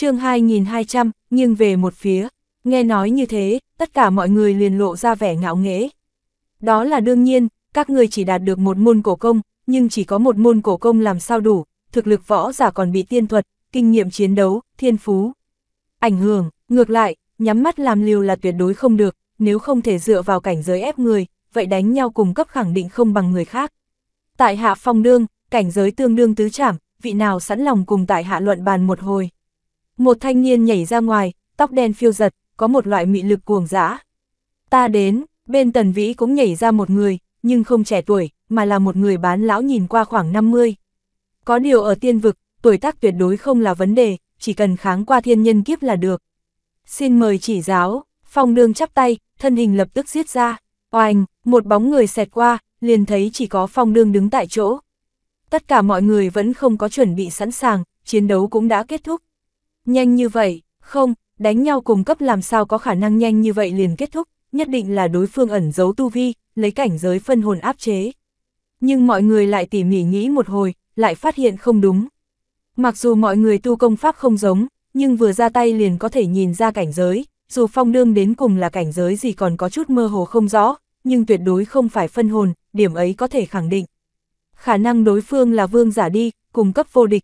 chương 2200, nghiêng về một phía. Nghe nói như thế, tất cả mọi người liền lộ ra vẻ ngạo nghễ. Đó là đương nhiên, các người chỉ đạt được một môn cổ công, nhưng chỉ có một môn cổ công làm sao đủ, thực lực võ giả còn bị tiên thuật, kinh nghiệm chiến đấu, thiên phú. Ảnh hưởng, ngược lại, nhắm mắt làm liều là tuyệt đối không được, nếu không thể dựa vào cảnh giới ép người, vậy đánh nhau cùng cấp khẳng định không bằng người khác. Tại hạ phong đương, cảnh giới tương đương tứ trảm, vị nào sẵn lòng cùng tại hạ luận bàn một hồi. Một thanh niên nhảy ra ngoài, tóc đen phiêu giật, có một loại mị lực cuồng dã. Ta đến, bên tần vĩ cũng nhảy ra một người, nhưng không trẻ tuổi, mà là một người bán lão nhìn qua khoảng 50. Có điều ở tiên vực, tuổi tác tuyệt đối không là vấn đề, chỉ cần kháng qua thiên nhân kiếp là được. Xin mời chỉ giáo, phong đương chắp tay, thân hình lập tức giết ra, oanh, một bóng người xẹt qua, liền thấy chỉ có phong đương đứng tại chỗ. Tất cả mọi người vẫn không có chuẩn bị sẵn sàng, chiến đấu cũng đã kết thúc. Nhanh như vậy, không, đánh nhau cùng cấp làm sao có khả năng nhanh như vậy liền kết thúc, nhất định là đối phương ẩn giấu tu vi, lấy cảnh giới phân hồn áp chế. Nhưng mọi người lại tỉ mỉ nghĩ một hồi, lại phát hiện không đúng. Mặc dù mọi người tu công pháp không giống, nhưng vừa ra tay liền có thể nhìn ra cảnh giới, dù phong đương đến cùng là cảnh giới gì còn có chút mơ hồ không rõ, nhưng tuyệt đối không phải phân hồn, điểm ấy có thể khẳng định. Khả năng đối phương là vương giả đi, cùng cấp vô địch.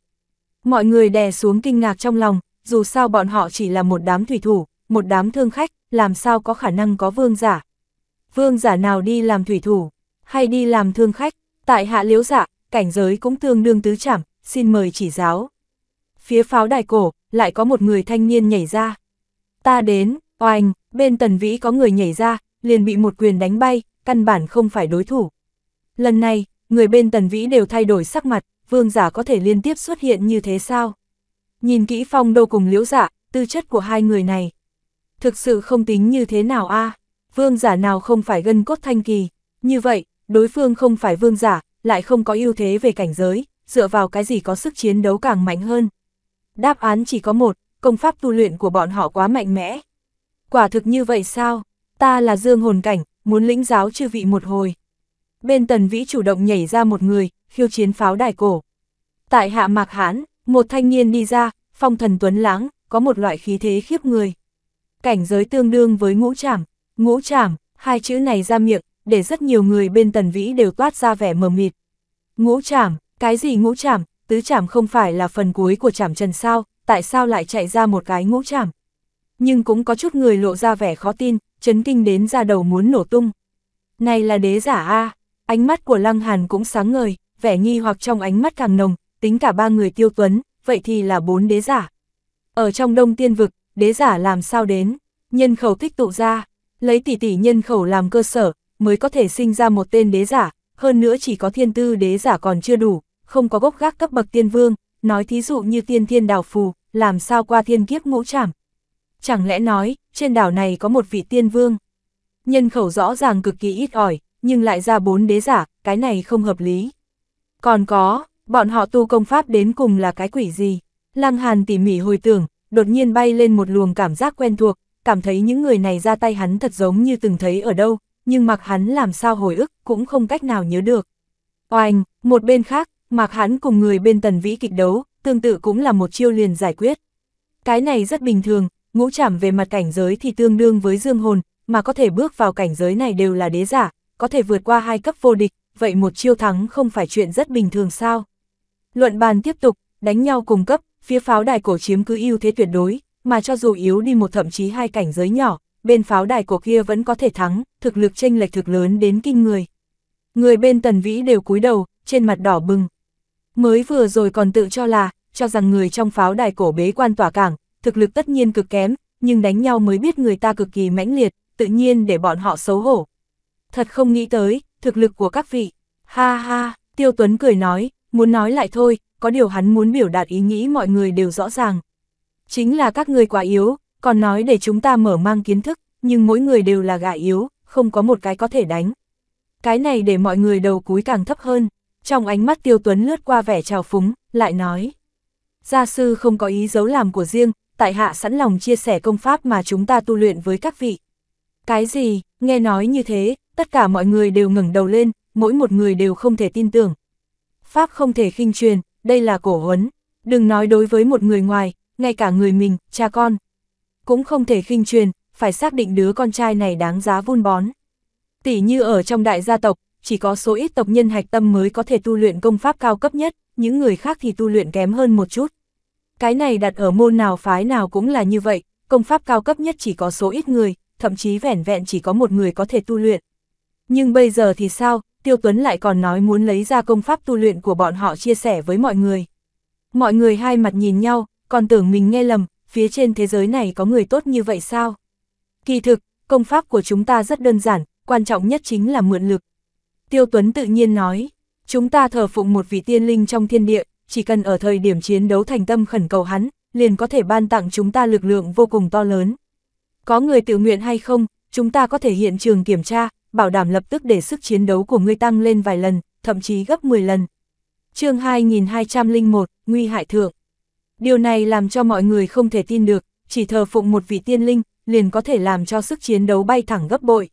Mọi người đè xuống kinh ngạc trong lòng, dù sao bọn họ chỉ là một đám thủy thủ, một đám thương khách, làm sao có khả năng có vương giả. Vương giả nào đi làm thủy thủ, hay đi làm thương khách, tại hạ liếu giả, dạ, cảnh giới cũng tương đương tứ chảm, xin mời chỉ giáo. Phía pháo đài cổ, lại có một người thanh niên nhảy ra. Ta đến, oanh, bên tần vĩ có người nhảy ra, liền bị một quyền đánh bay, căn bản không phải đối thủ. Lần này, người bên tần vĩ đều thay đổi sắc mặt, vương giả có thể liên tiếp xuất hiện như thế sao? Nhìn kỹ phong đô cùng liễu giả, dạ, tư chất của hai người này. Thực sự không tính như thế nào a à? vương giả nào không phải gân cốt thanh kỳ. Như vậy, đối phương không phải vương giả, lại không có ưu thế về cảnh giới, dựa vào cái gì có sức chiến đấu càng mạnh hơn. Đáp án chỉ có một, công pháp tu luyện của bọn họ quá mạnh mẽ. Quả thực như vậy sao? Ta là dương hồn cảnh, muốn lĩnh giáo chư vị một hồi. Bên tần vĩ chủ động nhảy ra một người, khiêu chiến pháo đài cổ. Tại hạ mạc hán, một thanh niên đi ra, phong thần tuấn lãng, có một loại khí thế khiếp người. Cảnh giới tương đương với ngũ trảm, ngũ trảm, hai chữ này ra miệng, để rất nhiều người bên tần vĩ đều toát ra vẻ mờ mịt. Ngũ trảm, cái gì ngũ trảm, tứ trảm không phải là phần cuối của trảm trần sao, tại sao lại chạy ra một cái ngũ trảm. Nhưng cũng có chút người lộ ra vẻ khó tin, chấn kinh đến ra đầu muốn nổ tung. Này là đế giả A, ánh mắt của Lăng Hàn cũng sáng ngời, vẻ nghi hoặc trong ánh mắt càng nồng, tính cả ba người tiêu tuấn, vậy thì là bốn đế giả. Ở trong đông tiên vực, đế giả làm sao đến, nhân khẩu tích tụ ra, lấy tỷ tỷ nhân khẩu làm cơ sở, mới có thể sinh ra một tên đế giả, hơn nữa chỉ có thiên tư đế giả còn chưa đủ, không có gốc gác cấp bậc tiên vương, nói thí dụ như tiên thiên đào phù, làm sao qua thiên kiếp ngũ trảm. Chẳng lẽ nói, trên đảo này có một vị tiên vương. Nhân khẩu rõ ràng cực kỳ ít ỏi, nhưng lại ra bốn đế giả, cái này không hợp lý. Còn có, Bọn họ tu công pháp đến cùng là cái quỷ gì? Lăng Hàn tỉ mỉ hồi tưởng, đột nhiên bay lên một luồng cảm giác quen thuộc, cảm thấy những người này ra tay hắn thật giống như từng thấy ở đâu, nhưng mặc hắn làm sao hồi ức cũng không cách nào nhớ được. Oanh, một bên khác, mặc hắn cùng người bên tần vĩ kịch đấu, tương tự cũng là một chiêu liền giải quyết. Cái này rất bình thường, ngũ trảm về mặt cảnh giới thì tương đương với dương hồn, mà có thể bước vào cảnh giới này đều là đế giả, có thể vượt qua hai cấp vô địch, vậy một chiêu thắng không phải chuyện rất bình thường sao? Luận bàn tiếp tục, đánh nhau cùng cấp, phía pháo đài cổ chiếm cứ ưu thế tuyệt đối, mà cho dù yếu đi một thậm chí hai cảnh giới nhỏ, bên pháo đài cổ kia vẫn có thể thắng, thực lực chênh lệch thực lớn đến kinh người. Người bên tần vĩ đều cúi đầu, trên mặt đỏ bừng. Mới vừa rồi còn tự cho là, cho rằng người trong pháo đài cổ bế quan tỏa cảng, thực lực tất nhiên cực kém, nhưng đánh nhau mới biết người ta cực kỳ mãnh liệt, tự nhiên để bọn họ xấu hổ. Thật không nghĩ tới, thực lực của các vị. Ha ha, Tiêu Tuấn cười nói, Muốn nói lại thôi, có điều hắn muốn biểu đạt ý nghĩ mọi người đều rõ ràng. Chính là các người quá yếu, còn nói để chúng ta mở mang kiến thức, nhưng mỗi người đều là gà yếu, không có một cái có thể đánh. Cái này để mọi người đầu cúi càng thấp hơn, trong ánh mắt tiêu tuấn lướt qua vẻ trào phúng, lại nói. Gia sư không có ý giấu làm của riêng, tại hạ sẵn lòng chia sẻ công pháp mà chúng ta tu luyện với các vị. Cái gì, nghe nói như thế, tất cả mọi người đều ngẩng đầu lên, mỗi một người đều không thể tin tưởng, Pháp không thể khinh truyền, đây là cổ huấn. Đừng nói đối với một người ngoài, ngay cả người mình, cha con. Cũng không thể khinh truyền, phải xác định đứa con trai này đáng giá vun bón. Tỷ như ở trong đại gia tộc, chỉ có số ít tộc nhân hạch tâm mới có thể tu luyện công pháp cao cấp nhất, những người khác thì tu luyện kém hơn một chút. Cái này đặt ở môn nào phái nào cũng là như vậy, công pháp cao cấp nhất chỉ có số ít người, thậm chí vẻn vẹn chỉ có một người có thể tu luyện. Nhưng bây giờ thì sao, Tiêu Tuấn lại còn nói muốn lấy ra công pháp tu luyện của bọn họ chia sẻ với mọi người. Mọi người hai mặt nhìn nhau, còn tưởng mình nghe lầm, phía trên thế giới này có người tốt như vậy sao? Kỳ thực, công pháp của chúng ta rất đơn giản, quan trọng nhất chính là mượn lực. Tiêu Tuấn tự nhiên nói, chúng ta thờ phụng một vị tiên linh trong thiên địa, chỉ cần ở thời điểm chiến đấu thành tâm khẩn cầu hắn, liền có thể ban tặng chúng ta lực lượng vô cùng to lớn. Có người tự nguyện hay không, chúng ta có thể hiện trường kiểm tra, bảo đảm lập tức để sức chiến đấu của ngươi tăng lên vài lần, thậm chí gấp 10 lần. chương 2201, Nguy hại thượng. Điều này làm cho mọi người không thể tin được, chỉ thờ phụng một vị tiên linh, liền có thể làm cho sức chiến đấu bay thẳng gấp bội.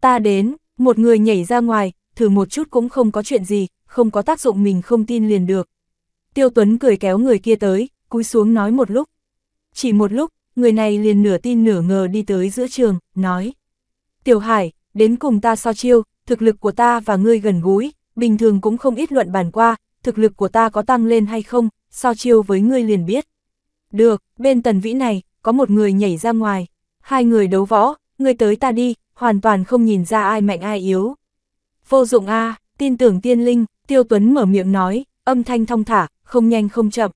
Ta đến, một người nhảy ra ngoài, thử một chút cũng không có chuyện gì, không có tác dụng mình không tin liền được. Tiêu Tuấn cười kéo người kia tới, cúi xuống nói một lúc. Chỉ một lúc, người này liền nửa tin nửa ngờ đi tới giữa trường, nói. Tiểu Hải, đến cùng ta so chiêu, thực lực của ta và ngươi gần gũi, bình thường cũng không ít luận bàn qua, thực lực của ta có tăng lên hay không, so chiêu với ngươi liền biết. Được, bên tần vĩ này, có một người nhảy ra ngoài, hai người đấu võ, ngươi tới ta đi, hoàn toàn không nhìn ra ai mạnh ai yếu. Vô dụng a tin tưởng tiên linh, tiêu tuấn mở miệng nói, âm thanh thong thả, không nhanh không chậm.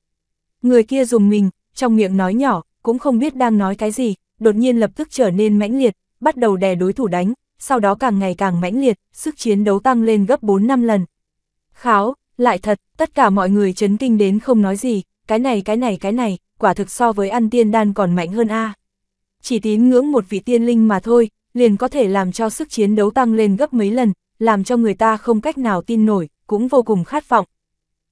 Người kia dùng mình, trong miệng nói nhỏ, cũng không biết đang nói cái gì, đột nhiên lập tức trở nên mãnh liệt, bắt đầu đè đối thủ đánh, sau đó càng ngày càng mãnh liệt, sức chiến đấu tăng lên gấp 4-5 lần. Kháo, lại thật, tất cả mọi người chấn kinh đến không nói gì, cái này cái này cái này, quả thực so với ăn tiên đan còn mạnh hơn a. Chỉ tín ngưỡng một vị tiên linh mà thôi, liền có thể làm cho sức chiến đấu tăng lên gấp mấy lần, làm cho người ta không cách nào tin nổi, cũng vô cùng khát vọng.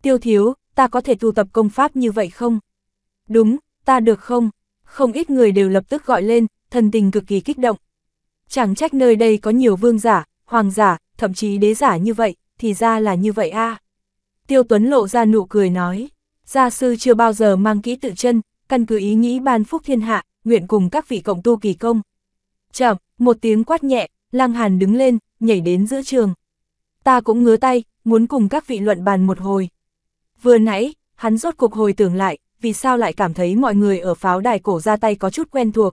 Tiêu thiếu, ta có thể tu tập công pháp như vậy không? Đúng, ta được không? Không ít người đều lập tức gọi lên, thần tình cực kỳ kích động, Chẳng trách nơi đây có nhiều vương giả, hoàng giả, thậm chí đế giả như vậy, thì ra là như vậy a. Tiêu Tuấn lộ ra nụ cười nói, gia sư chưa bao giờ mang kỹ tự chân, căn cứ ý nghĩ ban phúc thiên hạ, nguyện cùng các vị cộng tu kỳ công. Chậm, một tiếng quát nhẹ, Lang Hàn đứng lên, nhảy đến giữa trường. Ta cũng ngứa tay, muốn cùng các vị luận bàn một hồi. Vừa nãy, hắn rốt cuộc hồi tưởng lại, vì sao lại cảm thấy mọi người ở pháo đài cổ ra tay có chút quen thuộc.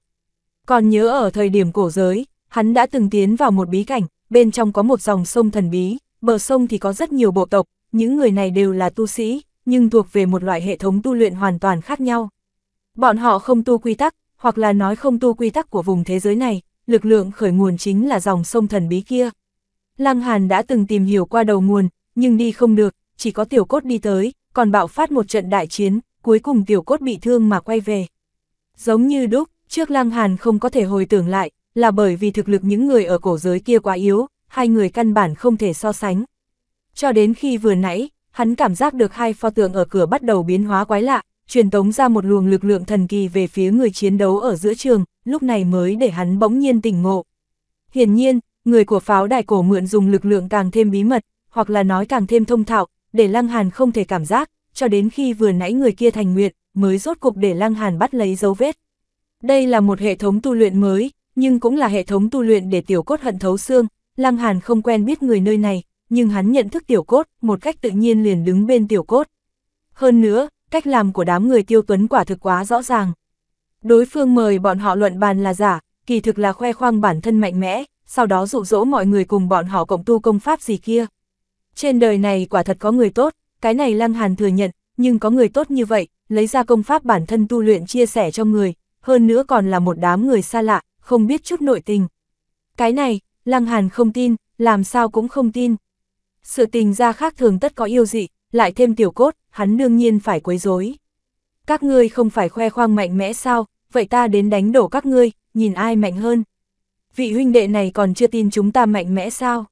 Còn nhớ ở thời điểm cổ giới, hắn đã từng tiến vào một bí cảnh, bên trong có một dòng sông thần bí, bờ sông thì có rất nhiều bộ tộc, những người này đều là tu sĩ, nhưng thuộc về một loại hệ thống tu luyện hoàn toàn khác nhau. Bọn họ không tu quy tắc, hoặc là nói không tu quy tắc của vùng thế giới này, lực lượng khởi nguồn chính là dòng sông thần bí kia. Lăng Hàn đã từng tìm hiểu qua đầu nguồn, nhưng đi không được, chỉ có tiểu cốt đi tới, còn bạo phát một trận đại chiến, cuối cùng tiểu cốt bị thương mà quay về. Giống như đúc, trước Lăng Hàn không có thể hồi tưởng lại, là bởi vì thực lực những người ở cổ giới kia quá yếu, hai người căn bản không thể so sánh. Cho đến khi vừa nãy, hắn cảm giác được hai pho tượng ở cửa bắt đầu biến hóa quái lạ, truyền tống ra một luồng lực lượng thần kỳ về phía người chiến đấu ở giữa trường, lúc này mới để hắn bỗng nhiên tỉnh ngộ. Hiển nhiên, người của pháo đài cổ mượn dùng lực lượng càng thêm bí mật, hoặc là nói càng thêm thông thạo, để Lăng Hàn không thể cảm giác, cho đến khi vừa nãy người kia thành nguyện, mới rốt cục để Lăng Hàn bắt lấy dấu vết. Đây là một hệ thống tu luyện mới, nhưng cũng là hệ thống tu luyện để tiểu cốt hận thấu xương, Lăng Hàn không quen biết người nơi này, nhưng hắn nhận thức tiểu cốt, một cách tự nhiên liền đứng bên tiểu cốt. Hơn nữa, cách làm của đám người tiêu tuấn quả thực quá rõ ràng. Đối phương mời bọn họ luận bàn là giả, kỳ thực là khoe khoang bản thân mạnh mẽ, sau đó dụ dỗ mọi người cùng bọn họ cộng tu công pháp gì kia. Trên đời này quả thật có người tốt, cái này Lăng Hàn thừa nhận, nhưng có người tốt như vậy, lấy ra công pháp bản thân tu luyện chia sẻ cho người, hơn nữa còn là một đám người xa lạ, không biết chút nội tình. Cái này, Lăng Hàn không tin, làm sao cũng không tin. Sự tình ra khác thường tất có yêu dị, lại thêm tiểu cốt, hắn đương nhiên phải quấy rối. Các ngươi không phải khoe khoang mạnh mẽ sao, vậy ta đến đánh đổ các ngươi, nhìn ai mạnh hơn. Vị huynh đệ này còn chưa tin chúng ta mạnh mẽ sao?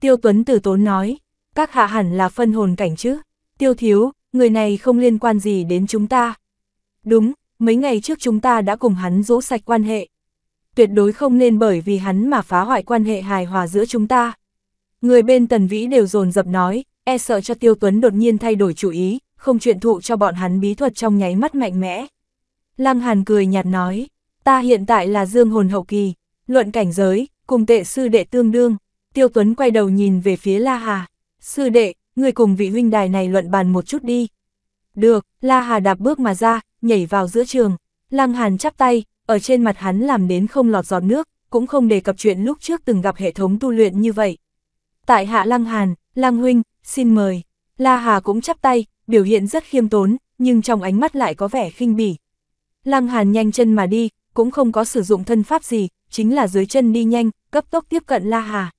Tiêu Tuấn tử tốn nói, các hạ hẳn là phân hồn cảnh chứ. Tiêu thiếu, người này không liên quan gì đến chúng ta. Đúng, mấy ngày trước chúng ta đã cùng hắn rũ sạch quan hệ tuyệt đối không nên bởi vì hắn mà phá hoại quan hệ hài hòa giữa chúng ta. Người bên Tần Vĩ đều dồn dập nói, e sợ cho Tiêu Tuấn đột nhiên thay đổi chủ ý, không chuyện thụ cho bọn hắn bí thuật trong nháy mắt mạnh mẽ. Lăng Hàn cười nhạt nói, ta hiện tại là dương hồn hậu kỳ, luận cảnh giới, cùng tệ sư đệ tương đương. Tiêu Tuấn quay đầu nhìn về phía La Hà, sư đệ, người cùng vị huynh đài này luận bàn một chút đi. Được, La Hà đạp bước mà ra, nhảy vào giữa trường. Lăng Hàn chắp tay, ở trên mặt hắn làm đến không lọt giọt nước, cũng không đề cập chuyện lúc trước từng gặp hệ thống tu luyện như vậy. Tại hạ Lăng Hàn, Lăng Huynh, xin mời. La Hà cũng chắp tay, biểu hiện rất khiêm tốn, nhưng trong ánh mắt lại có vẻ khinh bỉ. Lăng Hàn nhanh chân mà đi, cũng không có sử dụng thân pháp gì, chính là dưới chân đi nhanh, cấp tốc tiếp cận La Hà.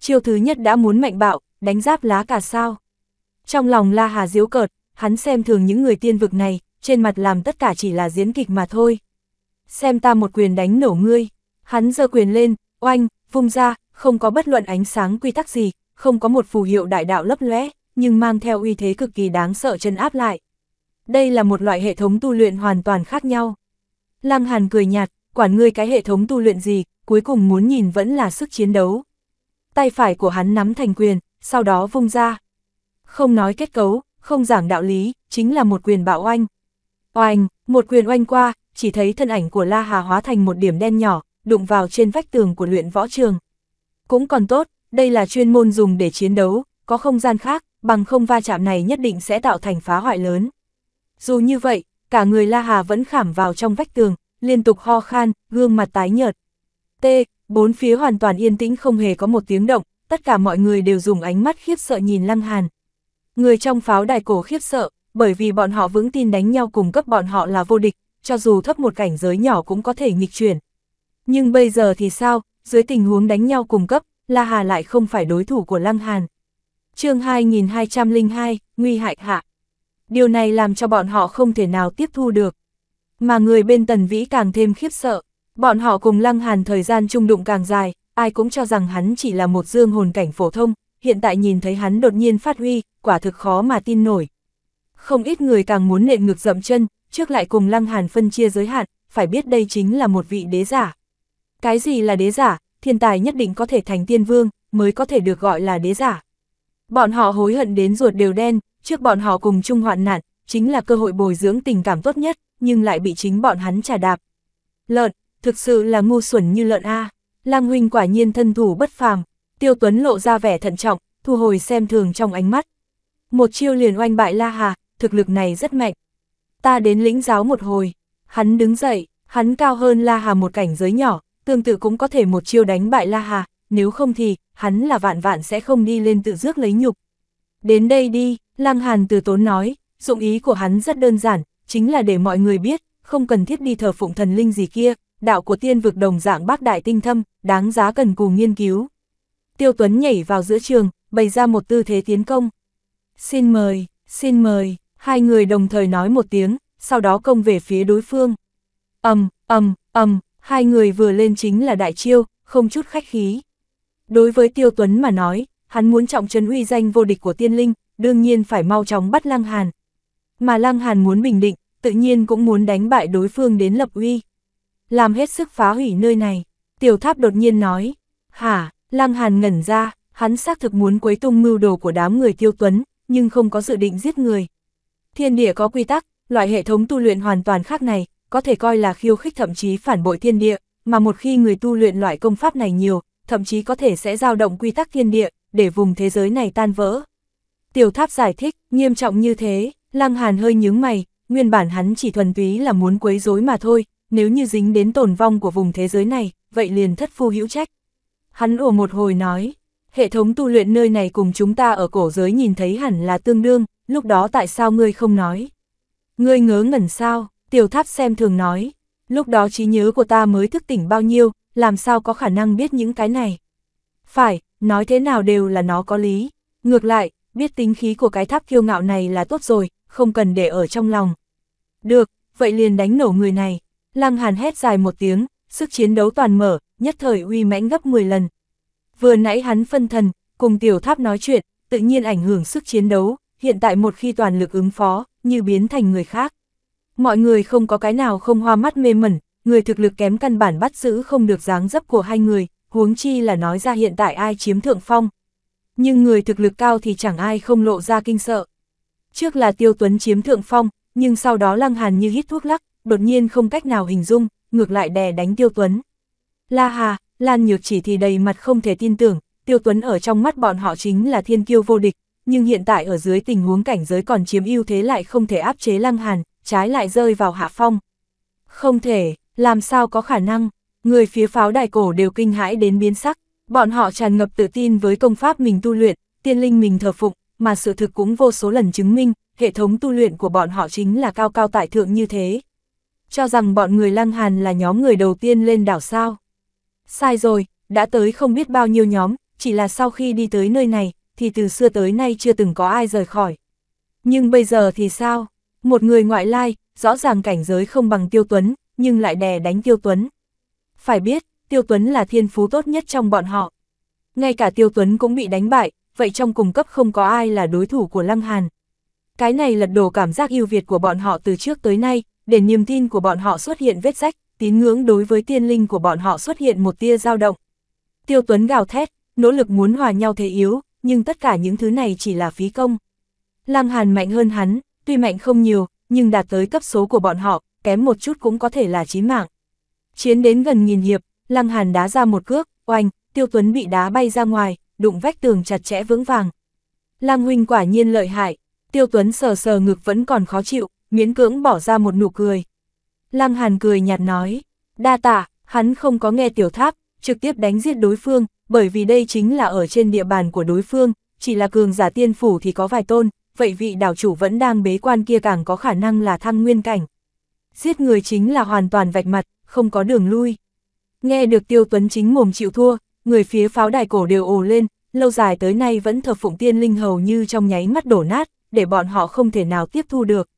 Chiêu thứ nhất đã muốn mạnh bạo, đánh giáp lá cả sao. Trong lòng La Hà diếu cợt, hắn xem thường những người tiên vực này, trên mặt làm tất cả chỉ là diễn kịch mà thôi xem ta một quyền đánh nổ ngươi. Hắn giơ quyền lên, oanh, vung ra, không có bất luận ánh sáng quy tắc gì, không có một phù hiệu đại đạo lấp lóe, nhưng mang theo uy thế cực kỳ đáng sợ chân áp lại. Đây là một loại hệ thống tu luyện hoàn toàn khác nhau. Lăng Hàn cười nhạt, quản ngươi cái hệ thống tu luyện gì, cuối cùng muốn nhìn vẫn là sức chiến đấu. Tay phải của hắn nắm thành quyền, sau đó vung ra. Không nói kết cấu, không giảng đạo lý, chính là một quyền bạo oanh. Oanh, một quyền oanh qua, chỉ thấy thân ảnh của La Hà hóa thành một điểm đen nhỏ, đụng vào trên vách tường của luyện võ trường. Cũng còn tốt, đây là chuyên môn dùng để chiến đấu, có không gian khác, bằng không va chạm này nhất định sẽ tạo thành phá hoại lớn. Dù như vậy, cả người La Hà vẫn khảm vào trong vách tường, liên tục ho khan, gương mặt tái nhợt. T, bốn phía hoàn toàn yên tĩnh không hề có một tiếng động, tất cả mọi người đều dùng ánh mắt khiếp sợ nhìn Lăng Hàn. Người trong pháo đài cổ khiếp sợ, bởi vì bọn họ vững tin đánh nhau cùng cấp bọn họ là vô địch, cho dù thấp một cảnh giới nhỏ cũng có thể nghịch chuyển. Nhưng bây giờ thì sao, dưới tình huống đánh nhau cùng cấp, La Hà lại không phải đối thủ của Lăng Hàn. chương 2202, Nguy hại hạ. Điều này làm cho bọn họ không thể nào tiếp thu được. Mà người bên Tần Vĩ càng thêm khiếp sợ. Bọn họ cùng Lăng Hàn thời gian chung đụng càng dài, ai cũng cho rằng hắn chỉ là một dương hồn cảnh phổ thông, hiện tại nhìn thấy hắn đột nhiên phát huy, quả thực khó mà tin nổi. Không ít người càng muốn nện ngực dậm chân, trước lại cùng Lăng Hàn phân chia giới hạn, phải biết đây chính là một vị đế giả. Cái gì là đế giả, thiên tài nhất định có thể thành tiên vương, mới có thể được gọi là đế giả. Bọn họ hối hận đến ruột đều đen, trước bọn họ cùng chung hoạn nạn, chính là cơ hội bồi dưỡng tình cảm tốt nhất, nhưng lại bị chính bọn hắn trả đạp. Lợn, thực sự là ngu xuẩn như lợn A. Lăng huynh quả nhiên thân thủ bất phàm, tiêu tuấn lộ ra vẻ thận trọng, thu hồi xem thường trong ánh mắt. Một chiêu liền oanh bại La Hà, thực lực này rất mạnh ta đến lĩnh giáo một hồi. Hắn đứng dậy, hắn cao hơn La Hà một cảnh giới nhỏ, tương tự cũng có thể một chiêu đánh bại La Hà, nếu không thì, hắn là vạn vạn sẽ không đi lên tự rước lấy nhục. Đến đây đi, Lăng Hàn từ tốn nói, dụng ý của hắn rất đơn giản, chính là để mọi người biết, không cần thiết đi thờ phụng thần linh gì kia, đạo của tiên vực đồng dạng bác đại tinh thâm, đáng giá cần cùng nghiên cứu. Tiêu Tuấn nhảy vào giữa trường, bày ra một tư thế tiến công. Xin mời, xin mời, Hai người đồng thời nói một tiếng, sau đó công về phía đối phương. ầm um, ầm ầm hai người vừa lên chính là đại chiêu, không chút khách khí. Đối với Tiêu Tuấn mà nói, hắn muốn trọng trấn uy danh vô địch của tiên linh, đương nhiên phải mau chóng bắt Lăng Hàn. Mà Lăng Hàn muốn bình định, tự nhiên cũng muốn đánh bại đối phương đến lập uy. Làm hết sức phá hủy nơi này, Tiểu Tháp đột nhiên nói, hả, Lăng Hàn ngẩn ra, hắn xác thực muốn quấy tung mưu đồ của đám người Tiêu Tuấn, nhưng không có dự định giết người, Thiên địa có quy tắc, loại hệ thống tu luyện hoàn toàn khác này, có thể coi là khiêu khích thậm chí phản bội thiên địa, mà một khi người tu luyện loại công pháp này nhiều, thậm chí có thể sẽ dao động quy tắc thiên địa, để vùng thế giới này tan vỡ. Tiểu tháp giải thích, nghiêm trọng như thế, Lăng Hàn hơi nhướng mày, nguyên bản hắn chỉ thuần túy là muốn quấy rối mà thôi, nếu như dính đến tổn vong của vùng thế giới này, vậy liền thất phu hữu trách. Hắn ủa một hồi nói, hệ thống tu luyện nơi này cùng chúng ta ở cổ giới nhìn thấy hẳn là tương đương, lúc đó tại sao ngươi không nói? Ngươi ngớ ngẩn sao, tiểu tháp xem thường nói, lúc đó trí nhớ của ta mới thức tỉnh bao nhiêu, làm sao có khả năng biết những cái này? Phải, nói thế nào đều là nó có lý. Ngược lại, biết tính khí của cái tháp kiêu ngạo này là tốt rồi, không cần để ở trong lòng. Được, vậy liền đánh nổ người này. Lăng Hàn hét dài một tiếng, sức chiến đấu toàn mở, nhất thời uy mãnh gấp 10 lần, Vừa nãy hắn phân thần, cùng tiểu tháp nói chuyện, tự nhiên ảnh hưởng sức chiến đấu, hiện tại một khi toàn lực ứng phó, như biến thành người khác. Mọi người không có cái nào không hoa mắt mê mẩn, người thực lực kém căn bản bắt giữ không được dáng dấp của hai người, huống chi là nói ra hiện tại ai chiếm thượng phong. Nhưng người thực lực cao thì chẳng ai không lộ ra kinh sợ. Trước là Tiêu Tuấn chiếm thượng phong, nhưng sau đó Lăng Hàn như hít thuốc lắc, đột nhiên không cách nào hình dung, ngược lại đè đánh Tiêu Tuấn. La Hà, Lan Nhược chỉ thì đầy mặt không thể tin tưởng, Tiêu Tuấn ở trong mắt bọn họ chính là thiên kiêu vô địch, nhưng hiện tại ở dưới tình huống cảnh giới còn chiếm ưu thế lại không thể áp chế Lăng Hàn, trái lại rơi vào hạ phong. Không thể, làm sao có khả năng, người phía pháo đài cổ đều kinh hãi đến biến sắc, bọn họ tràn ngập tự tin với công pháp mình tu luyện, tiên linh mình thờ phụng, mà sự thực cũng vô số lần chứng minh, hệ thống tu luyện của bọn họ chính là cao cao tại thượng như thế. Cho rằng bọn người Lăng Hàn là nhóm người đầu tiên lên đảo sao. Sai rồi, đã tới không biết bao nhiêu nhóm, chỉ là sau khi đi tới nơi này, thì từ xưa tới nay chưa từng có ai rời khỏi. Nhưng bây giờ thì sao? Một người ngoại lai, rõ ràng cảnh giới không bằng Tiêu Tuấn, nhưng lại đè đánh Tiêu Tuấn. Phải biết, Tiêu Tuấn là thiên phú tốt nhất trong bọn họ. Ngay cả Tiêu Tuấn cũng bị đánh bại, vậy trong cùng cấp không có ai là đối thủ của Lăng Hàn. Cái này lật đổ cảm giác ưu việt của bọn họ từ trước tới nay, để niềm tin của bọn họ xuất hiện vết rách, tín ngưỡng đối với tiên linh của bọn họ xuất hiện một tia dao động. Tiêu Tuấn gào thét, nỗ lực muốn hòa nhau thế yếu, nhưng tất cả những thứ này chỉ là phí công. Lăng Hàn mạnh hơn hắn, tuy mạnh không nhiều, nhưng đạt tới cấp số của bọn họ, kém một chút cũng có thể là chí mạng. Chiến đến gần nghìn hiệp, Lăng Hàn đá ra một cước, oanh, Tiêu Tuấn bị đá bay ra ngoài, đụng vách tường chặt chẽ vững vàng. Lăng huynh quả nhiên lợi hại, Tiêu Tuấn sờ sờ ngực vẫn còn khó chịu, miễn cưỡng bỏ ra một nụ cười. Lăng Hàn cười nhạt nói, đa tạ, hắn không có nghe tiểu tháp, trực tiếp đánh giết đối phương, bởi vì đây chính là ở trên địa bàn của đối phương, chỉ là cường giả tiên phủ thì có vài tôn, vậy vị đảo chủ vẫn đang bế quan kia càng có khả năng là thăng nguyên cảnh. Giết người chính là hoàn toàn vạch mặt, không có đường lui. Nghe được tiêu tuấn chính mồm chịu thua, người phía pháo đài cổ đều ồ lên, lâu dài tới nay vẫn thờ phụng tiên linh hầu như trong nháy mắt đổ nát, để bọn họ không thể nào tiếp thu được.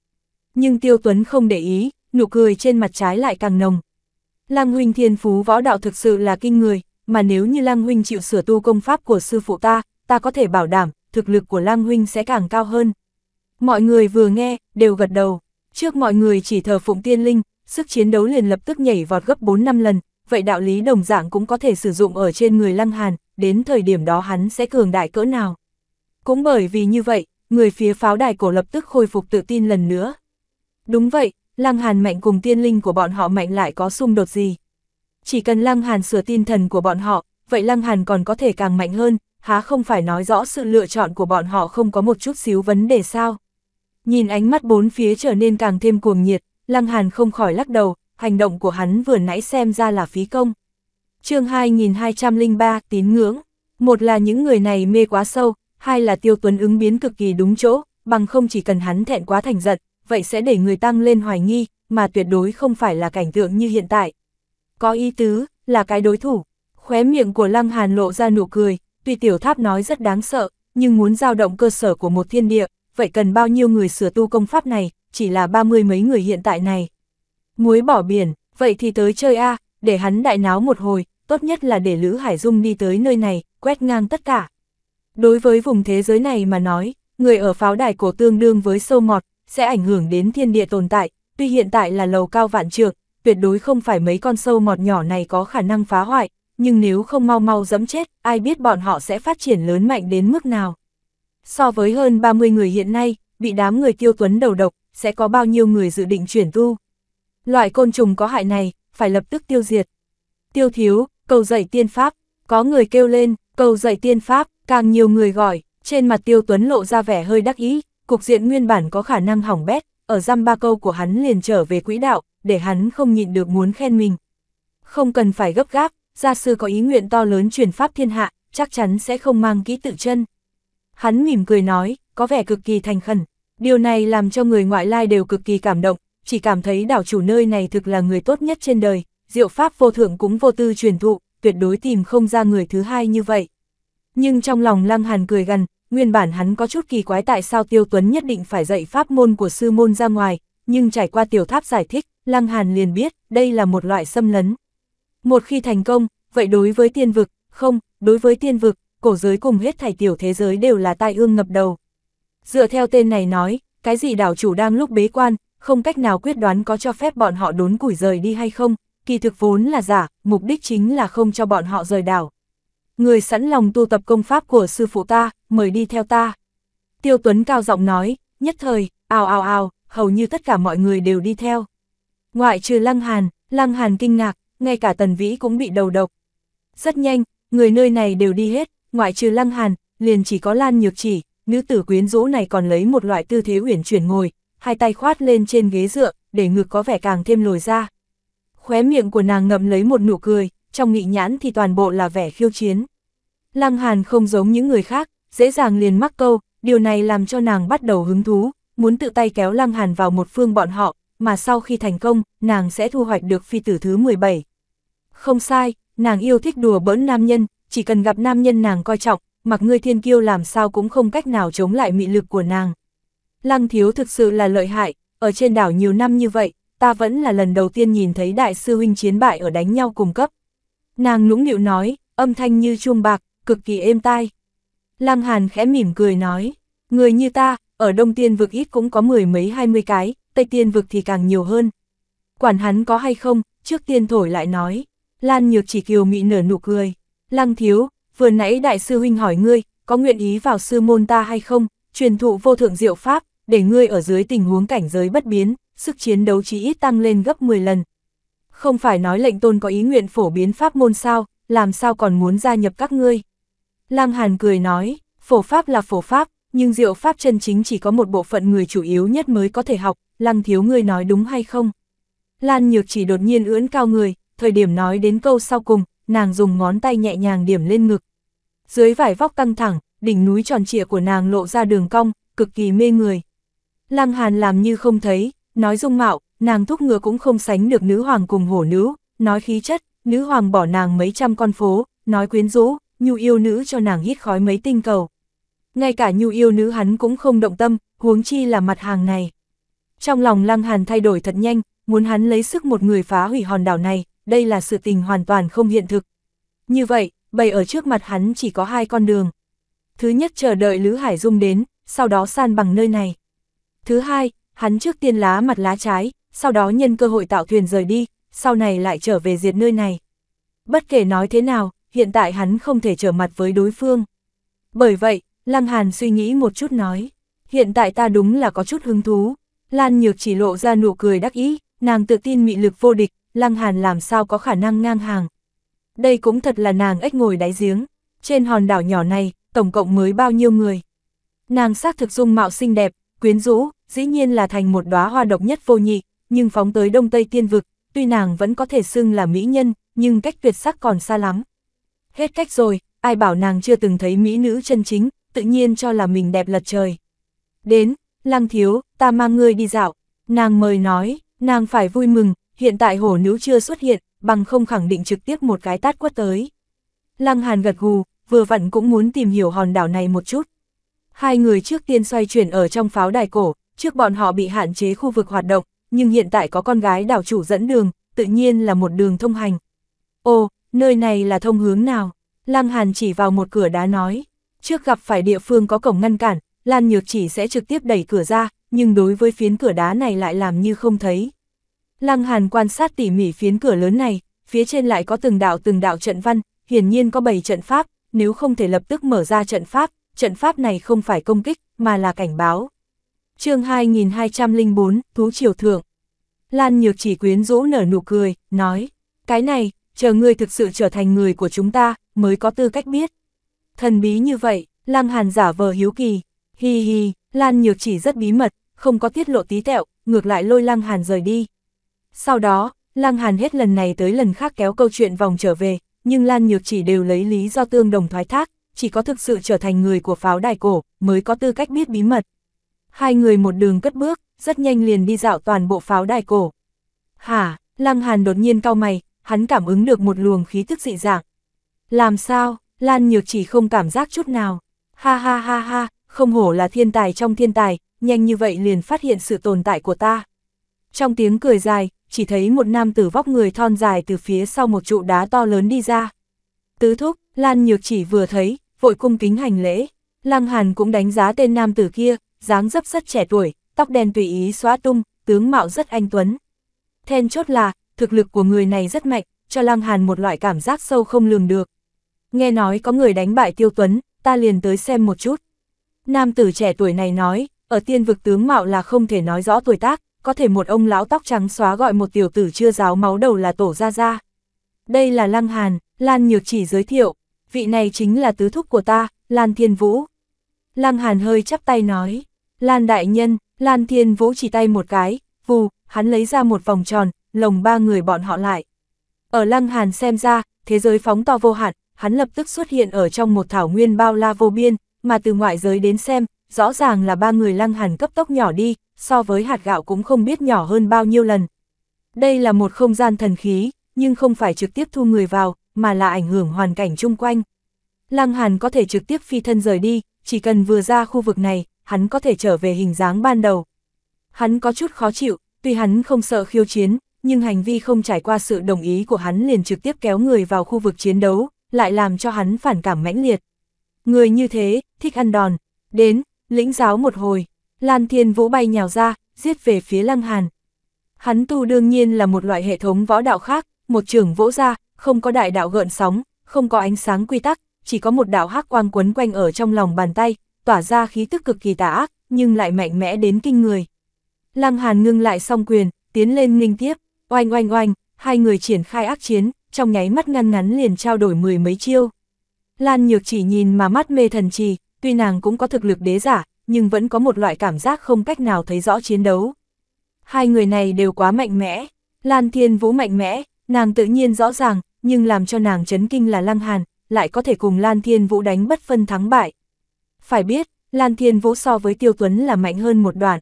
Nhưng tiêu tuấn không để ý, nụ cười trên mặt trái lại càng nồng. Lang huynh thiên phú võ đạo thực sự là kinh người, mà nếu như Lang huynh chịu sửa tu công pháp của sư phụ ta, ta có thể bảo đảm, thực lực của Lang huynh sẽ càng cao hơn. Mọi người vừa nghe, đều gật đầu. Trước mọi người chỉ thờ phụng tiên linh, sức chiến đấu liền lập tức nhảy vọt gấp 4 năm lần, vậy đạo lý đồng dạng cũng có thể sử dụng ở trên người Lăng Hàn, đến thời điểm đó hắn sẽ cường đại cỡ nào. Cũng bởi vì như vậy, người phía pháo đài cổ lập tức khôi phục tự tin lần nữa. Đúng vậy, Lăng Hàn mạnh cùng tiên linh của bọn họ mạnh lại có xung đột gì. Chỉ cần Lăng Hàn sửa tin thần của bọn họ, vậy Lăng Hàn còn có thể càng mạnh hơn, há không phải nói rõ sự lựa chọn của bọn họ không có một chút xíu vấn đề sao. Nhìn ánh mắt bốn phía trở nên càng thêm cuồng nhiệt, Lăng Hàn không khỏi lắc đầu, hành động của hắn vừa nãy xem ra là phí công. chương 2203 Tín Ngưỡng Một là những người này mê quá sâu, hai là Tiêu Tuấn ứng biến cực kỳ đúng chỗ, bằng không chỉ cần hắn thẹn quá thành giận, vậy sẽ để người tăng lên hoài nghi, mà tuyệt đối không phải là cảnh tượng như hiện tại. Có ý tứ, là cái đối thủ. Khóe miệng của Lăng Hàn lộ ra nụ cười, tuy tiểu tháp nói rất đáng sợ, nhưng muốn dao động cơ sở của một thiên địa, vậy cần bao nhiêu người sửa tu công pháp này, chỉ là ba mươi mấy người hiện tại này. Muối bỏ biển, vậy thì tới chơi A, để hắn đại náo một hồi, tốt nhất là để Lữ Hải Dung đi tới nơi này, quét ngang tất cả. Đối với vùng thế giới này mà nói, người ở pháo đài cổ tương đương với sâu mọt, sẽ ảnh hưởng đến thiên địa tồn tại, tuy hiện tại là lầu cao vạn trượng, tuyệt đối không phải mấy con sâu mọt nhỏ này có khả năng phá hoại, nhưng nếu không mau mau dẫm chết, ai biết bọn họ sẽ phát triển lớn mạnh đến mức nào. So với hơn 30 người hiện nay, bị đám người tiêu tuấn đầu độc, sẽ có bao nhiêu người dự định chuyển tu. Loại côn trùng có hại này, phải lập tức tiêu diệt. Tiêu thiếu, cầu dạy tiên pháp, có người kêu lên, cầu dạy tiên pháp, càng nhiều người gọi, trên mặt tiêu tuấn lộ ra vẻ hơi đắc ý, cục diện nguyên bản có khả năng hỏng bét, ở giam ba câu của hắn liền trở về quỹ đạo, để hắn không nhịn được muốn khen mình. Không cần phải gấp gáp, gia sư có ý nguyện to lớn truyền pháp thiên hạ, chắc chắn sẽ không mang ký tự chân. Hắn mỉm cười nói, có vẻ cực kỳ thành khẩn, điều này làm cho người ngoại lai đều cực kỳ cảm động, chỉ cảm thấy đảo chủ nơi này thực là người tốt nhất trên đời, diệu pháp vô thượng cũng vô tư truyền thụ, tuyệt đối tìm không ra người thứ hai như vậy. Nhưng trong lòng Lăng Hàn cười gần, nguyên bản hắn có chút kỳ quái tại sao Tiêu Tuấn nhất định phải dạy pháp môn của sư môn ra ngoài, nhưng trải qua tiểu tháp giải thích, Lăng Hàn liền biết, đây là một loại xâm lấn. Một khi thành công, vậy đối với tiên vực, không, đối với tiên vực, cổ giới cùng hết thảy tiểu thế giới đều là tai ương ngập đầu. Dựa theo tên này nói, cái gì đảo chủ đang lúc bế quan, không cách nào quyết đoán có cho phép bọn họ đốn củi rời đi hay không, kỳ thực vốn là giả, mục đích chính là không cho bọn họ rời đảo người sẵn lòng tu tập công pháp của sư phụ ta, mời đi theo ta. Tiêu Tuấn cao giọng nói, nhất thời, ào ào ào, hầu như tất cả mọi người đều đi theo. Ngoại trừ Lăng Hàn, Lăng Hàn kinh ngạc, ngay cả Tần Vĩ cũng bị đầu độc. Rất nhanh, người nơi này đều đi hết, ngoại trừ Lăng Hàn, liền chỉ có Lan Nhược Chỉ, nữ tử quyến rũ này còn lấy một loại tư thế uyển chuyển ngồi, hai tay khoát lên trên ghế dựa, để ngực có vẻ càng thêm lồi ra. Khóe miệng của nàng ngậm lấy một nụ cười, trong nghị nhãn thì toàn bộ là vẻ khiêu chiến. Lăng Hàn không giống những người khác, dễ dàng liền mắc câu, điều này làm cho nàng bắt đầu hứng thú, muốn tự tay kéo Lăng Hàn vào một phương bọn họ, mà sau khi thành công, nàng sẽ thu hoạch được phi tử thứ 17. Không sai, nàng yêu thích đùa bỡn nam nhân, chỉ cần gặp nam nhân nàng coi trọng, mặc ngươi thiên kiêu làm sao cũng không cách nào chống lại mị lực của nàng. Lăng thiếu thực sự là lợi hại, ở trên đảo nhiều năm như vậy, ta vẫn là lần đầu tiên nhìn thấy đại sư huynh chiến bại ở đánh nhau cùng cấp. Nàng nũng nịu nói, âm thanh như chuông bạc, cực kỳ êm tai. Lăng Hàn khẽ mỉm cười nói, người như ta, ở Đông Tiên vực ít cũng có mười mấy hai mươi cái, Tây Tiên vực thì càng nhiều hơn. Quản hắn có hay không, trước tiên thổi lại nói. Lan Nhược chỉ kiều mị nở nụ cười. Lăng thiếu, vừa nãy đại sư huynh hỏi ngươi, có nguyện ý vào sư môn ta hay không, truyền thụ vô thượng diệu pháp, để ngươi ở dưới tình huống cảnh giới bất biến, sức chiến đấu chí ít tăng lên gấp 10 lần, không phải nói lệnh tôn có ý nguyện phổ biến pháp môn sao, làm sao còn muốn gia nhập các ngươi. Lăng Hàn cười nói, phổ pháp là phổ pháp, nhưng diệu pháp chân chính chỉ có một bộ phận người chủ yếu nhất mới có thể học, lăng thiếu ngươi nói đúng hay không. Lan Nhược chỉ đột nhiên ưỡn cao người, thời điểm nói đến câu sau cùng, nàng dùng ngón tay nhẹ nhàng điểm lên ngực. Dưới vải vóc căng thẳng, đỉnh núi tròn trịa của nàng lộ ra đường cong, cực kỳ mê người. Lăng Hàn làm như không thấy, nói dung mạo, nàng thúc ngựa cũng không sánh được nữ hoàng cùng hổ nữ, nói khí chất, nữ hoàng bỏ nàng mấy trăm con phố, nói quyến rũ, nhu yêu nữ cho nàng hít khói mấy tinh cầu. Ngay cả nhu yêu nữ hắn cũng không động tâm, huống chi là mặt hàng này. Trong lòng Lăng Hàn thay đổi thật nhanh, muốn hắn lấy sức một người phá hủy hòn đảo này, đây là sự tình hoàn toàn không hiện thực. Như vậy, bày ở trước mặt hắn chỉ có hai con đường. Thứ nhất chờ đợi Lữ Hải Dung đến, sau đó san bằng nơi này. Thứ hai, hắn trước tiên lá mặt lá trái, sau đó nhân cơ hội tạo thuyền rời đi, sau này lại trở về diệt nơi này. Bất kể nói thế nào, hiện tại hắn không thể trở mặt với đối phương. Bởi vậy, Lăng Hàn suy nghĩ một chút nói, hiện tại ta đúng là có chút hứng thú. Lan Nhược chỉ lộ ra nụ cười đắc ý, nàng tự tin mị lực vô địch, Lăng Hàn làm sao có khả năng ngang hàng. Đây cũng thật là nàng ếch ngồi đáy giếng, trên hòn đảo nhỏ này, tổng cộng mới bao nhiêu người. Nàng xác thực dung mạo xinh đẹp, quyến rũ, dĩ nhiên là thành một đóa hoa độc nhất vô nhị, nhưng phóng tới Đông Tây Tiên Vực, tuy nàng vẫn có thể xưng là mỹ nhân, nhưng cách tuyệt sắc còn xa lắm. Hết cách rồi, ai bảo nàng chưa từng thấy mỹ nữ chân chính, tự nhiên cho là mình đẹp lật trời. Đến, Lăng Thiếu, ta mang ngươi đi dạo, nàng mời nói, nàng phải vui mừng, hiện tại hổ nữ chưa xuất hiện, bằng không khẳng định trực tiếp một cái tát quất tới. Lăng Hàn gật gù, vừa vặn cũng muốn tìm hiểu hòn đảo này một chút. Hai người trước tiên xoay chuyển ở trong pháo đài cổ, trước bọn họ bị hạn chế khu vực hoạt động, nhưng hiện tại có con gái đảo chủ dẫn đường, tự nhiên là một đường thông hành. Ồ, nơi này là thông hướng nào? Lăng Hàn chỉ vào một cửa đá nói. Trước gặp phải địa phương có cổng ngăn cản, Lan Nhược chỉ sẽ trực tiếp đẩy cửa ra, nhưng đối với phiến cửa đá này lại làm như không thấy. Lăng Hàn quan sát tỉ mỉ phiến cửa lớn này, phía trên lại có từng đạo từng đạo trận văn, hiển nhiên có bảy trận pháp, nếu không thể lập tức mở ra trận pháp, trận pháp này không phải công kích, mà là cảnh báo chương 2204, Thú Triều Thượng. Lan Nhược chỉ quyến rũ nở nụ cười, nói, cái này, chờ ngươi thực sự trở thành người của chúng ta, mới có tư cách biết. Thần bí như vậy, Lăng Hàn giả vờ hiếu kỳ, hi hi, Lan Nhược chỉ rất bí mật, không có tiết lộ tí tẹo, ngược lại lôi Lăng Hàn rời đi. Sau đó, Lăng Hàn hết lần này tới lần khác kéo câu chuyện vòng trở về, nhưng Lan Nhược chỉ đều lấy lý do tương đồng thoái thác, chỉ có thực sự trở thành người của pháo đài cổ, mới có tư cách biết bí mật. Hai người một đường cất bước, rất nhanh liền đi dạo toàn bộ pháo đài cổ. Hả, Lăng Hàn đột nhiên cau mày, hắn cảm ứng được một luồng khí tức dị dạng. Làm sao, Lan Nhược chỉ không cảm giác chút nào. Ha ha ha ha, không hổ là thiên tài trong thiên tài, nhanh như vậy liền phát hiện sự tồn tại của ta. Trong tiếng cười dài, chỉ thấy một nam tử vóc người thon dài từ phía sau một trụ đá to lớn đi ra. Tứ thúc, Lan Nhược chỉ vừa thấy, vội cung kính hành lễ. Lăng Hàn cũng đánh giá tên nam tử kia, dáng dấp rất trẻ tuổi, tóc đen tùy ý xóa tung, tướng mạo rất anh tuấn. Then chốt là, thực lực của người này rất mạnh, cho Lăng Hàn một loại cảm giác sâu không lường được. Nghe nói có người đánh bại Tiêu Tuấn, ta liền tới xem một chút. Nam tử trẻ tuổi này nói, ở tiên vực tướng mạo là không thể nói rõ tuổi tác, có thể một ông lão tóc trắng xóa gọi một tiểu tử chưa ráo máu đầu là tổ ra ra. Đây là Lăng Hàn, Lan Nhược chỉ giới thiệu, vị này chính là tứ thúc của ta, Lan Thiên Vũ. Lăng Hàn hơi chắp tay nói, Lan Đại Nhân, Lan Thiên vỗ chỉ tay một cái, vù, hắn lấy ra một vòng tròn, lồng ba người bọn họ lại. Ở Lăng Hàn xem ra, thế giới phóng to vô hạn, hắn lập tức xuất hiện ở trong một thảo nguyên bao la vô biên, mà từ ngoại giới đến xem, rõ ràng là ba người Lăng Hàn cấp tốc nhỏ đi, so với hạt gạo cũng không biết nhỏ hơn bao nhiêu lần. Đây là một không gian thần khí, nhưng không phải trực tiếp thu người vào, mà là ảnh hưởng hoàn cảnh chung quanh. Lăng Hàn có thể trực tiếp phi thân rời đi, chỉ cần vừa ra khu vực này, hắn có thể trở về hình dáng ban đầu. Hắn có chút khó chịu, tuy hắn không sợ khiêu chiến, nhưng hành vi không trải qua sự đồng ý của hắn liền trực tiếp kéo người vào khu vực chiến đấu, lại làm cho hắn phản cảm mãnh liệt. Người như thế, thích ăn đòn. Đến, lĩnh giáo một hồi, Lan Thiên Vũ bay nhào ra, giết về phía Lăng Hàn. Hắn tu đương nhiên là một loại hệ thống võ đạo khác, một trường vỗ ra, không có đại đạo gợn sóng, không có ánh sáng quy tắc, chỉ có một đạo hắc quang quấn quanh ở trong lòng bàn tay, tỏa ra khí tức cực kỳ tà ác, nhưng lại mạnh mẽ đến kinh người. Lăng Hàn ngưng lại song quyền, tiến lên nghênh tiếp, oanh oanh oanh, hai người triển khai ác chiến, trong nháy mắt ngăn ngắn liền trao đổi mười mấy chiêu. Lan Nhược chỉ nhìn mà mắt mê thần trì, tuy nàng cũng có thực lực đế giả, nhưng vẫn có một loại cảm giác không cách nào thấy rõ chiến đấu. Hai người này đều quá mạnh mẽ, Lan Thiên Vũ mạnh mẽ, nàng tự nhiên rõ ràng, nhưng làm cho nàng chấn kinh là Lăng Hàn, lại có thể cùng Lan Thiên Vũ đánh bất phân thắng bại. Phải biết, Lan Thiên Vũ so với Tiêu Tuấn là mạnh hơn một đoạn.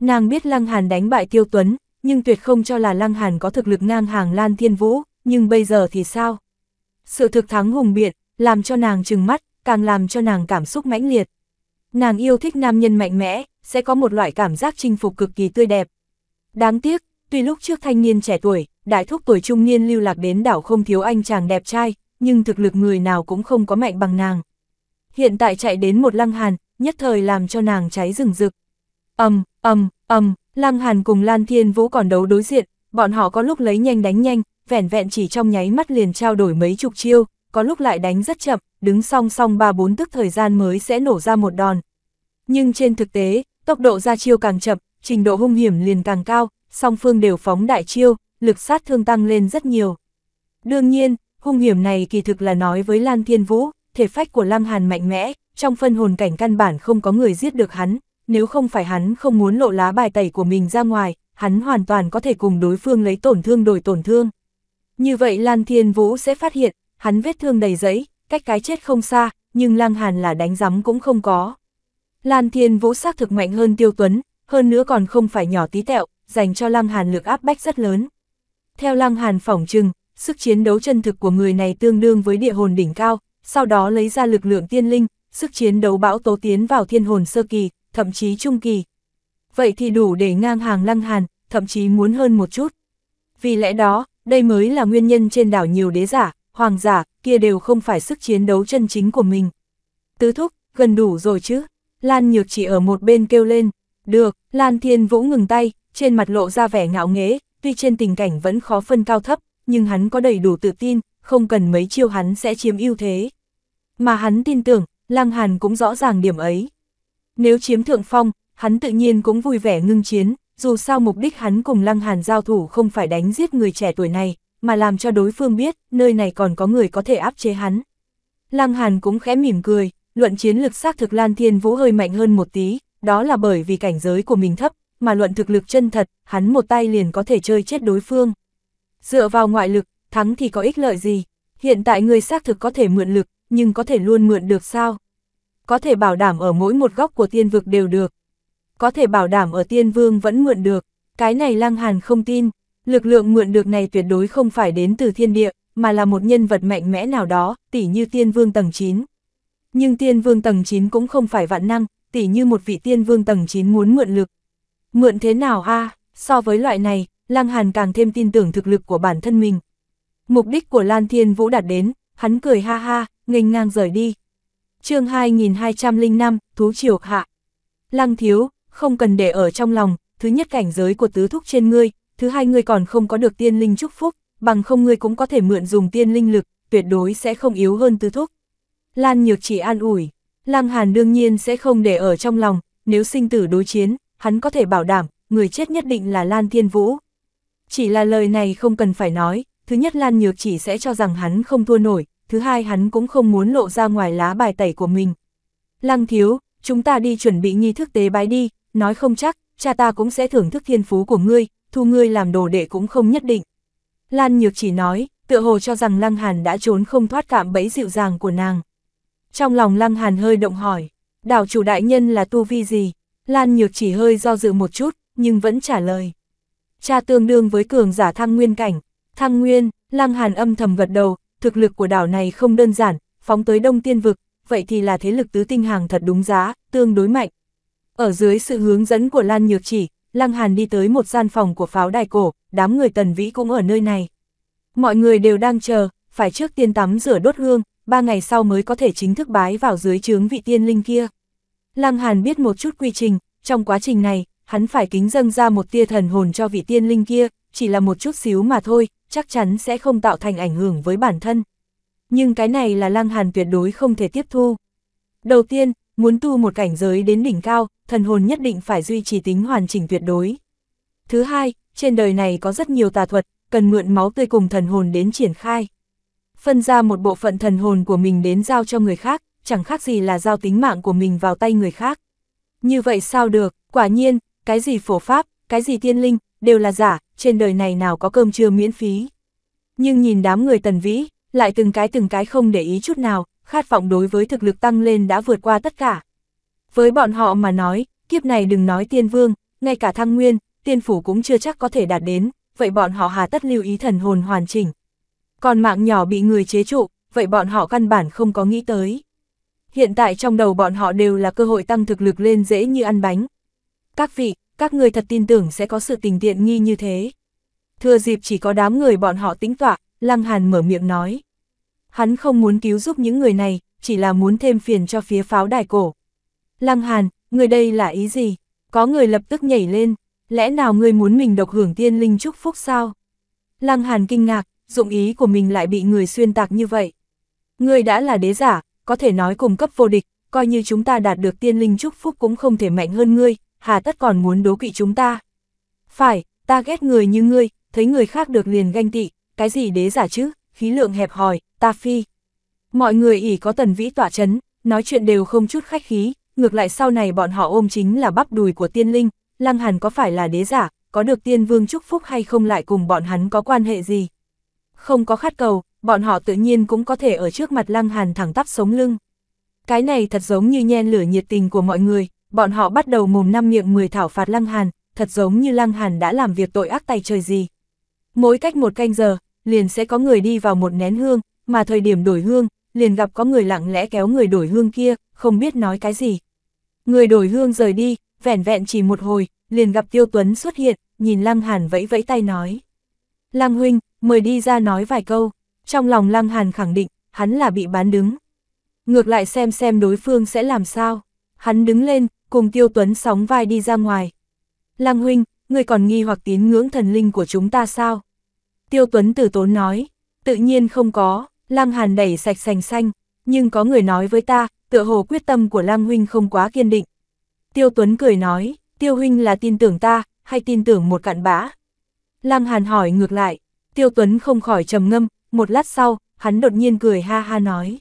Nàng biết Lăng Hàn đánh bại Tiêu Tuấn, nhưng tuyệt không cho là Lăng Hàn có thực lực ngang hàng Lan Thiên Vũ, nhưng bây giờ thì sao? Sự thực thắng hùng biện, làm cho nàng trừng mắt, càng làm cho nàng cảm xúc mãnh liệt. Nàng yêu thích nam nhân mạnh mẽ, sẽ có một loại cảm giác chinh phục cực kỳ tươi đẹp. Đáng tiếc, tuy lúc trước thanh niên trẻ tuổi, đại thúc tuổi trung niên lưu lạc đến đảo không thiếu anh chàng đẹp trai, nhưng thực lực người nào cũng không có mạnh bằng nàng. Hiện tại chạy đến một lăng hàn, nhất thời làm cho nàng cháy rừng rực. Âm, âm, âm, lăng hàn cùng Lan Thiên Vũ còn đấu đối diện, bọn họ có lúc lấy nhanh đánh nhanh, vẻn vẹn chỉ trong nháy mắt liền trao đổi mấy chục chiêu, có lúc lại đánh rất chậm, đứng song song ba bốn tức thời gian mới sẽ nổ ra một đòn. Nhưng trên thực tế, tốc độ ra chiêu càng chậm, trình độ hung hiểm liền càng cao, song phương đều phóng đại chiêu, lực sát thương tăng lên rất nhiều. Đương nhiên, hung hiểm này kỳ thực là nói với Lan Thiên Vũ, thể phách của Lăng Hàn mạnh mẽ, trong phân hồn cảnh căn bản không có người giết được hắn, nếu không phải hắn không muốn lộ lá bài tẩy của mình ra ngoài, hắn hoàn toàn có thể cùng đối phương lấy tổn thương đổi tổn thương. Như vậy Lan Thiên Vũ sẽ phát hiện, hắn vết thương đầy giấy, cách cái chết không xa, nhưng Lăng Hàn là đánh giấm cũng không có. Lan Thiên Vũ xác thực mạnh hơn Tiêu Tuấn, hơn nữa còn không phải nhỏ tí tẹo, dành cho Lăng Hàn lực áp bách rất lớn. Theo Lăng Hàn phỏng trừng, sức chiến đấu chân thực của người này tương đương với địa hồn đỉnh cao, sau đó lấy ra lực lượng tiên linh, sức chiến đấu bão tố tiến vào thiên hồn sơ kỳ, thậm chí trung kỳ. Vậy thì đủ để ngang hàng lăng hàn, thậm chí muốn hơn một chút. Vì lẽ đó, đây mới là nguyên nhân trên đảo nhiều đế giả, hoàng giả, kia đều không phải sức chiến đấu chân chính của mình. Tứ thúc, gần đủ rồi chứ. Lan Nhược chỉ ở một bên kêu lên. Được, Lan Thiên Vũ ngừng tay, trên mặt lộ ra vẻ ngạo nghễ, tuy trên tình cảnh vẫn khó phân cao thấp, nhưng hắn có đầy đủ tự tin, không cần mấy chiêu hắn sẽ chiếm ưu thế. Mà hắn tin tưởng, Lăng Hàn cũng rõ ràng điểm ấy. Nếu chiếm thượng phong, hắn tự nhiên cũng vui vẻ ngưng chiến, dù sao mục đích hắn cùng Lăng Hàn giao thủ không phải đánh giết người trẻ tuổi này, mà làm cho đối phương biết nơi này còn có người có thể áp chế hắn. Lăng Hàn cũng khẽ mỉm cười, luận chiến lực xác thực Lan Thiên Vũ hơi mạnh hơn một tí, đó là bởi vì cảnh giới của mình thấp, mà luận thực lực chân thật, hắn một tay liền có thể chơi chết đối phương. Dựa vào ngoại lực, thắng thì có ích lợi gì? Hiện tại người xác thực có thể mượn lực, nhưng có thể luôn mượn được sao? Có thể bảo đảm ở mỗi một góc của tiên vực đều được. Có thể bảo đảm ở tiên vương vẫn mượn được. Cái này Lăng Hàn không tin, lực lượng mượn được này tuyệt đối không phải đến từ thiên địa, mà là một nhân vật mạnh mẽ nào đó, tỉ như tiên vương tầng 9. Nhưng tiên vương tầng 9 cũng không phải vạn năng, tỉ như một vị tiên vương tầng 9 muốn mượn lực. Mượn thế nào a so với loại này, Lăng Hàn càng thêm tin tưởng thực lực của bản thân mình. Mục đích của Lan Thiên Vũ đạt đến, hắn cười ha ha, nghênh ngang rời đi. chương 2205, Thú Triều Hạ. Lăng Thiếu, không cần để ở trong lòng, thứ nhất cảnh giới của tứ thúc trên ngươi, thứ hai ngươi còn không có được tiên linh chúc phúc, bằng không ngươi cũng có thể mượn dùng tiên linh lực, tuyệt đối sẽ không yếu hơn tứ thúc. Lan Nhược chỉ an ủi, Lăng Hàn đương nhiên sẽ không để ở trong lòng, nếu sinh tử đối chiến, hắn có thể bảo đảm, người chết nhất định là Lan Thiên Vũ. Chỉ là lời này không cần phải nói, thứ nhất Lan Nhược chỉ sẽ cho rằng hắn không thua nổi, thứ hai hắn cũng không muốn lộ ra ngoài lá bài tẩy của mình. Lăng thiếu, chúng ta đi chuẩn bị nghi thức tế bái đi, nói không chắc, cha ta cũng sẽ thưởng thức thiên phú của ngươi, thu ngươi làm đồ đệ cũng không nhất định. Lan Nhược chỉ nói, tựa hồ cho rằng Lăng Hàn đã trốn không thoát cạm bẫy dịu dàng của nàng. Trong lòng Lăng Hàn hơi động hỏi, đảo chủ đại nhân là tu vi gì? Lan Nhược chỉ hơi do dự một chút, nhưng vẫn trả lời cha tương đương với cường giả thăng nguyên cảnh. Thăng nguyên, Lăng Hàn âm thầm gật đầu, thực lực của đảo này không đơn giản, phóng tới đông tiên vực, vậy thì là thế lực tứ tinh hàng thật đúng giá, tương đối mạnh. Ở dưới sự hướng dẫn của Lan Nhược Chỉ, Lăng Hàn đi tới một gian phòng của pháo đài cổ, đám người tần vĩ cũng ở nơi này. Mọi người đều đang chờ, phải trước tiên tắm rửa đốt hương, ba ngày sau mới có thể chính thức bái vào dưới chướng vị tiên linh kia. Lăng Hàn biết một chút quy trình, trong quá trình này, hắn phải kính dâng ra một tia thần hồn cho vị tiên linh kia, chỉ là một chút xíu mà thôi, chắc chắn sẽ không tạo thành ảnh hưởng với bản thân. Nhưng cái này là Lăng Hàn tuyệt đối không thể tiếp thu. Đầu tiên, muốn tu một cảnh giới đến đỉnh cao, thần hồn nhất định phải duy trì tính hoàn chỉnh tuyệt đối. Thứ hai, trên đời này có rất nhiều tà thuật, cần mượn máu tươi cùng thần hồn đến triển khai. Phân ra một bộ phận thần hồn của mình đến giao cho người khác, chẳng khác gì là giao tính mạng của mình vào tay người khác. Như vậy sao được, quả nhiên, cái gì phổ pháp, cái gì tiên linh, đều là giả, trên đời này nào có cơm trưa miễn phí. Nhưng nhìn đám người tần vĩ, lại từng cái từng cái không để ý chút nào, khát vọng đối với thực lực tăng lên đã vượt qua tất cả. Với bọn họ mà nói, kiếp này đừng nói tiên vương, ngay cả thăng nguyên, tiên phủ cũng chưa chắc có thể đạt đến, vậy bọn họ hà tất lưu ý thần hồn hoàn chỉnh. Còn mạng nhỏ bị người chế trụ, vậy bọn họ căn bản không có nghĩ tới. Hiện tại trong đầu bọn họ đều là cơ hội tăng thực lực lên dễ như ăn bánh, các vị, các người thật tin tưởng sẽ có sự tình tiện nghi như thế. Thừa dịp chỉ có đám người bọn họ tính tọa, Lăng Hàn mở miệng nói. Hắn không muốn cứu giúp những người này, chỉ là muốn thêm phiền cho phía pháo đài cổ. Lăng Hàn, người đây là ý gì? Có người lập tức nhảy lên, lẽ nào người muốn mình độc hưởng tiên linh chúc phúc sao? Lăng Hàn kinh ngạc, dụng ý của mình lại bị người xuyên tạc như vậy. Người đã là đế giả, có thể nói cùng cấp vô địch, coi như chúng ta đạt được tiên linh chúc phúc cũng không thể mạnh hơn ngươi, hà tất còn muốn đố kỵ chúng ta. Phải, ta ghét người như ngươi, thấy người khác được liền ganh tị, cái gì đế giả chứ, khí lượng hẹp hòi, ta phi. Mọi người ỉ có tần vĩ tỏa chấn, nói chuyện đều không chút khách khí, ngược lại sau này bọn họ ôm chính là bắp đùi của tiên linh, lăng hẳn có phải là đế giả, có được tiên vương chúc phúc hay không lại cùng bọn hắn có quan hệ gì. Không có khát cầu, bọn họ tự nhiên cũng có thể ở trước mặt lăng hàn thẳng tắp sống lưng. Cái này thật giống như nhen lửa nhiệt tình của mọi người, bọn họ bắt đầu mồm năm miệng 10 thảo phạt Lăng Hàn, thật giống như Lăng Hàn đã làm việc tội ác tay trời gì. Mỗi cách một canh giờ, liền sẽ có người đi vào một nén hương, mà thời điểm đổi hương, liền gặp có người lặng lẽ kéo người đổi hương kia, không biết nói cái gì. Người đổi hương rời đi, vẻn vẹn chỉ một hồi, liền gặp Tiêu Tuấn xuất hiện, nhìn Lăng Hàn vẫy vẫy tay nói. Lăng huynh, mời đi ra nói vài câu. Trong lòng Lăng Hàn khẳng định, hắn là bị bán đứng. Ngược lại xem xem đối phương sẽ làm sao. Hắn đứng lên, cùng Tiêu Tuấn sóng vai đi ra ngoài. Lăng huynh, người còn nghi hoặc tín ngưỡng thần linh của chúng ta sao? Tiêu Tuấn tử tốn nói, tự nhiên không có, Lăng Hàn đẩy sạch sành xanh, nhưng có người nói với ta, tựa hồ quyết tâm của Lăng huynh không quá kiên định. Tiêu Tuấn cười nói, Tiêu huynh là tin tưởng ta, hay tin tưởng một cặn bã? Lăng Hàn hỏi ngược lại, Tiêu Tuấn không khỏi trầm ngâm, một lát sau, hắn đột nhiên cười ha ha nói.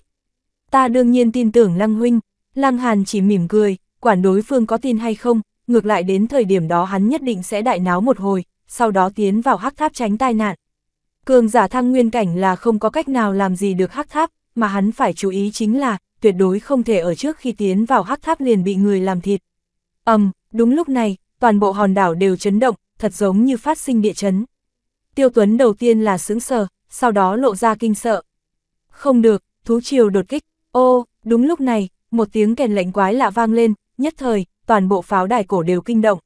Ta đương nhiên tin tưởng Lăng huynh, Lăng Hàn chỉ mỉm cười, quản đối phương có tin hay không, ngược lại đến thời điểm đó hắn nhất định sẽ đại náo một hồi, sau đó tiến vào hắc tháp tránh tai nạn. Cường giả thăng nguyên cảnh là không có cách nào làm gì được hắc tháp, mà hắn phải chú ý chính là, tuyệt đối không thể ở trước khi tiến vào hắc tháp liền bị người làm thịt. ầm, đúng lúc này, toàn bộ hòn đảo đều chấn động, thật giống như phát sinh địa chấn. Tiêu Tuấn đầu tiên là sững sờ, sau đó lộ ra kinh sợ. Không được, thú triều đột kích, ô, đúng lúc này, một tiếng kèn lệnh quái lạ vang lên, nhất thời, toàn bộ pháo đài cổ đều kinh động.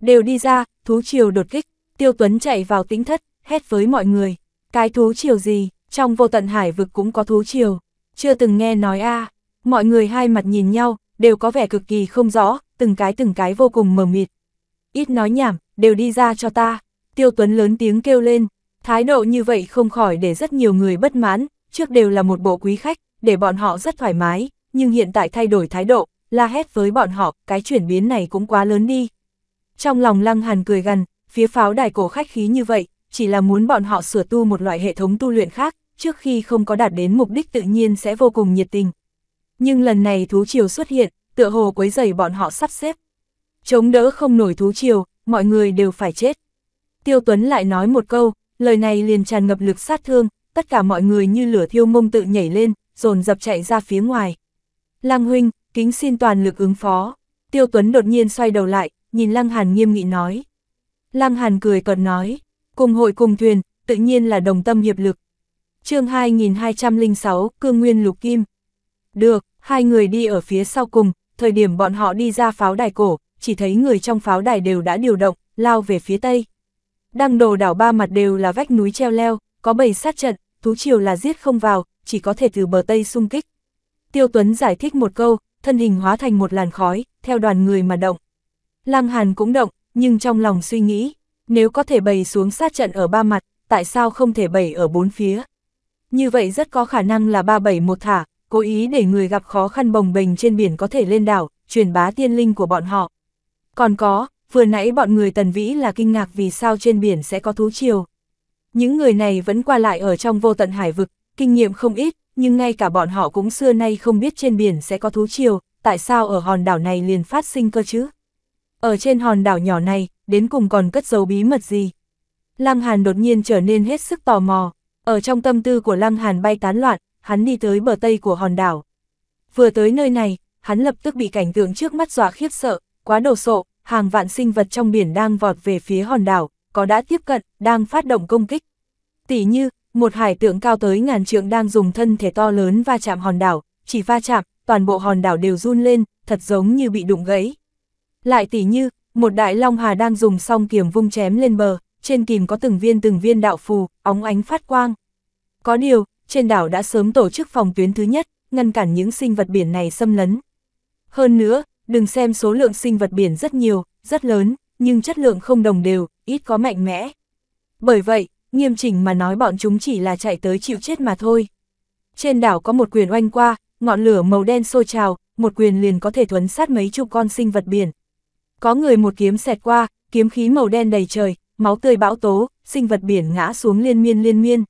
Đều đi ra, thú triều đột kích, Tiêu Tuấn chạy vào tĩnh thất, hét với mọi người, cái thú triều gì, trong vô tận hải vực cũng có thú triều, chưa từng nghe nói a. Mọi người hai mặt nhìn nhau, đều có vẻ cực kỳ không rõ, từng cái từng cái vô cùng mờ mịt. Ít nói nhảm, đều đi ra cho ta, Tiêu Tuấn lớn tiếng kêu lên, thái độ như vậy không khỏi để rất nhiều người bất mãn, trước đều là một bộ quý khách, để bọn họ rất thoải mái, nhưng hiện tại thay đổi thái độ, la hét với bọn họ, cái chuyển biến này cũng quá lớn đi. Trong lòng Lăng Hàn cười gằn, phía pháo đài cổ khách khí như vậy, chỉ là muốn bọn họ sửa tu một loại hệ thống tu luyện khác, trước khi không có đạt đến mục đích tự nhiên sẽ vô cùng nhiệt tình. Nhưng lần này thú triều xuất hiện, tựa hồ quấy rầy bọn họ sắp xếp. Chống đỡ không nổi thú triều, mọi người đều phải chết. Tiêu Tuấn lại nói một câu, lời này liền tràn ngập lực sát thương, tất cả mọi người như lửa thiêu mông tự nhảy lên, dồn dập chạy ra phía ngoài. Lang huynh, kính xin toàn lực ứng phó. Tiêu Tuấn đột nhiên xoay đầu lại, nhìn Lăng Hàn nghiêm nghị nói. Lăng Hàn cười cợt nói, cùng hội cùng thuyền, tự nhiên là đồng tâm hiệp lực. chương 2206, Cương Nguyên Lục Kim. Được, hai người đi ở phía sau cùng, thời điểm bọn họ đi ra pháo đài cổ, chỉ thấy người trong pháo đài đều đã điều động, lao về phía tây. Đăng đồ đảo ba mặt đều là vách núi treo leo, có bầy sát trận, thú triều là giết không vào, chỉ có thể từ bờ tây xung kích. Tiêu Tuấn giải thích một câu, thân hình hóa thành một làn khói, theo đoàn người mà động. Lăng Hàn cũng động, nhưng trong lòng suy nghĩ, nếu có thể bày xuống sát trận ở ba mặt, tại sao không thể bày ở bốn phía? Như vậy rất có khả năng là ba bảy một thả, cố ý để người gặp khó khăn bồng bềnh trên biển có thể lên đảo, truyền bá tiên linh của bọn họ. Còn có, vừa nãy bọn người tần vĩ là kinh ngạc vì sao trên biển sẽ có thú triều. Những người này vẫn qua lại ở trong vô tận hải vực, kinh nghiệm không ít, nhưng ngay cả bọn họ cũng xưa nay không biết trên biển sẽ có thú triều, tại sao ở hòn đảo này liền phát sinh cơ chứ? Ở trên hòn đảo nhỏ này, đến cùng còn cất giấu bí mật gì? Lăng Hàn đột nhiên trở nên hết sức tò mò, ở trong tâm tư của Lăng Hàn bay tán loạn, hắn đi tới bờ tây của hòn đảo. Vừa tới nơi này, hắn lập tức bị cảnh tượng trước mắt dọa khiếp sợ, quá đồ sộ, hàng vạn sinh vật trong biển đang vọt về phía hòn đảo, có đã tiếp cận, đang phát động công kích. Tỷ như, một hải tượng cao tới ngàn trượng đang dùng thân thể to lớn va chạm hòn đảo, chỉ va chạm, toàn bộ hòn đảo đều run lên, thật giống như bị đụng gãy. Lại tỉ như, một đại long hà đang dùng song kiềm vung chém lên bờ, trên kìm có từng viên từng viên đạo phù, óng ánh phát quang. Có điều, trên đảo đã sớm tổ chức phòng tuyến thứ nhất, ngăn cản những sinh vật biển này xâm lấn. Hơn nữa, đừng xem số lượng sinh vật biển rất nhiều, rất lớn, nhưng chất lượng không đồng đều, ít có mạnh mẽ. Bởi vậy, nghiêm chỉnh mà nói bọn chúng chỉ là chạy tới chịu chết mà thôi. Trên đảo có một quyền oanh qua, ngọn lửa màu đen sôi trào, một quyền liền có thể thuấn sát mấy chục con sinh vật biển. Có người một kiếm xẹt qua, kiếm khí màu đen đầy trời, máu tươi bão tố, sinh vật biển ngã xuống liên miên liên miên.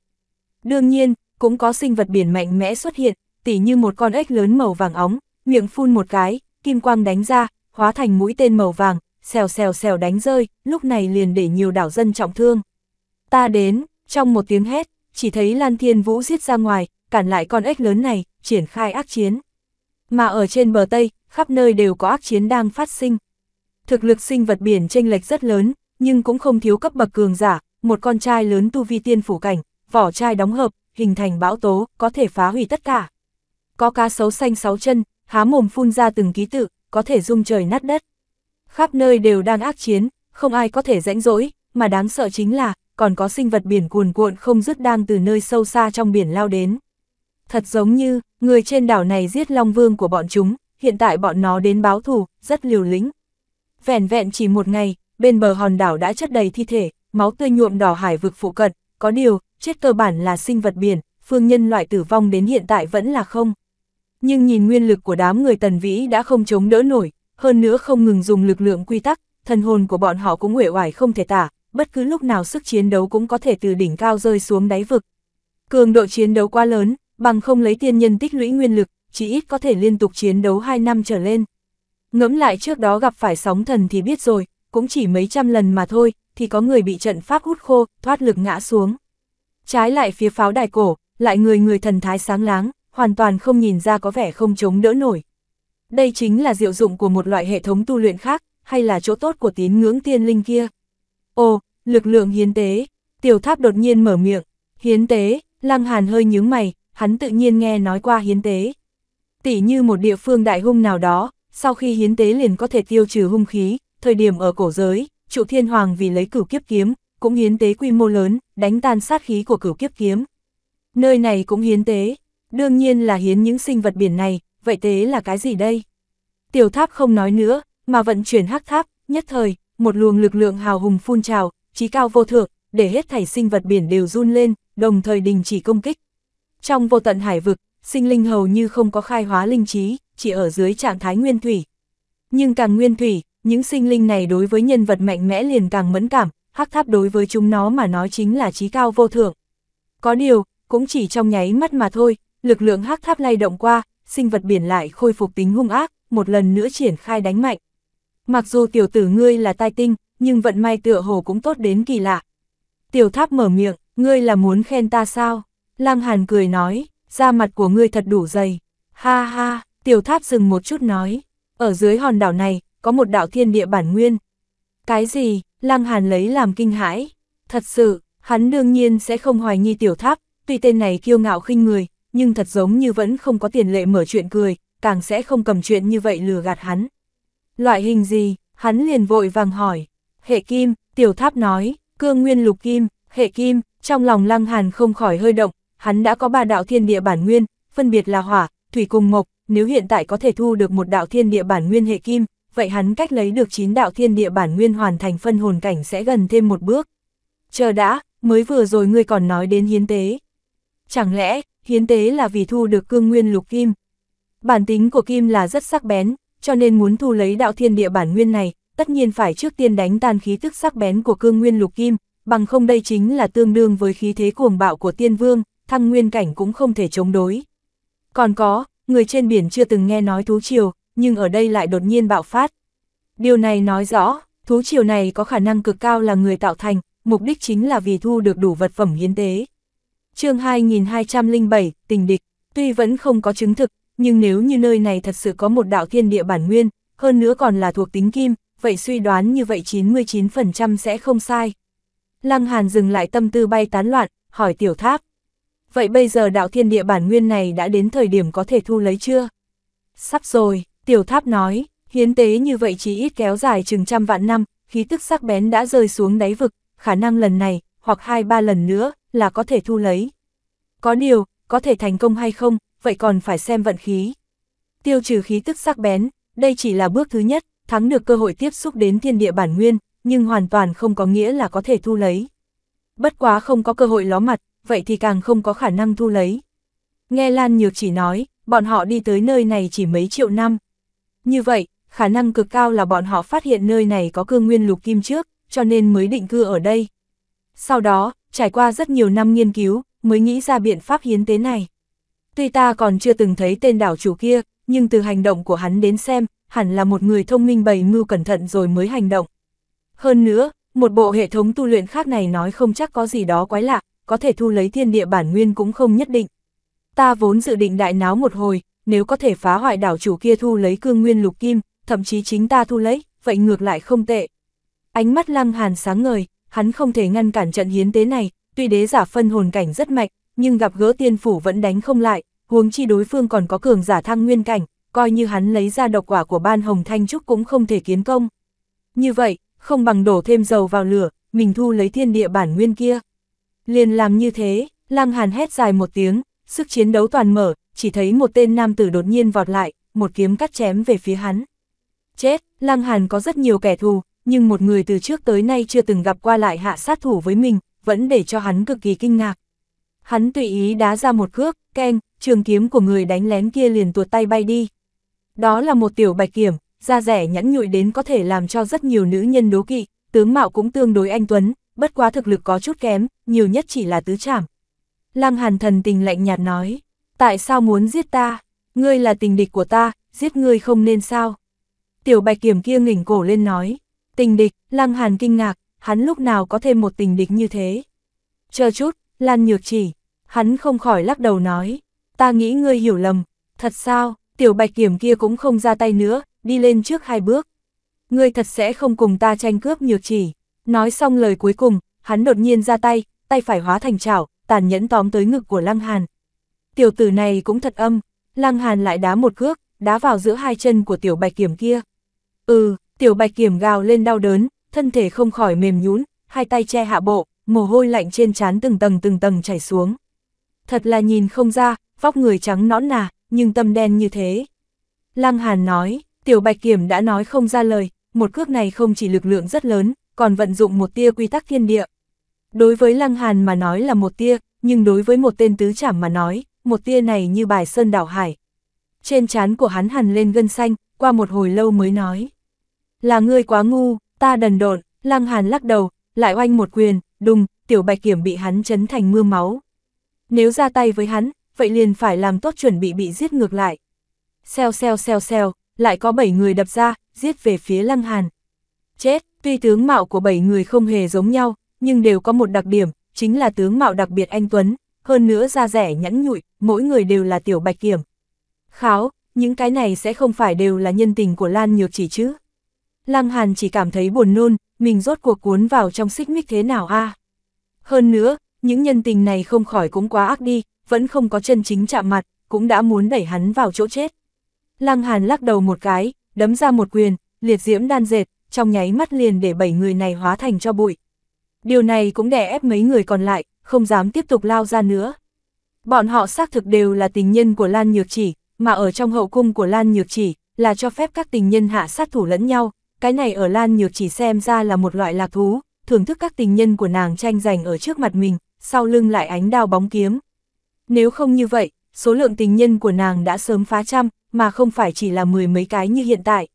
Đương nhiên, cũng có sinh vật biển mạnh mẽ xuất hiện, tỉ như một con ếch lớn màu vàng óng, miệng phun một cái, kim quang đánh ra, hóa thành mũi tên màu vàng, xèo xèo xèo đánh rơi, lúc này liền để nhiều đảo dân trọng thương ta đến, trong một tiếng hét, chỉ thấy Lan Thiên Vũ giết ra ngoài, cản lại con ếch lớn này, triển khai ác chiến. Mà ở trên bờ Tây, khắp nơi đều có ác chiến đang phát sinh. Thực lực sinh vật biển chênh lệch rất lớn, nhưng cũng không thiếu cấp bậc cường giả, một con trai lớn tu vi tiên phủ cảnh, vỏ chai đóng hợp, hình thành bão tố, có thể phá hủy tất cả. Có cá sấu xanh sáu chân, há mồm phun ra từng ký tự, có thể rung trời nát đất. Khắp nơi đều đang ác chiến, không ai có thể rãnh rỗi, mà đáng sợ chính là, còn có sinh vật biển cuồn cuộn không dứt đang từ nơi sâu xa trong biển lao đến. Thật giống như, người trên đảo này giết Long Vương của bọn chúng, hiện tại bọn nó đến báo thù, rất liều lĩnh. vẹn vẹn chỉ một ngày, bên bờ hòn đảo đã chất đầy thi thể, máu tươi nhuộm đỏ hải vực phụ cận, có điều, chết cơ bản là sinh vật biển, phương nhân loại tử vong đến hiện tại vẫn là không. Nhưng nhìn nguyên lực của đám người tần vĩ đã không chống đỡ nổi, hơn nữa không ngừng dùng lực lượng quy tắc, thần hồn của bọn họ cũng uể oải không thể tả, bất cứ lúc nào sức chiến đấu cũng có thể từ đỉnh cao rơi xuống đáy vực. Cường độ chiến đấu quá lớn, bằng không lấy tiên nhân tích lũy nguyên lực, chỉ ít có thể liên tục chiến đấu 2 năm trở lên. Ngẫm lại trước đó gặp phải sóng thần thì biết rồi, cũng chỉ mấy trăm lần mà thôi, thì có người bị trận pháp hút khô, thoát lực ngã xuống. Trái lại phía pháo đài cổ, lại người người thần thái sáng láng, hoàn toàn không nhìn ra có vẻ không chống đỡ nổi. Đây chính là diệu dụng của một loại hệ thống tu luyện khác, hay là chỗ tốt của tín ngưỡng tiên linh kia. Ồ, lực lượng hiến tế, tiểu tháp đột nhiên mở miệng, hiến tế, lăng hàn hơi nhướng mày, hắn tự nhiên nghe nói qua hiến tế. Tỉ như một địa phương đại hung nào đó, sau khi hiến tế liền có thể tiêu trừ hung khí, thời điểm ở cổ giới, trụ thiên hoàng vì lấy cửu kiếp kiếm, cũng hiến tế quy mô lớn, đánh tan sát khí của cửu kiếp kiếm. Nơi này cũng hiến tế, đương nhiên là hiến những sinh vật biển này, vậy tế là cái gì đây? Tiểu tháp không nói nữa, mà vận chuyển hắc tháp, nhất thời, một luồng lực lượng hào hùng phun trào, trí cao vô thượng, để hết thảy sinh vật biển đều run lên, đồng thời đình chỉ công kích. Trong vô tận hải vực, sinh linh hầu như không có khai hóa linh trí, chỉ ở dưới trạng thái nguyên thủy. Nhưng càng nguyên thủy, những sinh linh này đối với nhân vật mạnh mẽ liền càng mẫn cảm, hắc tháp đối với chúng nó mà nói chính là trí cao vô thượng. Có điều, cũng chỉ trong nháy mắt mà thôi, lực lượng hắc tháp lay động qua, sinh vật biển lại khôi phục tính hung ác, một lần nữa triển khai đánh mạnh. Mặc dù tiểu tử ngươi là tai tinh, nhưng vận may tựa hồ cũng tốt đến kỳ lạ. Tiểu tháp mở miệng, ngươi là muốn khen ta sao? Lăng Hàn cười nói, da mặt của ngươi thật đủ dày. Ha ha, tiểu tháp dừng một chút nói, ở dưới hòn đảo này, có một đạo thiên địa bản nguyên. Cái gì, Lăng Hàn lấy làm kinh hãi. Thật sự, hắn đương nhiên sẽ không hoài nghi tiểu tháp, tuy tên này kiêu ngạo khinh người, nhưng thật giống như vẫn không có tiền lệ mở chuyện cười, càng sẽ không cầm chuyện như vậy lừa gạt hắn. Loại hình gì? Hắn liền vội vàng hỏi. Hệ kim, tiểu tháp nói, cương nguyên lục kim, hệ kim, trong lòng lăng hàn không khỏi hơi động, hắn đã có ba đạo thiên địa bản nguyên, phân biệt là hỏa, thủy cùng mộc, nếu hiện tại có thể thu được một đạo thiên địa bản nguyên hệ kim, vậy hắn cách lấy được 9 đạo thiên địa bản nguyên hoàn thành phân hồn cảnh sẽ gần thêm một bước. Chờ đã, mới vừa rồi ngươi còn nói đến hiến tế. Chẳng lẽ, hiến tế là vì thu được cương nguyên lục kim? Bản tính của kim là rất sắc bén, cho nên muốn thu lấy đạo thiên địa bản nguyên này, tất nhiên phải trước tiên đánh tan khí tức sắc bén của cương nguyên lục kim, bằng không đây chính là tương đương với khí thế cuồng bạo của tiên vương, thăng nguyên cảnh cũng không thể chống đối. Còn có, người trên biển chưa từng nghe nói thú triều, nhưng ở đây lại đột nhiên bạo phát. Điều này nói rõ, thú triều này có khả năng cực cao là người tạo thành, mục đích chính là vì thu được đủ vật phẩm hiến tế. chương 2207, tình địch, tuy vẫn không có chứng thực, nhưng nếu như nơi này thật sự có một đạo thiên địa bản nguyên, hơn nữa còn là thuộc tính kim, vậy suy đoán như vậy 99% sẽ không sai. Lăng Hàn dừng lại tâm tư bay tán loạn, hỏi tiểu tháp. Vậy bây giờ đạo thiên địa bản nguyên này đã đến thời điểm có thể thu lấy chưa? Sắp rồi, tiểu tháp nói, hiến tế như vậy chỉ ít kéo dài chừng trăm vạn năm, khí tức sắc bén đã rơi xuống đáy vực, khả năng lần này, hoặc hai ba lần nữa, là có thể thu lấy. Có điều, có thể thành công hay không, vậy còn phải xem vận khí. Tiêu trừ khí tức sắc bén, đây chỉ là bước thứ nhất, thắng được cơ hội tiếp xúc đến thiên địa bản nguyên, nhưng hoàn toàn không có nghĩa là có thể thu lấy. Bất quá không có cơ hội ló mặt, vậy thì càng không có khả năng thu lấy. Nghe Lan Nhược chỉ nói, bọn họ đi tới nơi này chỉ mấy triệu năm. Như vậy, khả năng cực cao là bọn họ phát hiện nơi này có cương nguyên lục kim trước, cho nên mới định cư ở đây. Sau đó, trải qua rất nhiều năm nghiên cứu, mới nghĩ ra biện pháp hiến tế này. Tuy ta còn chưa từng thấy tên đảo chủ kia, nhưng từ hành động của hắn đến xem, hẳn là một người thông minh bày mưu cẩn thận rồi mới hành động. Hơn nữa, một bộ hệ thống tu luyện khác này nói không chắc có gì đó quái lạ, có thể thu lấy thiên địa bản nguyên cũng không nhất định. Ta vốn dự định đại náo một hồi, nếu có thể phá hoại đảo chủ kia thu lấy cương nguyên lục kim, thậm chí chính ta thu lấy, vậy ngược lại không tệ. Ánh mắt lăng hàn sáng ngời, hắn không thể ngăn cản trận hiến tế này, tuy đế giả phân hồn cảnh rất mạnh, nhưng gặp gỡ tiên phủ vẫn đánh không lại, huống chi đối phương còn có cường giả thăng nguyên cảnh, coi như hắn lấy ra độc quả của ban Hồng Thanh Trúc cũng không thể kiến công. Như vậy, không bằng đổ thêm dầu vào lửa, mình thu lấy thiên địa bản nguyên kia. Liền làm như thế, Lăng Hàn hét dài một tiếng, sức chiến đấu toàn mở, chỉ thấy một tên nam tử đột nhiên vọt lại, một kiếm cắt chém về phía hắn. Chết, Lăng Hàn có rất nhiều kẻ thù, nhưng một người từ trước tới nay chưa từng gặp qua lại hạ sát thủ với mình, vẫn để cho hắn cực kỳ kinh ngạc. Hắn tùy ý đá ra một cước, keng, trường kiếm của người đánh lén kia liền tuột tay bay đi. Đó là một tiểu bạch kiểm, da rẻ nhẵn nhụi đến có thể làm cho rất nhiều nữ nhân đố kỵ, tướng mạo cũng tương đối anh Tuấn, bất quá thực lực có chút kém, nhiều nhất chỉ là tứ trảm. Lăng hàn thần tình lạnh nhạt nói, tại sao muốn giết ta? Ngươi là tình địch của ta, giết ngươi không nên sao? Tiểu bạch kiểm kia nghỉnh cổ lên nói, tình địch, lăng hàn kinh ngạc, hắn lúc nào có thêm một tình địch như thế? Chờ chút, Lan nhược chỉ, hắn không khỏi lắc đầu nói, ta nghĩ ngươi hiểu lầm, thật sao, tiểu bạch kiểm kia cũng không ra tay nữa, đi lên trước hai bước. Ngươi thật sẽ không cùng ta tranh cướp nhược chỉ. Nói xong lời cuối cùng, hắn đột nhiên ra tay, tay phải hóa thành chảo, tàn nhẫn tóm tới ngực của Lăng Hàn. Tiểu tử này cũng thật âm, Lăng Hàn lại đá một cước, đá vào giữa hai chân của tiểu bạch kiểm kia. Ừ, tiểu bạch kiểm gào lên đau đớn, thân thể không khỏi mềm nhún, hai tay che hạ bộ, mồ hôi lạnh trên trán từng tầng từng tầng chảy xuống. Thật là nhìn không ra, vóc người trắng nõn nà, nhưng tâm đen như thế. Lăng Hàn nói, Tiểu Bạch Kiểm đã nói không ra lời, một cước này không chỉ lực lượng rất lớn, còn vận dụng một tia quy tắc thiên địa. Đối với Lăng Hàn mà nói là một tia, nhưng đối với một tên tứ trảm mà nói, một tia này như bài sơn đảo hải. Trên trán của hắn hàn lên gân xanh, qua một hồi lâu mới nói. Là ngươi quá ngu, ta đần độn, Lăng Hàn lắc đầu, lại oanh một quyền, đùng, tiểu bạch kiểm bị hắn chấn thành mưa máu. Nếu ra tay với hắn, vậy liền phải làm tốt chuẩn bị bị giết ngược lại. xeo xeo xeo xeo lại có 7 người đập ra, giết về phía Lăng Hàn. Chết, tuy tướng mạo của 7 người không hề giống nhau, nhưng đều có một đặc điểm, chính là tướng mạo đặc biệt anh Tuấn, hơn nữa da rẻ nhẵn nhụi, mỗi người đều là tiểu bạch kiểm. Kháo, những cái này sẽ không phải đều là nhân tình của Lan Nhược chỉ chứ. Lăng Hàn chỉ cảm thấy buồn nôn, mình rốt cuộc cuốn vào trong xích mích thế nào a? À? Hơn nữa, những nhân tình này không khỏi cũng quá ác đi, vẫn không có chân chính chạm mặt, cũng đã muốn đẩy hắn vào chỗ chết. Lăng Hàn lắc đầu một cái, đấm ra một quyền, liệt diễm đan dệt, trong nháy mắt liền để bảy người này hóa thành cho bụi. Điều này cũng đè ép mấy người còn lại, không dám tiếp tục lao ra nữa. Bọn họ xác thực đều là tình nhân của Lan Nhược Chỉ, mà ở trong hậu cung của Lan Nhược Chỉ là cho phép các tình nhân hạ sát thủ lẫn nhau, cái này ở Lan Nhược chỉ xem ra là một loại lạc thú, thưởng thức các tình nhân của nàng tranh giành ở trước mặt mình, sau lưng lại ánh đao bóng kiếm. Nếu không như vậy, số lượng tình nhân của nàng đã sớm phá trăm, mà không phải chỉ là mười mấy cái như hiện tại.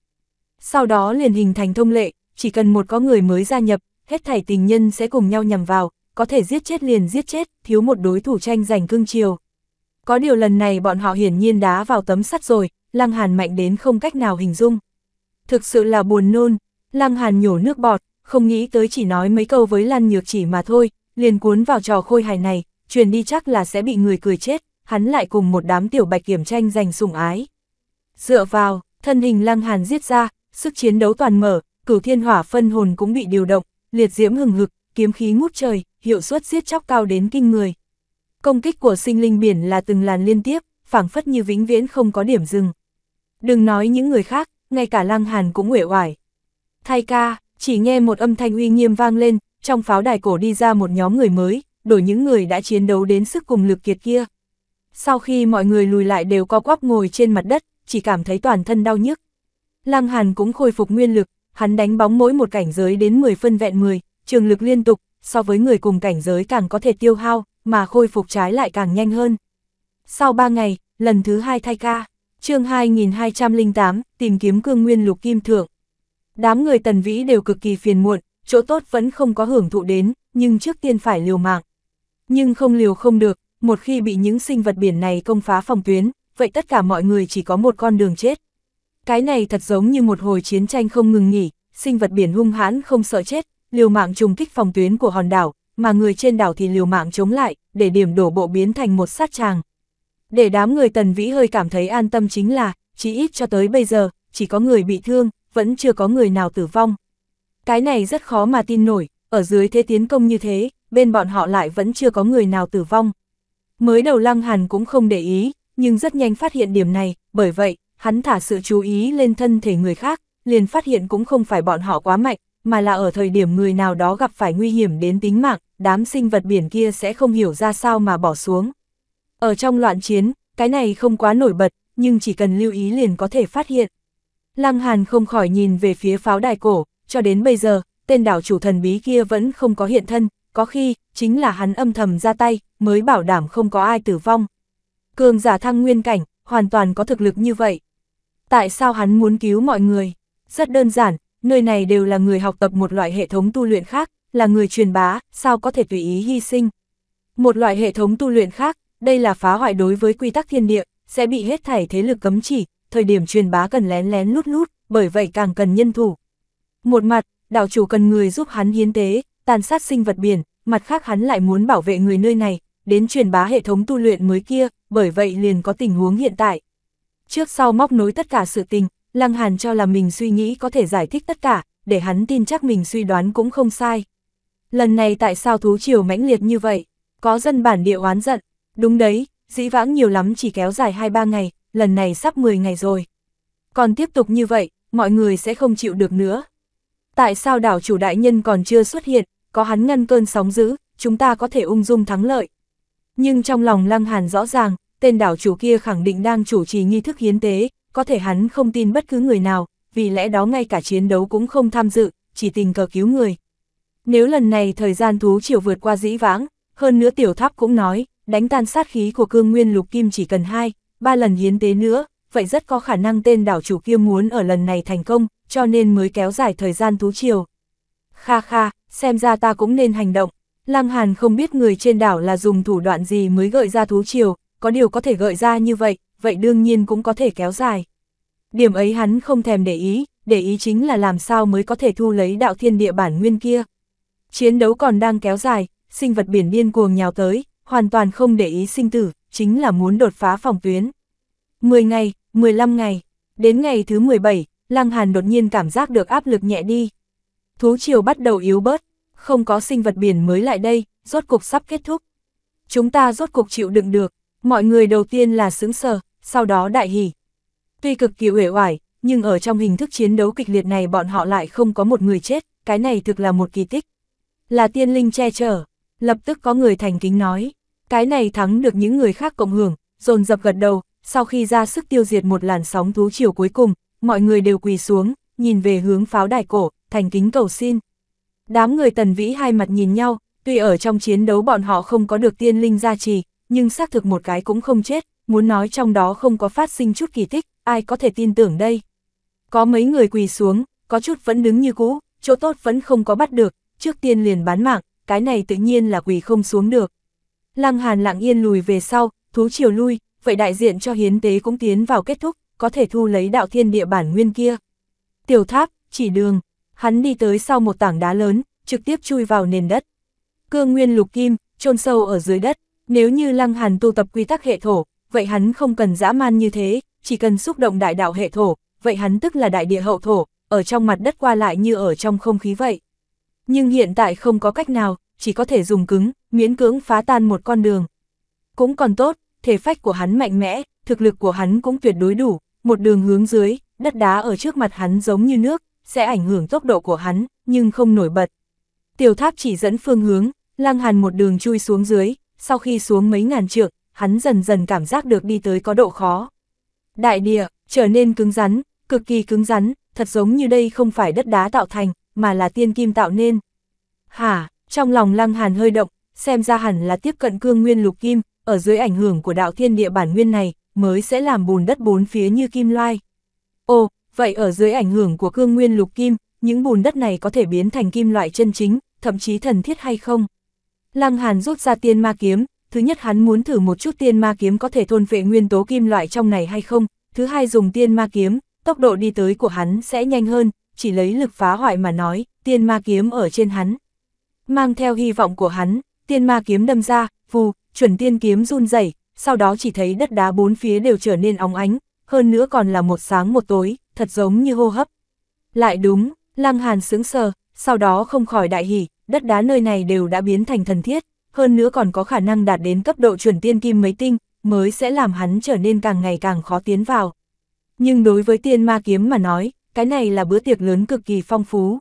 Sau đó liền hình thành thông lệ, chỉ cần một có người mới gia nhập, hết thảy tình nhân sẽ cùng nhau nhằm vào, có thể giết chết liền giết chết, thiếu một đối thủ tranh giành cương chiều. Có điều lần này bọn họ hiển nhiên đá vào tấm sắt rồi, Lăng Hàn mạnh đến không cách nào hình dung thực sự là buồn nôn, Lăng Hàn nhổ nước bọt, không nghĩ tới chỉ nói mấy câu với Lan Nhược chỉ mà thôi, liền cuốn vào trò khôi hài này, truyền đi chắc là sẽ bị người cười chết, hắn lại cùng một đám tiểu bạch kiểm tranh giành sủng ái. Dựa vào, thân hình Lăng Hàn giết ra, sức chiến đấu toàn mở, cửu thiên hỏa phân hồn cũng bị điều động, liệt diễm hừng hực, kiếm khí ngút trời, hiệu suất giết chóc cao đến kinh người. Công kích của sinh linh biển là từng làn liên tiếp, phảng phất như vĩnh viễn không có điểm dừng. Đừng nói những người khác, ngay cả Lăng Hàn cũng uể oải. Thay ca, chỉ nghe một âm thanh uy nghiêm vang lên, trong pháo đài cổ đi ra một nhóm người mới, đổi những người đã chiến đấu đến sức cùng lực kiệt kia. Sau khi mọi người lùi lại đều co quắp ngồi trên mặt đất, chỉ cảm thấy toàn thân đau nhức. Lăng Hàn cũng khôi phục nguyên lực, hắn đánh bóng mỗi một cảnh giới đến 10 phân vẹn 10, trường lực liên tục, so với người cùng cảnh giới càng có thể tiêu hao, mà khôi phục trái lại càng nhanh hơn. Sau 3 ngày, lần thứ hai thay ca chương 2208, tìm kiếm cương nguyên lục kim thượng. Đám người tần vĩ đều cực kỳ phiền muộn, chỗ tốt vẫn không có hưởng thụ đến, nhưng trước tiên phải liều mạng. Nhưng không liều không được, một khi bị những sinh vật biển này công phá phòng tuyến, vậy tất cả mọi người chỉ có một con đường chết. Cái này thật giống như một hồi chiến tranh không ngừng nghỉ, sinh vật biển hung hãn không sợ chết, liều mạng trùng kích phòng tuyến của hòn đảo, mà người trên đảo thì liều mạng chống lại, để điểm đổ bộ biến thành một sát tràng. Để đám người tần vĩ hơi cảm thấy an tâm chính là, chỉ ít cho tới bây giờ, chỉ có người bị thương, vẫn chưa có người nào tử vong. Cái này rất khó mà tin nổi, ở dưới thế tiến công như thế, bên bọn họ lại vẫn chưa có người nào tử vong. Mới đầu Lăng Hàn cũng không để ý, nhưng rất nhanh phát hiện điểm này, bởi vậy, hắn thả sự chú ý lên thân thể người khác, liền phát hiện cũng không phải bọn họ quá mạnh, mà là ở thời điểm người nào đó gặp phải nguy hiểm đến tính mạng, đám sinh vật biển kia sẽ không hiểu ra sao mà bỏ xuống. Ở trong loạn chiến, cái này không quá nổi bật, nhưng chỉ cần lưu ý liền có thể phát hiện. Lăng Hàn không khỏi nhìn về phía pháo đài cổ, cho đến bây giờ, tên đảo chủ thần bí kia vẫn không có hiện thân, có khi, chính là hắn âm thầm ra tay, mới bảo đảm không có ai tử vong. Cường giả thăng nguyên cảnh, hoàn toàn có thực lực như vậy. Tại sao hắn muốn cứu mọi người? Rất đơn giản, nơi này đều là người học tập một loại hệ thống tu luyện khác, là người truyền bá, sao có thể tùy ý hy sinh. Một loại hệ thống tu luyện khác, đây là phá hoại đối với quy tắc thiên địa, sẽ bị hết thảy thế lực cấm chỉ, thời điểm truyền bá cần lén lén lút lút, bởi vậy càng cần nhân thủ. Một mặt, đảo chủ cần người giúp hắn hiến tế, tàn sát sinh vật biển, mặt khác hắn lại muốn bảo vệ người nơi này, đến truyền bá hệ thống tu luyện mới kia, bởi vậy liền có tình huống hiện tại. Trước sau móc nối tất cả sự tình, Lăng Hàn cho là mình suy nghĩ có thể giải thích tất cả, để hắn tin chắc mình suy đoán cũng không sai. Lần này tại sao thú triều mãnh liệt như vậy? Có dân bản địa oán giận, Đúng đấy, dĩ vãng nhiều lắm chỉ kéo dài 2-3 ngày, lần này sắp 10 ngày rồi. Còn tiếp tục như vậy, mọi người sẽ không chịu được nữa. Tại sao đảo chủ đại nhân còn chưa xuất hiện, có hắn ngăn cơn sóng dữ, chúng ta có thể ung dung thắng lợi. Nhưng trong lòng Lăng Hàn rõ ràng, tên đảo chủ kia khẳng định đang chủ trì nghi thức hiến tế, có thể hắn không tin bất cứ người nào, vì lẽ đó ngay cả chiến đấu cũng không tham dự, chỉ tình cờ cứu người. Nếu lần này thời gian thú chiều vượt qua dĩ vãng, hơn nữa tiểu tháp cũng nói, đánh tan sát khí của cương nguyên lục kim chỉ cần hai, ba lần hiến tế nữa, vậy rất có khả năng tên đảo chủ kia muốn ở lần này thành công, cho nên mới kéo dài thời gian thú chiều. Kha kha, xem ra ta cũng nên hành động. Lăng Hàn không biết người trên đảo là dùng thủ đoạn gì mới gợi ra thú chiều, có điều có thể gợi ra như vậy, vậy đương nhiên cũng có thể kéo dài. Điểm ấy hắn không thèm để ý, để ý chính là làm sao mới có thể thu lấy đạo thiên địa bản nguyên kia. Chiến đấu còn đang kéo dài, sinh vật biển điên cuồng nhào tới, hoàn toàn không để ý sinh tử, chính là muốn đột phá phòng tuyến. 10 ngày, 15 ngày, đến ngày thứ 17, Lăng Hàn đột nhiên cảm giác được áp lực nhẹ đi. Thú triều bắt đầu yếu bớt, không có sinh vật biển mới lại đây, rốt cục sắp kết thúc. Chúng ta rốt cục chịu đựng được, mọi người đầu tiên là sướng sờ, sau đó đại hỉ. Tuy cực kỳ uể oải, nhưng ở trong hình thức chiến đấu kịch liệt này bọn họ lại không có một người chết, cái này thực là một kỳ tích. Là tiên linh che chở, Lập tức có người thành kính nói, cái này thắng được những người khác cộng hưởng, dồn dập gật đầu, sau khi ra sức tiêu diệt một làn sóng thú chiều cuối cùng, mọi người đều quỳ xuống, nhìn về hướng pháo đài cổ, thành kính cầu xin. Đám người tần vĩ hai mặt nhìn nhau, tuy ở trong chiến đấu bọn họ không có được tiên linh gia trì, nhưng xác thực một cái cũng không chết, muốn nói trong đó không có phát sinh chút kỳ tích, ai có thể tin tưởng đây. Có mấy người quỳ xuống, có chút vẫn đứng như cũ, chỗ tốt vẫn không có bắt được, trước tiên liền bán mạng, cái này tự nhiên là quỳ không xuống được. Lăng Hàn lặng yên lùi về sau, thú chiều lui, vậy đại diện cho hiến tế cũng tiến vào kết thúc, có thể thu lấy đạo thiên địa bản nguyên kia. Tiểu tháp, chỉ đường, hắn đi tới sau một tảng đá lớn, trực tiếp chui vào nền đất. Cương nguyên lục kim, chôn sâu ở dưới đất, nếu như Lăng Hàn tu tập quy tắc hệ thổ, vậy hắn không cần dã man như thế, chỉ cần xúc động đại đạo hệ thổ, vậy hắn tức là đại địa hậu thổ, ở trong mặt đất qua lại như ở trong không khí vậy. Nhưng hiện tại không có cách nào, chỉ có thể dùng cứng, miễn cưỡng phá tan một con đường. Cũng còn tốt, thể phách của hắn mạnh mẽ, thực lực của hắn cũng tuyệt đối đủ, một đường hướng dưới, đất đá ở trước mặt hắn giống như nước, sẽ ảnh hưởng tốc độ của hắn, nhưng không nổi bật. Tiểu tháp chỉ dẫn phương hướng, lang hàn một đường chui xuống dưới, sau khi xuống mấy ngàn trượng, hắn dần dần cảm giác được đi tới có độ khó. Đại địa, trở nên cứng rắn, cực kỳ cứng rắn, thật giống như đây không phải đất đá tạo thành, mà là tiên kim tạo nên. Hả, trong lòng lăng hàn hơi động, xem ra hẳn là tiếp cận cương nguyên lục kim, ở dưới ảnh hưởng của đạo thiên địa bản nguyên này, mới sẽ làm bùn đất bốn phía như kim loai. Ồ, vậy ở dưới ảnh hưởng của cương nguyên lục kim, những bùn đất này có thể biến thành kim loại chân chính, thậm chí thần thiết hay không? Lăng Hàn rút ra tiên ma kiếm, thứ nhất hắn muốn thử một chút tiên ma kiếm có thể thôn vệ nguyên tố kim loại trong này hay không, thứ hai dùng tiên ma kiếm, tốc độ đi tới của hắn sẽ nhanh hơn, chỉ lấy lực phá hoại mà nói, tiên ma kiếm ở trên hắn. Mang theo hy vọng của hắn, tiên ma kiếm đâm ra, vù, chuẩn tiên kiếm run rẩy, sau đó chỉ thấy đất đá bốn phía đều trở nên óng ánh, hơn nữa còn là một sáng một tối, thật giống như hô hấp. Lại đúng, Lăng Hàn sướng sờ, sau đó không khỏi đại hỉ, đất đá nơi này đều đã biến thành thần thiết, hơn nữa còn có khả năng đạt đến cấp độ chuẩn tiên kim mấy tinh, mới sẽ làm hắn trở nên càng ngày càng khó tiến vào. Nhưng đối với tiên ma kiếm mà nói, cái này là bữa tiệc lớn cực kỳ phong phú.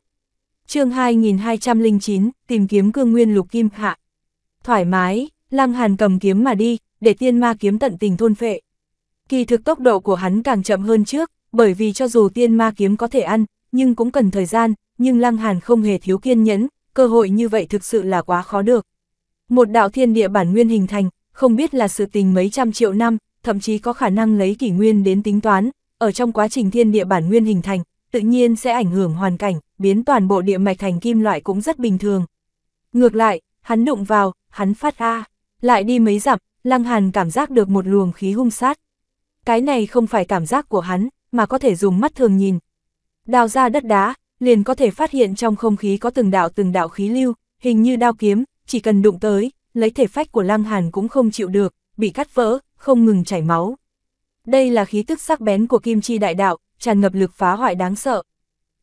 chương 2209, tìm kiếm cương nguyên lục kim hạ. Thoải mái, Lăng Hàn cầm kiếm mà đi, để tiên ma kiếm tận tình thôn phệ. Kỳ thực tốc độ của hắn càng chậm hơn trước, bởi vì cho dù tiên ma kiếm có thể ăn, nhưng cũng cần thời gian, nhưng Lăng Hàn không hề thiếu kiên nhẫn, cơ hội như vậy thực sự là quá khó được. Một đạo thiên địa bản nguyên hình thành, không biết là sự tình mấy trăm triệu năm, thậm chí có khả năng lấy kỷ nguyên đến tính toán, ở trong quá trình thiên địa bản nguyên hình thành, tự nhiên sẽ ảnh hưởng hoàn cảnh, biến toàn bộ địa mạch thành kim loại cũng rất bình thường. Ngược lại, hắn đụng vào, hắn phát A, lại đi mấy dặm, Lăng Hàn cảm giác được một luồng khí hung sát. Cái này không phải cảm giác của hắn, mà có thể dùng mắt thường nhìn. Đào ra đất đá, liền có thể phát hiện trong không khí có từng đạo từng đạo khí lưu, hình như đao kiếm, chỉ cần đụng tới, lấy thể phách của Lăng Hàn cũng không chịu được, bị cắt vỡ, không ngừng chảy máu. Đây là khí tức sắc bén của kim chi đại đạo, tràn ngập lực phá hoại đáng sợ.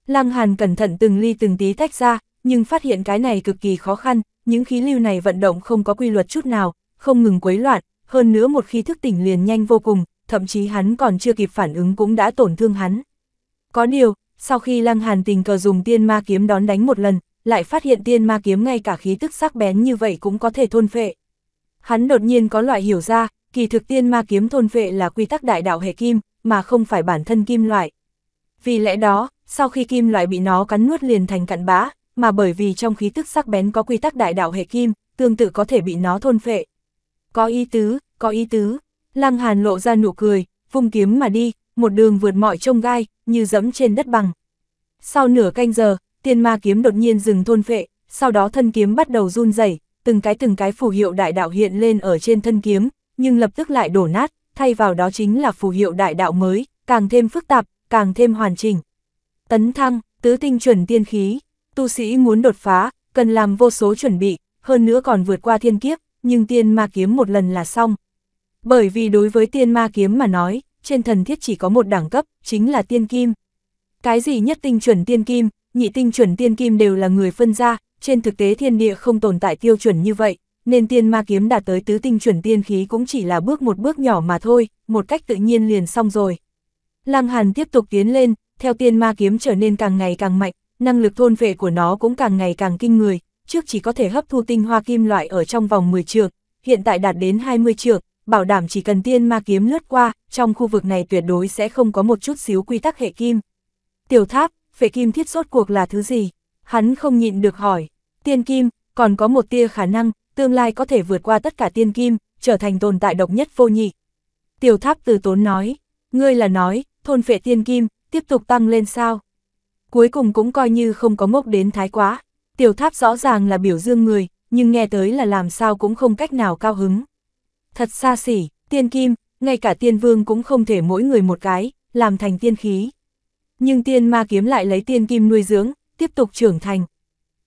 Lăng Hàn cẩn thận từng ly từng tí tách ra, nhưng phát hiện cái này cực kỳ khó khăn, những khí lưu này vận động không có quy luật chút nào, không ngừng quấy loạn, hơn nữa một khi thức tỉnh liền nhanh vô cùng, thậm chí hắn còn chưa kịp phản ứng cũng đã tổn thương hắn. Có điều, sau khi Lăng Hàn tình cờ dùng tiên ma kiếm đón đánh một lần, lại phát hiện tiên ma kiếm ngay cả khí tức sắc bén như vậy cũng có thể thôn phệ. Hắn đột nhiên có loại hiểu ra, kỳ thực tiên ma kiếm thôn vệ là quy tắc đại đạo hệ kim, mà không phải bản thân kim loại. Vì lẽ đó, sau khi kim loại bị nó cắn nuốt liền thành cặn bã, mà bởi vì trong khí tức sắc bén có quy tắc đại đạo hệ kim, tương tự có thể bị nó thôn phệ. Có ý tứ, có ý tứ. Lăng Hàn lộ ra nụ cười, vung kiếm mà đi, một đường vượt mọi trông gai, như dẫm trên đất bằng. Sau nửa canh giờ, tiên ma kiếm đột nhiên dừng thôn phệ, sau đó thân kiếm bắt đầu run rẩy, từng cái từng cái phù hiệu đại đạo hiện lên ở trên thân kiếm, nhưng lập tức lại đổ nát, thay vào đó chính là phù hiệu đại đạo mới, càng thêm phức tạp, càng thêm hoàn chỉnh. Tấn thăng, tứ tinh chuẩn tiên khí, tu sĩ muốn đột phá, cần làm vô số chuẩn bị, hơn nữa còn vượt qua thiên kiếp, nhưng tiên ma kiếm một lần là xong. Bởi vì đối với tiên ma kiếm mà nói, trên thần thiết chỉ có một đẳng cấp, chính là tiên kim. Cái gì nhất tinh chuẩn tiên kim, nhị tinh chuẩn tiên kim đều là người phân ra, trên thực tế thiên địa không tồn tại tiêu chuẩn như vậy nên tiên ma kiếm đạt tới tứ tinh chuẩn tiên khí cũng chỉ là bước một bước nhỏ mà thôi, một cách tự nhiên liền xong rồi. Lăng Hàn tiếp tục tiến lên, theo tiên ma kiếm trở nên càng ngày càng mạnh, năng lực thôn vệ của nó cũng càng ngày càng kinh người, trước chỉ có thể hấp thu tinh hoa kim loại ở trong vòng 10 trường, hiện tại đạt đến 20 trường, bảo đảm chỉ cần tiên ma kiếm lướt qua, trong khu vực này tuyệt đối sẽ không có một chút xíu quy tắc hệ kim. Tiểu tháp, phệ kim thiết rốt cuộc là thứ gì? Hắn không nhịn được hỏi. Tiên kim, còn có một tia khả năng, tương lai có thể vượt qua tất cả tiên kim, trở thành tồn tại độc nhất vô nhị. Tiểu tháp từ tốn nói, ngươi là nói, thôn phệ tiên kim, tiếp tục tăng lên sao. Cuối cùng cũng coi như không có mốc đến thái quá, tiểu tháp rõ ràng là biểu dương người, nhưng nghe tới là làm sao cũng không cách nào cao hứng. Thật xa xỉ, tiên kim, ngay cả tiên vương cũng không thể mỗi người một cái, làm thành tiên khí. Nhưng tiên ma kiếm lại lấy tiên kim nuôi dưỡng, tiếp tục trưởng thành.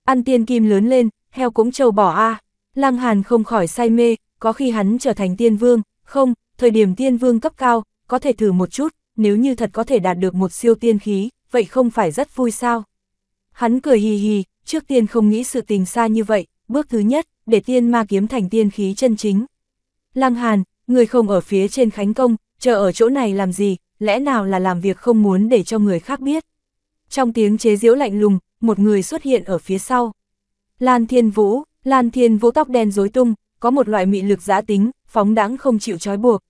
Ăn tiên kim lớn lên, heo cũng trâu bỏ a à. Lăng Hàn không khỏi say mê, có khi hắn trở thành tiên vương, không, thời điểm tiên vương cấp cao, có thể thử một chút, nếu như thật có thể đạt được một siêu tiên khí, vậy không phải rất vui sao? Hắn cười hì hì, trước tiên không nghĩ sự tình xa như vậy, bước thứ nhất, để tiên ma kiếm thành tiên khí chân chính. Lăng Hàn, người không ở phía trên Khánh Công, chờ ở chỗ này làm gì, lẽ nào là làm việc không muốn để cho người khác biết. Trong tiếng chế giễu lạnh lùng, một người xuất hiện ở phía sau. Lan Thiên Vũ, Lan Thiên Vũ tóc đen rối tung, có một loại mị lực giã tính, phóng đãng không chịu trói buộc.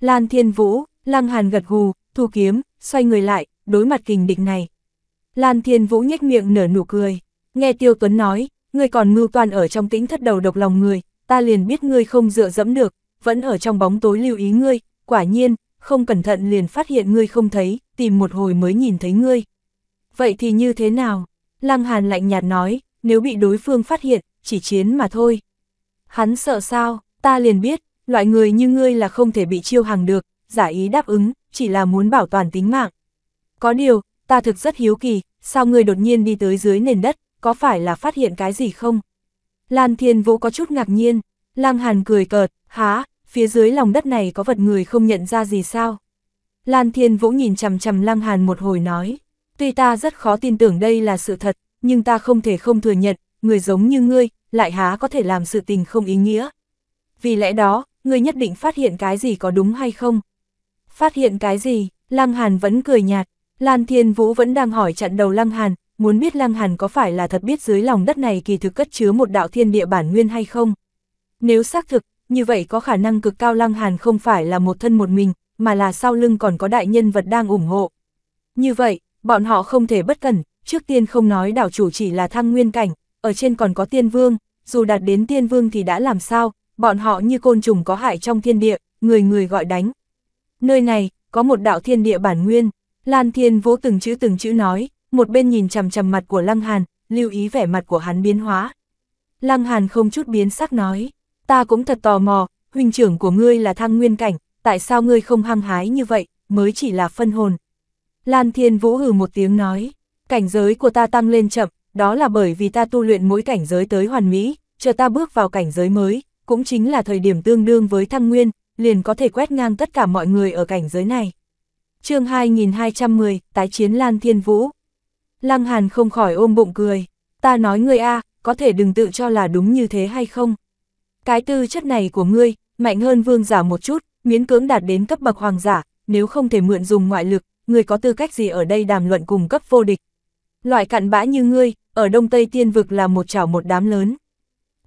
Lan Thiên Vũ, Lăng Hàn gật gù, thu kiếm, xoay người lại, đối mặt kình địch này. Lan Thiên Vũ nhếch miệng nở nụ cười, nghe Tiêu Tuấn nói, ngươi còn mưu toàn ở trong tĩnh thất đầu độc lòng người, ta liền biết ngươi không dựa dẫm được, vẫn ở trong bóng tối lưu ý ngươi, quả nhiên, không cẩn thận liền phát hiện ngươi không thấy, tìm một hồi mới nhìn thấy ngươi. Vậy thì như thế nào? Lăng Hàn lạnh nhạt nói, nếu bị đối phương phát hiện, chỉ chiến mà thôi. Hắn sợ sao, ta liền biết, loại người như ngươi là không thể bị chiêu hàng được, giả ý đáp ứng, chỉ là muốn bảo toàn tính mạng. Có điều, ta thực rất hiếu kỳ, sao ngươi đột nhiên đi tới dưới nền đất, có phải là phát hiện cái gì không? Lan Thiên Vũ có chút ngạc nhiên, Lăng Hàn cười cợt, há, phía dưới lòng đất này có vật người không nhận ra gì sao? Lan Thiên Vũ nhìn chằm chằm Lăng Hàn một hồi nói, tuy ta rất khó tin tưởng đây là sự thật, nhưng ta không thể không thừa nhận, người giống như ngươi, lại há có thể làm sự tình không ý nghĩa. Vì lẽ đó, ngươi nhất định phát hiện cái gì có đúng hay không. Phát hiện cái gì, Lăng Hàn vẫn cười nhạt, Lan Thiên Vũ vẫn đang hỏi chặn đầu Lăng Hàn, muốn biết Lăng Hàn có phải là thật biết dưới lòng đất này kỳ thực cất chứa một đạo thiên địa bản nguyên hay không. Nếu xác thực, như vậy có khả năng cực cao Lăng Hàn không phải là một thân một mình, mà là sau lưng còn có đại nhân vật đang ủng hộ. Như vậy, bọn họ không thể bất cẩn, trước tiên không nói đảo chủ chỉ là thăng nguyên cảnh, ở trên còn có tiên vương, dù đạt đến tiên vương thì đã làm sao, bọn họ như côn trùng có hại trong thiên địa, người người gọi đánh. Nơi này, có một đạo thiên địa bản nguyên, Lan Thiên vũ từng chữ từng chữ nói, một bên nhìn chằm chằm mặt của Lăng Hàn, lưu ý vẻ mặt của hắn biến hóa. Lăng Hàn không chút biến sắc nói, ta cũng thật tò mò, huynh trưởng của ngươi là thăng nguyên cảnh, tại sao ngươi không hăng hái như vậy, mới chỉ là phân hồn. Lan Thiên Vũ hừ một tiếng nói, cảnh giới của ta tăng lên chậm, đó là bởi vì ta tu luyện mỗi cảnh giới tới hoàn mỹ, chờ ta bước vào cảnh giới mới, cũng chính là thời điểm tương đương với thăng nguyên, liền có thể quét ngang tất cả mọi người ở cảnh giới này. chương 2210, tái chiến Lan Thiên Vũ. Lăng Hàn không khỏi ôm bụng cười, ta nói ngươi a có thể đừng tự cho là đúng như thế hay không. Cái tư chất này của ngươi, mạnh hơn vương giả một chút, miễn cưỡng đạt đến cấp bậc hoàng giả, nếu không thể mượn dùng ngoại lực, ngươi có tư cách gì ở đây đàm luận cùng cấp vô địch. Loại cặn bã như ngươi, ở Đông Tây Tiên Vực là một chảo một đám lớn.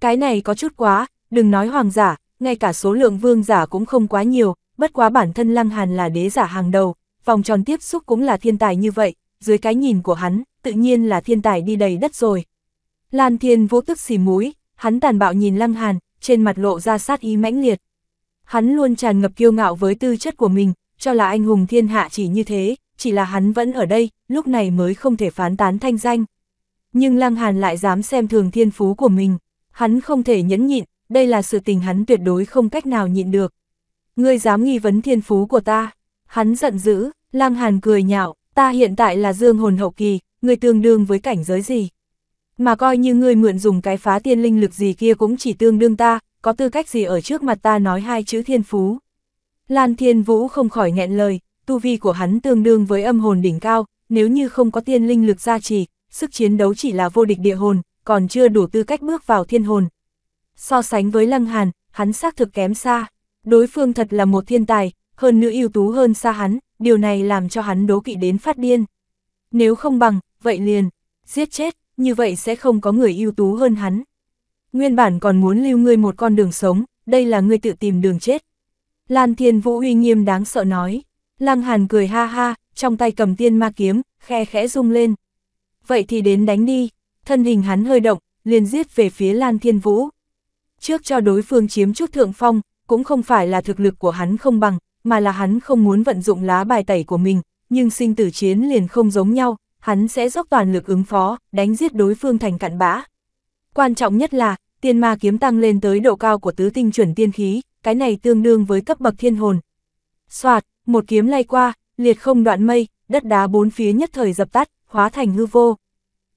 Cái này có chút quá, đừng nói hoàng giả, ngay cả số lượng vương giả cũng không quá nhiều, bất quá bản thân Lăng Hàn là đế giả hàng đầu, vòng tròn tiếp xúc cũng là thiên tài như vậy, dưới cái nhìn của hắn, tự nhiên là thiên tài đi đầy đất rồi. Lan Thiên vô tức xì mũi hắn tàn bạo nhìn Lăng Hàn, trên mặt lộ ra sát ý mãnh liệt. Hắn luôn tràn ngập kiêu ngạo với tư chất của mình, cho là anh hùng thiên hạ chỉ như thế, chỉ là hắn vẫn ở đây, lúc này mới không thể phán tán thanh danh, nhưng Lăng Hàn lại dám xem thường thiên phú của mình. Hắn không thể nhẫn nhịn, đây là sự tình hắn tuyệt đối không cách nào nhịn được. Ngươi dám nghi vấn thiên phú của ta. Hắn giận dữ, Lăng Hàn cười nhạo, ta hiện tại là dương hồn hậu kỳ, ngươi tương đương với cảnh giới gì. Mà coi như ngươi mượn dùng cái phá tiên linh lực gì kia cũng chỉ tương đương ta, có tư cách gì ở trước mặt ta nói hai chữ thiên phú. Lan Thiên Vũ không khỏi nghẹn lời, tu vi của hắn tương đương với âm hồn đỉnh cao, nếu như không có tiên linh lực gia trì, sức chiến đấu chỉ là vô địch địa hồn, còn chưa đủ tư cách bước vào thiên hồn. So sánh với Lăng Hàn, hắn xác thực kém xa, đối phương thật là một thiên tài, hơn nữa ưu tú hơn xa hắn, điều này làm cho hắn đố kỵ đến phát điên. Nếu không bằng, vậy liền, giết chết, như vậy sẽ không có người ưu tú hơn hắn. Nguyên bản còn muốn lưu ngươi một con đường sống, đây là ngươi tự tìm đường chết. Lan Thiên Vũ uy nghiêm đáng sợ nói. Lăng Hàn cười ha ha, trong tay cầm tiên ma kiếm, khe khẽ rung lên vậy thì đến đánh đi, thân hình hắn hơi động, liền giết về phía Lan Thiên Vũ. Trước cho đối phương chiếm chút thượng phong, cũng không phải là thực lực của hắn không bằng, mà là hắn không muốn vận dụng lá bài tẩy của mình, nhưng sinh tử chiến liền không giống nhau, hắn sẽ dốc toàn lực ứng phó, đánh giết đối phương thành cạn bã. Quan trọng nhất là, tiên ma kiếm tăng lên tới độ cao của tứ tinh chuẩn tiên khí, cái này tương đương với cấp bậc thiên hồn. Soạt, một kiếm lay qua, liệt không đoạn mây, đất đá bốn phía nhất thời dập tắt hóa thành hư vô.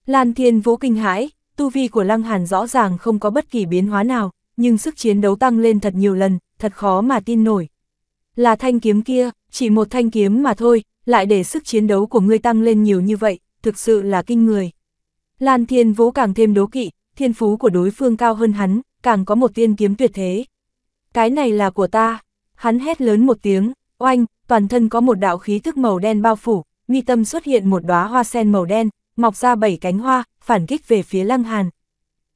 Lan Thiên Vũ kinh hãi, tu vi của Lăng Hàn rõ ràng không có bất kỳ biến hóa nào, nhưng sức chiến đấu tăng lên thật nhiều lần, thật khó mà tin nổi. Là thanh kiếm kia, chỉ một thanh kiếm mà thôi, lại để sức chiến đấu của ngươi tăng lên nhiều như vậy, thực sự là kinh người. Lan Thiên Vũ càng thêm đố kỵ, thiên phú của đối phương cao hơn hắn, càng có một tiên kiếm tuyệt thế. Cái này là của ta, hắn hét lớn một tiếng, oanh, toàn thân có một đạo khí thức màu đen bao phủ, mi tâm xuất hiện một đóa hoa sen màu đen, mọc ra bảy cánh hoa, phản kích về phía Lăng Hàn.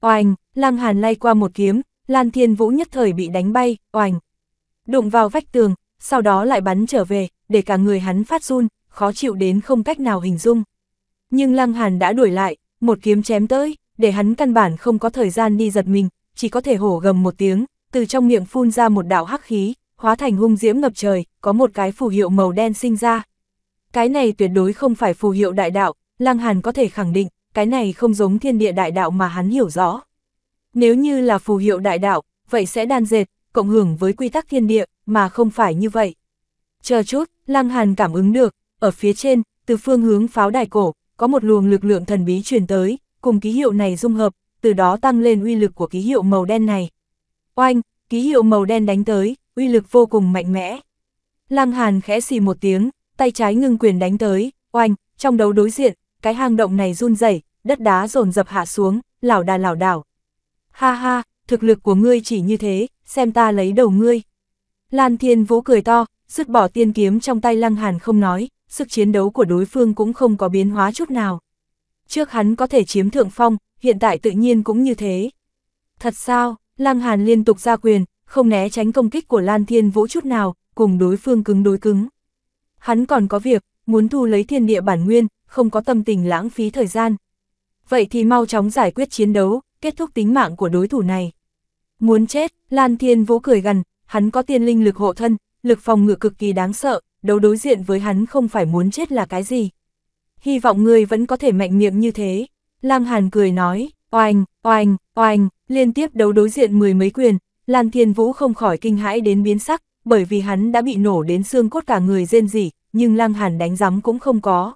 Oanh! Lăng Hàn lay qua một kiếm, Lan Thiên Vũ nhất thời bị đánh bay, Oanh! Đụng vào vách tường, sau đó lại bắn trở về, để cả người hắn phát run, khó chịu đến không cách nào hình dung. Nhưng Lăng Hàn đã đuổi lại, một kiếm chém tới, để hắn căn bản không có thời gian đi giật mình, chỉ có thể hổ gầm một tiếng, từ trong miệng phun ra một đạo hắc khí, hóa thành hung diễm ngập trời, có một cái phù hiệu màu đen sinh ra, cái này tuyệt đối không phải phù hiệu đại đạo, Lăng Hàn có thể khẳng định, cái này không giống thiên địa đại đạo mà hắn hiểu rõ. Nếu như là phù hiệu đại đạo, vậy sẽ đan dệt, cộng hưởng với quy tắc thiên địa, mà không phải như vậy. Chờ chút, Lăng Hàn cảm ứng được, ở phía trên, từ phương hướng pháo đài cổ, có một luồng lực lượng thần bí truyền tới, cùng ký hiệu này dung hợp, từ đó tăng lên uy lực của ký hiệu màu đen này. Oanh, ký hiệu màu đen đánh tới, uy lực vô cùng mạnh mẽ. Lăng Hàn khẽ xì một tiếng, tay trái ngưng quyền đánh tới, oanh, trong đấu đối diện, cái hang động này run rẩy, đất đá dồn dập hạ xuống, lảo đà lảo đảo. Ha ha, thực lực của ngươi chỉ như thế, xem ta lấy đầu ngươi. Lan Thiên Vũ cười to, dứt bỏ tiên kiếm trong tay Lăng Hàn không nói, sức chiến đấu của đối phương cũng không có biến hóa chút nào. Trước hắn có thể chiếm thượng phong, hiện tại tự nhiên cũng như thế. Thật sao, Lăng Hàn liên tục ra quyền, không né tránh công kích của Lan Thiên Vũ chút nào, cùng đối phương cứng đối cứng hắn còn có việc, muốn thu lấy thiên địa bản nguyên, không có tâm tình lãng phí thời gian. Vậy thì mau chóng giải quyết chiến đấu, kết thúc tính mạng của đối thủ này. Muốn chết, Lan Thiên Vũ cười gần, hắn có tiên linh lực hộ thân, lực phòng ngự cực kỳ đáng sợ, đấu đối diện với hắn không phải muốn chết là cái gì. Hy vọng người vẫn có thể mạnh miệng như thế. Lang Hàn cười nói, oanh, oanh, oanh, liên tiếp đấu đối diện mười mấy quyền, Lan Thiên Vũ không khỏi kinh hãi đến biến sắc, bởi vì hắn đã bị nổ đến xương cốt cả người rên rỉ, nhưng Lang Hàn đánh giám cũng không có.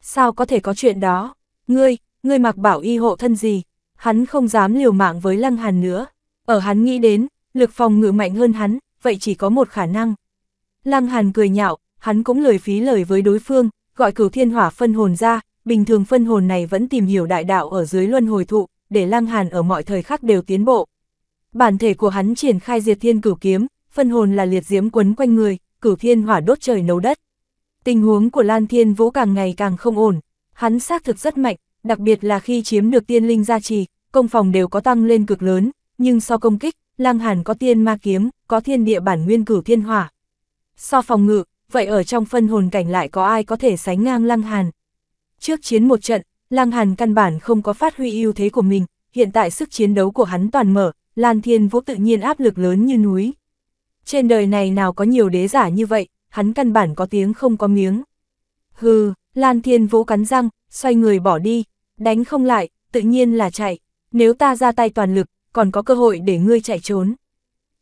Sao có thể có chuyện đó? Ngươi, ngươi mặc bảo y hộ thân gì? Hắn không dám liều mạng với Lăng Hàn nữa. Ở hắn nghĩ đến, lực phòng ngự mạnh hơn hắn, vậy chỉ có một khả năng. Lăng Hàn cười nhạo, hắn cũng lời phí lời với đối phương, gọi cửu thiên hỏa phân hồn ra, bình thường phân hồn này vẫn tìm hiểu đại đạo ở dưới luân hồi thụ, để Lăng Hàn ở mọi thời khắc đều tiến bộ. Bản thể của hắn triển khai diệt thiên cửu kiếm, phân hồn là liệt diễm quấn quanh người, cử thiên hỏa đốt trời nấu đất. Tình huống của Lan Thiên Vũ càng ngày càng không ổn, hắn xác thực rất mạnh, đặc biệt là khi chiếm được tiên linh gia trì, công phòng đều có tăng lên cực lớn, nhưng so công kích, Lăng Hàn có tiên ma kiếm, có thiên địa bản nguyên cử thiên hỏa. So phòng ngự, vậy ở trong phân hồn cảnh lại có ai có thể sánh ngang Lăng Hàn? Trước chiến một trận, Lăng Hàn căn bản không có phát huy ưu thế của mình, hiện tại sức chiến đấu của hắn toàn mở, Lan Thiên Vũ tự nhiên áp lực lớn như núi. Trên đời này nào có nhiều đế giả như vậy, hắn căn bản có tiếng không có miếng. Hừ, Lan Thiên Vũ cắn răng, xoay người bỏ đi, đánh không lại, tự nhiên là chạy, nếu ta ra tay toàn lực, còn có cơ hội để ngươi chạy trốn.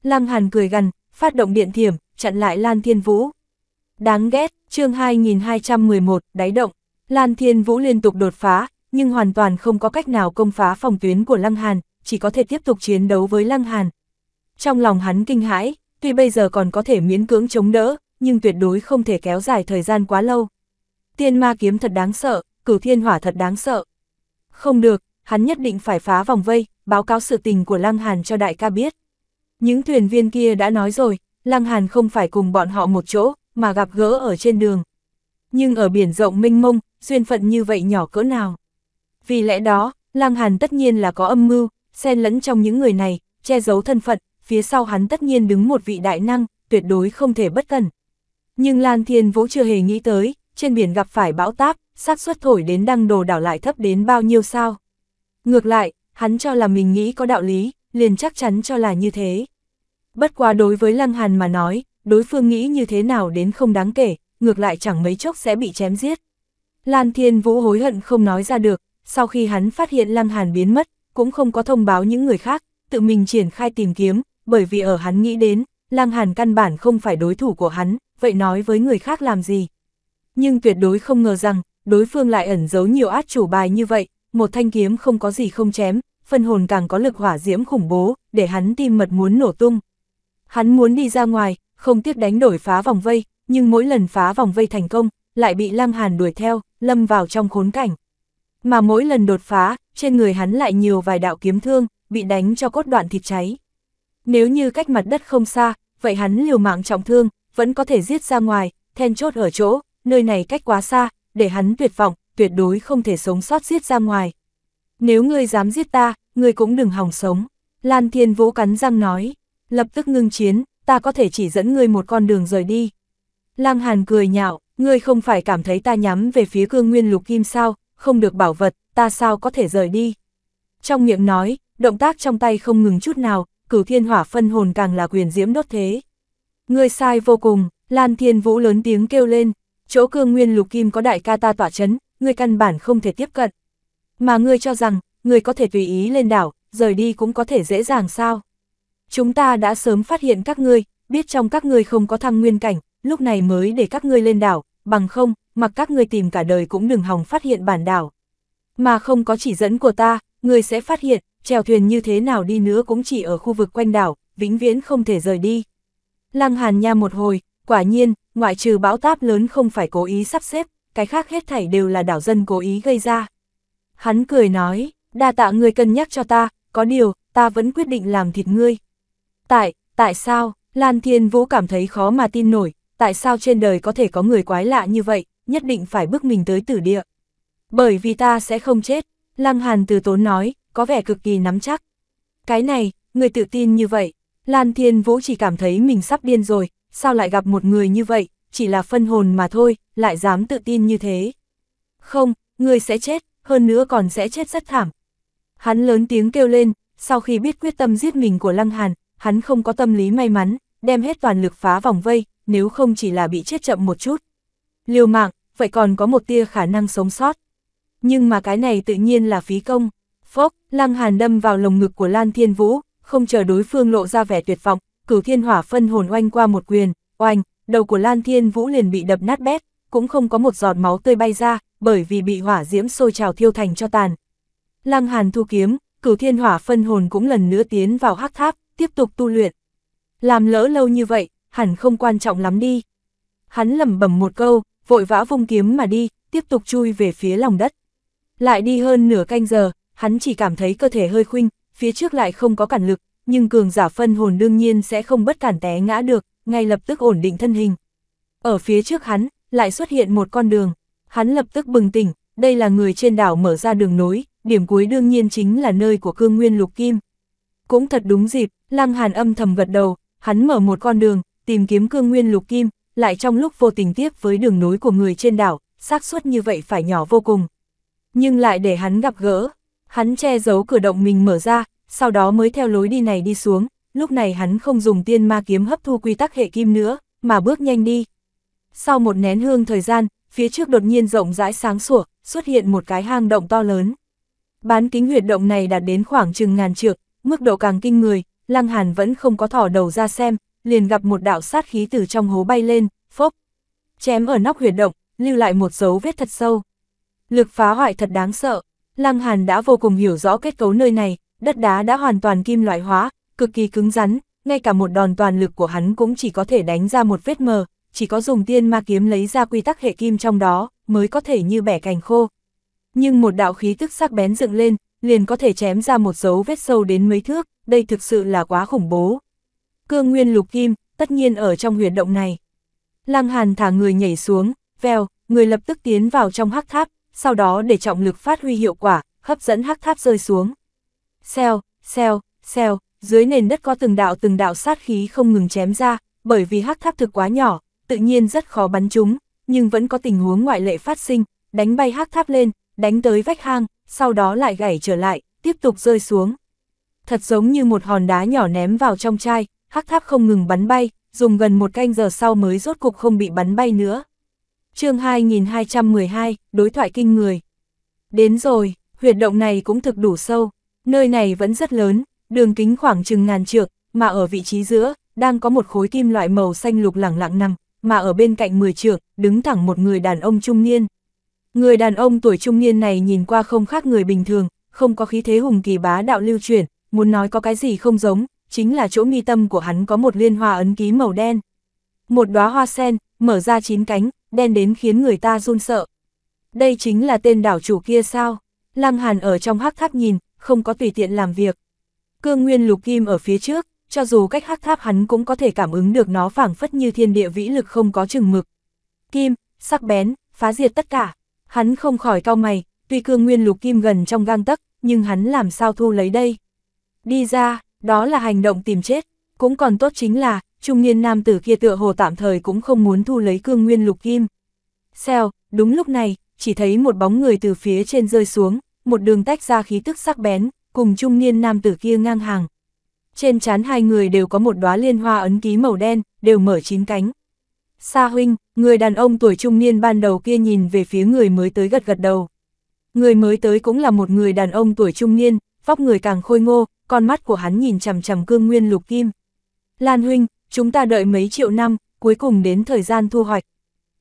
Lăng Hàn cười gằn, phát động điện thiểm, chặn lại Lan Thiên Vũ. Đáng ghét, chương 2211, đáy động, Lan Thiên Vũ liên tục đột phá, nhưng hoàn toàn không có cách nào công phá phòng tuyến của Lăng Hàn, chỉ có thể tiếp tục chiến đấu với Lăng Hàn. Trong lòng hắn kinh hãi, tuy bây giờ còn có thể miễn cưỡng chống đỡ, nhưng tuyệt đối không thể kéo dài thời gian quá lâu. Tiên ma kiếm thật đáng sợ, cửu thiên hỏa thật đáng sợ. Không được, hắn nhất định phải phá vòng vây, báo cáo sự tình của Lăng Hàn cho đại ca biết. Những thuyền viên kia đã nói rồi, Lăng Hàn không phải cùng bọn họ một chỗ, mà gặp gỡ ở trên đường. Nhưng ở biển rộng mênh mông, duyên phận như vậy nhỏ cỡ nào. Vì lẽ đó, Lăng Hàn tất nhiên là có âm mưu, xen lẫn trong những người này, che giấu thân phận, phía sau hắn tất nhiên đứng một vị đại năng, tuyệt đối không thể bất cẩn. Nhưng Lan Thiên Vũ chưa hề nghĩ tới, trên biển gặp phải bão táp, xác suất thổi đến đăng đồ đảo lại thấp đến bao nhiêu sao. Ngược lại, hắn cho là mình nghĩ có đạo lý, liền chắc chắn cho là như thế. Bất quá đối với Lăng Hàn mà nói, đối phương nghĩ như thế nào đến không đáng kể, ngược lại chẳng mấy chốc sẽ bị chém giết. Lan Thiên Vũ hối hận không nói ra được, sau khi hắn phát hiện Lăng Hàn biến mất, cũng không có thông báo những người khác, tự mình triển khai tìm kiếm, bởi vì ở hắn nghĩ đến, Lang Hàn căn bản không phải đối thủ của hắn, vậy nói với người khác làm gì. Nhưng tuyệt đối không ngờ rằng, đối phương lại ẩn giấu nhiều át chủ bài như vậy, một thanh kiếm không có gì không chém, phân hồn càng có lực hỏa diễm khủng bố, để hắn tim mật muốn nổ tung. Hắn muốn đi ra ngoài, không tiếc đánh đổi phá vòng vây, nhưng mỗi lần phá vòng vây thành công, lại bị Lăng Hàn đuổi theo, lâm vào trong khốn cảnh. Mà mỗi lần đột phá, trên người hắn lại nhiều vài đạo kiếm thương, bị đánh cho cốt đoạn thịt cháy nếu như cách mặt đất không xa, vậy hắn liều mạng trọng thương, vẫn có thể giết ra ngoài, then chốt ở chỗ, nơi này cách quá xa, để hắn tuyệt vọng, tuyệt đối không thể sống sót giết ra ngoài. Nếu ngươi dám giết ta, ngươi cũng đừng hòng sống. Lan Thiên Vũ cắn răng nói, lập tức ngưng chiến, ta có thể chỉ dẫn ngươi một con đường rời đi. Lang Hàn cười nhạo, ngươi không phải cảm thấy ta nhắm về phía cương nguyên lục kim sao, không được bảo vật, ta sao có thể rời đi. Trong miệng nói, động tác trong tay không ngừng chút nào, cửu thiên hỏa phân hồn càng là quyền diễm đốt thế. Ngươi sai vô cùng, Lan Thiên Vũ lớn tiếng kêu lên, chỗ cương nguyên lục kim có đại ca ta tỏa chấn, ngươi căn bản không thể tiếp cận. Mà ngươi cho rằng, ngươi có thể tùy ý lên đảo, rời đi cũng có thể dễ dàng sao. Chúng ta đã sớm phát hiện các ngươi, biết trong các ngươi không có thăng nguyên cảnh, lúc này mới để các ngươi lên đảo, bằng không, mặc các ngươi tìm cả đời cũng đừng hòng phát hiện bản đảo. Mà không có chỉ dẫn của ta, ngươi sẽ phát hiện, chèo thuyền như thế nào đi nữa cũng chỉ ở khu vực quanh đảo, vĩnh viễn không thể rời đi. Lăng Hàn Nha một hồi, quả nhiên, ngoại trừ bão táp lớn không phải cố ý sắp xếp, cái khác hết thảy đều là đảo dân cố ý gây ra. Hắn cười nói, đa tạ ngươi cân nhắc cho ta, có điều, ta vẫn quyết định làm thịt ngươi. Tại, tại sao, Lan Thiên Vũ cảm thấy khó mà tin nổi, tại sao trên đời có thể có người quái lạ như vậy, nhất định phải bước mình tới tử địa. Bởi vì ta sẽ không chết, Lăng Hàn từ tốn nói, có vẻ cực kỳ nắm chắc. Cái này, người tự tin như vậy, Lan Thiên Vũ chỉ cảm thấy mình sắp điên rồi, sao lại gặp một người như vậy, chỉ là phân hồn mà thôi, lại dám tự tin như thế. Không, người sẽ chết, hơn nữa còn sẽ chết rất thảm. Hắn lớn tiếng kêu lên, sau khi biết quyết tâm giết mình của Lăng Hàn, hắn không có tâm lý may mắn, đem hết toàn lực phá vòng vây, nếu không chỉ là bị chết chậm một chút. Liều mạng, vậy còn có một tia khả năng sống sót. Nhưng mà cái này tự nhiên là phí công. Phốc, Lăng Hàn đâm vào lồng ngực của Lan Thiên Vũ, không chờ đối phương lộ ra vẻ tuyệt vọng, cửu thiên hỏa phân hồn oanh qua một quyền, oanh, đầu của Lan Thiên Vũ liền bị đập nát bét, cũng không có một giọt máu tươi bay ra, bởi vì bị hỏa diễm sôi trào thiêu thành cho tàn. Lăng Hàn thu kiếm, cửu thiên hỏa phân hồn cũng lần nữa tiến vào hắc tháp, tiếp tục tu luyện. Làm lỡ lâu như vậy, hẳn không quan trọng lắm đi. Hắn lẩm bẩm một câu, vội vã vung kiếm mà đi, tiếp tục chui về phía lòng đất. Lại đi hơn nửa canh giờ, hắn chỉ cảm thấy cơ thể hơi khuynh, phía trước lại không có cản lực, nhưng cường giả phân hồn đương nhiên sẽ không bất cản té ngã được, ngay lập tức ổn định thân hình. Ở phía trước hắn, lại xuất hiện một con đường, hắn lập tức bừng tỉnh, đây là người trên đảo mở ra đường nối, điểm cuối đương nhiên chính là nơi của cương nguyên lục kim. Cũng thật đúng dịp, Lăng Hàn âm thầm gật đầu, hắn mở một con đường, tìm kiếm cương nguyên lục kim, lại trong lúc vô tình tiếp với đường nối của người trên đảo, xác suất như vậy phải nhỏ vô cùng. Nhưng lại để hắn gặp gỡ, Hắn che giấu cửa động mình mở ra, sau đó mới theo lối đi này đi xuống, lúc này hắn không dùng tiên ma kiếm hấp thu quy tắc hệ kim nữa, mà bước nhanh đi. Sau một nén hương thời gian, phía trước đột nhiên rộng rãi sáng sủa, xuất hiện một cái hang động to lớn. Bán kính huyệt động này đạt đến khoảng chừng ngàn trượng, mức độ càng kinh người, Lăng Hàn vẫn không có thỏ đầu ra xem, liền gặp một đạo sát khí từ trong hố bay lên, phốc. Chém ở nóc huyệt động, lưu lại một dấu vết thật sâu. Lực phá hoại thật đáng sợ, Lăng Hàn đã vô cùng hiểu rõ kết cấu nơi này, đất đá đã hoàn toàn kim loại hóa, cực kỳ cứng rắn, ngay cả một đòn toàn lực của hắn cũng chỉ có thể đánh ra một vết mờ, chỉ có dùng tiên ma kiếm lấy ra quy tắc hệ kim trong đó, mới có thể như bẻ cành khô. Nhưng một đạo khí tức sắc bén dựng lên, liền có thể chém ra một dấu vết sâu đến mấy thước, đây thực sự là quá khủng bố. Cương nguyên lục kim, tất nhiên ở trong huyệt động này. Lăng Hàn thả người nhảy xuống, vèo, người lập tức tiến vào trong hắc tháp, sau đó để trọng lực phát huy hiệu quả, hấp dẫn hắc tháp rơi xuống. Xèo, xèo, xèo, dưới nền đất có từng đạo từng đạo sát khí không ngừng chém ra, bởi vì hắc tháp thực quá nhỏ, tự nhiên rất khó bắn chúng, nhưng vẫn có tình huống ngoại lệ phát sinh, đánh bay hắc tháp lên, đánh tới vách hang, sau đó lại gãy trở lại, tiếp tục rơi xuống. Thật giống như một hòn đá nhỏ ném vào trong chai, hắc tháp không ngừng bắn bay, dùng gần một canh giờ sau mới rốt cục không bị bắn bay nữa chương 2212, đối thoại kinh người. Đến rồi, huyệt động này cũng thực đủ sâu, nơi này vẫn rất lớn, đường kính khoảng chừng ngàn trượng, mà ở vị trí giữa, đang có một khối kim loại màu xanh lục lẳng lặng nằm, mà ở bên cạnh 10 trượng, đứng thẳng một người đàn ông trung niên. Người đàn ông tuổi trung niên này nhìn qua không khác người bình thường, không có khí thế hùng kỳ bá đạo lưu truyền, muốn nói có cái gì không giống, chính là chỗ mi tâm của hắn có một liên hoa ấn ký màu đen. Một đóa hoa sen, mở ra chín cánh, đen đến khiến người ta run sợ. Đây chính là tên đảo chủ kia sao? Lăng Hàn ở trong hắc tháp nhìn, không có tùy tiện làm việc. Cương Nguyên Lục Kim ở phía trước, cho dù cách hắc tháp hắn cũng có thể cảm ứng được nó phảng phất như thiên địa vĩ lực không có chừng mực. Kim, sắc bén, phá diệt tất cả. Hắn không khỏi cau mày, tuy Cương Nguyên Lục Kim gần trong gang tấc, nhưng hắn làm sao thu lấy đây? Đi ra, đó là hành động tìm chết, cũng còn tốt chính là trung niên nam tử kia tựa hồ tạm thời cũng không muốn thu lấy cương nguyên lục kim. Xèo, đúng lúc này, chỉ thấy một bóng người từ phía trên rơi xuống, một đường tách ra khí tức sắc bén, cùng trung niên nam tử kia ngang hàng. Trên trán hai người đều có một đóa liên hoa ấn ký màu đen, đều mở chín cánh. Sa huynh, người đàn ông tuổi trung niên ban đầu kia nhìn về phía người mới tới gật gật đầu. Người mới tới cũng là một người đàn ông tuổi trung niên, vóc người càng khôi ngô, con mắt của hắn nhìn chằm chằm cương nguyên lục kim. Lan huynh, chúng ta đợi mấy triệu năm, cuối cùng đến thời gian thu hoạch.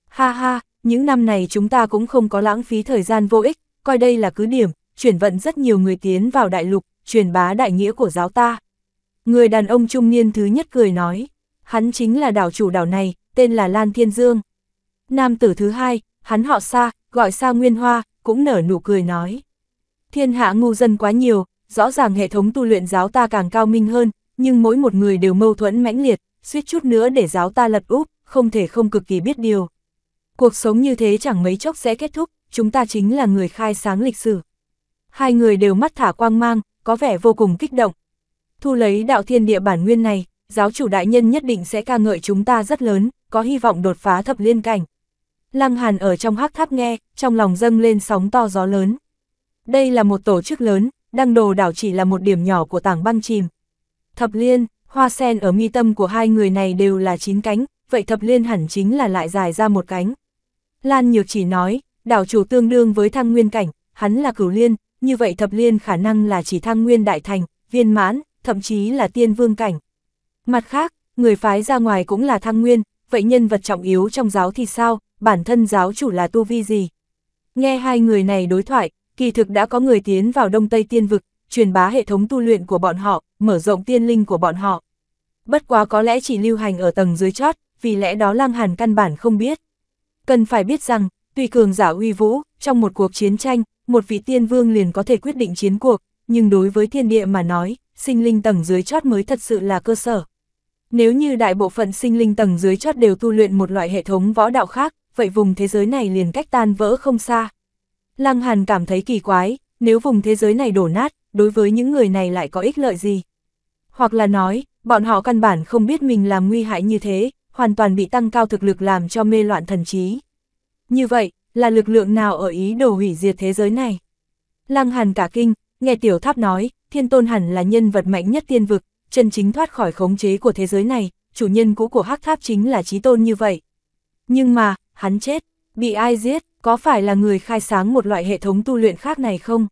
Ha ha, những năm này chúng ta cũng không có lãng phí thời gian vô ích, coi đây là cứ điểm, chuyển vận rất nhiều người tiến vào đại lục, truyền bá đại nghĩa của giáo ta. Người đàn ông trung niên thứ nhất cười nói, hắn chính là đảo chủ đảo này, tên là Lan Thiên Dương. Nam tử thứ hai, hắn họ Sa, gọi Sa Nguyên Hoa, cũng nở nụ cười nói. Thiên hạ ngu dân quá nhiều, rõ ràng hệ thống tu luyện giáo ta càng cao minh hơn, nhưng mỗi một người đều mâu thuẫn mãnh liệt, suýt chút nữa để giáo ta lật úp, không thể không cực kỳ biết điều. Cuộc sống như thế chẳng mấy chốc sẽ kết thúc, chúng ta chính là người khai sáng lịch sử. Hai người đều mắt thả quang mang, có vẻ vô cùng kích động. Thu lấy đạo thiên địa bản nguyên này, giáo chủ đại nhân nhất định sẽ ca ngợi chúng ta rất lớn, có hy vọng đột phá thập liên cảnh. Lăng Hàn ở trong hắc tháp nghe, trong lòng dâng lên sóng to gió lớn. Đây là một tổ chức lớn, đăng đồ đảo chỉ là một điểm nhỏ của tảng băng chìm. Thập liên, Hoa sen ở mi tâm của hai người này đều là chín cánh, vậy thập liên hẳn chính là lại dài ra một cánh. Lan Nhược chỉ nói, đảo chủ tương đương với thăng nguyên cảnh, hắn là cửu liên, như vậy thập liên khả năng là chỉ thăng nguyên đại thành, viên mãn, thậm chí là tiên vương cảnh. Mặt khác, người phái ra ngoài cũng là thăng nguyên, vậy nhân vật trọng yếu trong giáo thì sao, bản thân giáo chủ là tu vi gì? Nghe hai người này đối thoại, kỳ thực đã có người tiến vào Đông Tây Tiên Vực, truyền bá hệ thống tu luyện của bọn họ, mở rộng tiên linh của bọn họ bất quá có lẽ chỉ lưu hành ở tầng dưới chót, vì lẽ đó Lăng Hàn căn bản không biết. Cần phải biết rằng, tuy cường giả uy vũ, trong một cuộc chiến tranh, một vị tiên vương liền có thể quyết định chiến cuộc, nhưng đối với thiên địa mà nói, sinh linh tầng dưới chót mới thật sự là cơ sở. Nếu như đại bộ phận sinh linh tầng dưới chót đều tu luyện một loại hệ thống võ đạo khác, vậy vùng thế giới này liền cách tan vỡ không xa. Lăng Hàn cảm thấy kỳ quái, nếu vùng thế giới này đổ nát, đối với những người này lại có ích lợi gì? Hoặc là nói, bọn họ căn bản không biết mình làm nguy hại như thế, hoàn toàn bị tăng cao thực lực làm cho mê loạn thần trí. Như vậy, là lực lượng nào ở ý đồ hủy diệt thế giới này? Lăng Hàn cả kinh, nghe tiểu tháp nói, thiên tôn hẳn là nhân vật mạnh nhất tiên vực, chân chính thoát khỏi khống chế của thế giới này, chủ nhân cũ của hắc tháp chính là trí tôn như vậy. Nhưng mà, hắn chết, bị ai giết, có phải là người khai sáng một loại hệ thống tu luyện khác này không?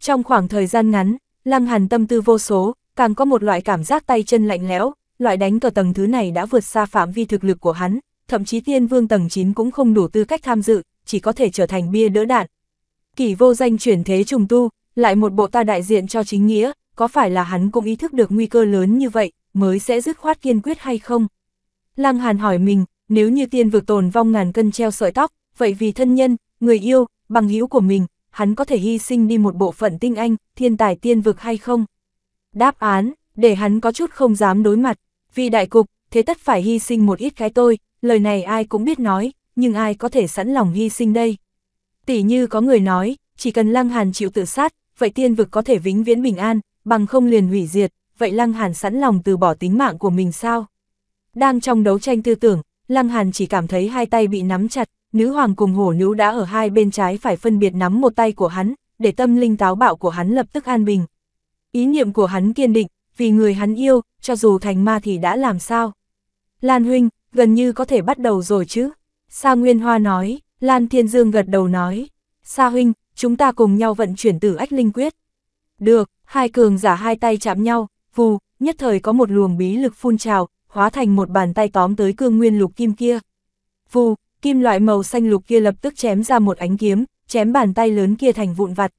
Trong khoảng thời gian ngắn, Lăng Hàn tâm tư vô số, càng có một loại cảm giác tay chân lạnh lẽo, loại đánh cờ tầng thứ này đã vượt xa phạm vi thực lực của hắn, thậm chí tiên vương tầng 9 cũng không đủ tư cách tham dự, chỉ có thể trở thành bia đỡ đạn. Kỷ vô danh chuyển thế trùng tu, lại một bộ ta đại diện cho chính nghĩa, có phải là hắn cũng ý thức được nguy cơ lớn như vậy, mới sẽ dứt khoát kiên quyết hay không? Lăng Hàn hỏi mình, nếu như tiên vực tồn vong ngàn cân treo sợi tóc, vậy vì thân nhân, người yêu, bằng hữu của mình, hắn có thể hy sinh đi một bộ phận tinh anh, thiên tài tiên vực hay không? Đáp án, để hắn có chút không dám đối mặt, vì đại cục, thế tất phải hy sinh một ít cái tôi, lời này ai cũng biết nói, nhưng ai có thể sẵn lòng hy sinh đây. Tỷ như có người nói, chỉ cần Lăng Hàn chịu tự sát, vậy tiên vực có thể vĩnh viễn bình an, bằng không liền hủy diệt, vậy Lăng Hàn sẵn lòng từ bỏ tính mạng của mình sao? Đang trong đấu tranh tư tưởng, Lăng Hàn chỉ cảm thấy hai tay bị nắm chặt, nữ hoàng cùng hổ nữ đã ở hai bên trái phải phân biệt nắm một tay của hắn, để tâm linh táo bạo của hắn lập tức an bình, Ý niệm của hắn kiên định, vì người hắn yêu, cho dù thành ma thì đã làm sao. Lan huynh, gần như có thể bắt đầu rồi chứ. Sa Nguyên Hoa nói, Lan Thiên Dương gật đầu nói. Sa huynh, chúng ta cùng nhau vận chuyển tử ách linh quyết. Được, hai cường giả hai tay chạm nhau, Phù! nhất thời có một luồng bí lực phun trào, hóa thành một bàn tay tóm tới cương nguyên lục kim kia. Phù! kim loại màu xanh lục kia lập tức chém ra một ánh kiếm, chém bàn tay lớn kia thành vụn vặt.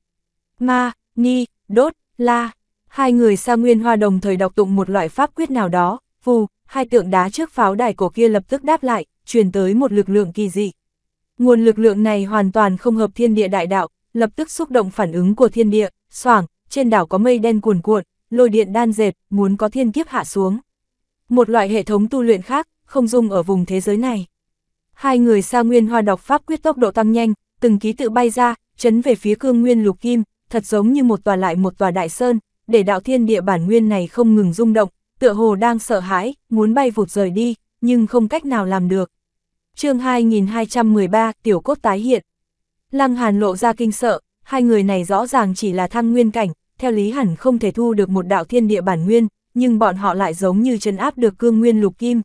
Ma, ni, đốt, la, Hai người Sa Nguyên Hoa đồng thời đọc tụng một loại pháp quyết nào đó, vù, hai tượng đá trước pháo đài cổ kia lập tức đáp lại, truyền tới một lực lượng kỳ dị. Nguồn lực lượng này hoàn toàn không hợp thiên địa đại đạo, lập tức xúc động phản ứng của thiên địa, xoảng, trên đảo có mây đen cuồn cuộn, lôi điện đan dệt, muốn có thiên kiếp hạ xuống. Một loại hệ thống tu luyện khác, không dung ở vùng thế giới này. Hai người Sa Nguyên Hoa đọc pháp quyết tốc độ tăng nhanh, từng ký tự bay ra, chấn về phía cương nguyên lục kim, thật giống như một tòa lại một tòa đại sơn, để đạo thiên địa bản nguyên này không ngừng rung động, tựa hồ đang sợ hãi, muốn bay vụt rời đi, nhưng không cách nào làm được. chương 2213, tiểu cốt tái hiện. Lăng Hàn lộ ra kinh sợ, hai người này rõ ràng chỉ là thăng nguyên cảnh, theo lý hẳn không thể thu được một đạo thiên địa bản nguyên, nhưng bọn họ lại giống như chân áp được cương nguyên lục kim.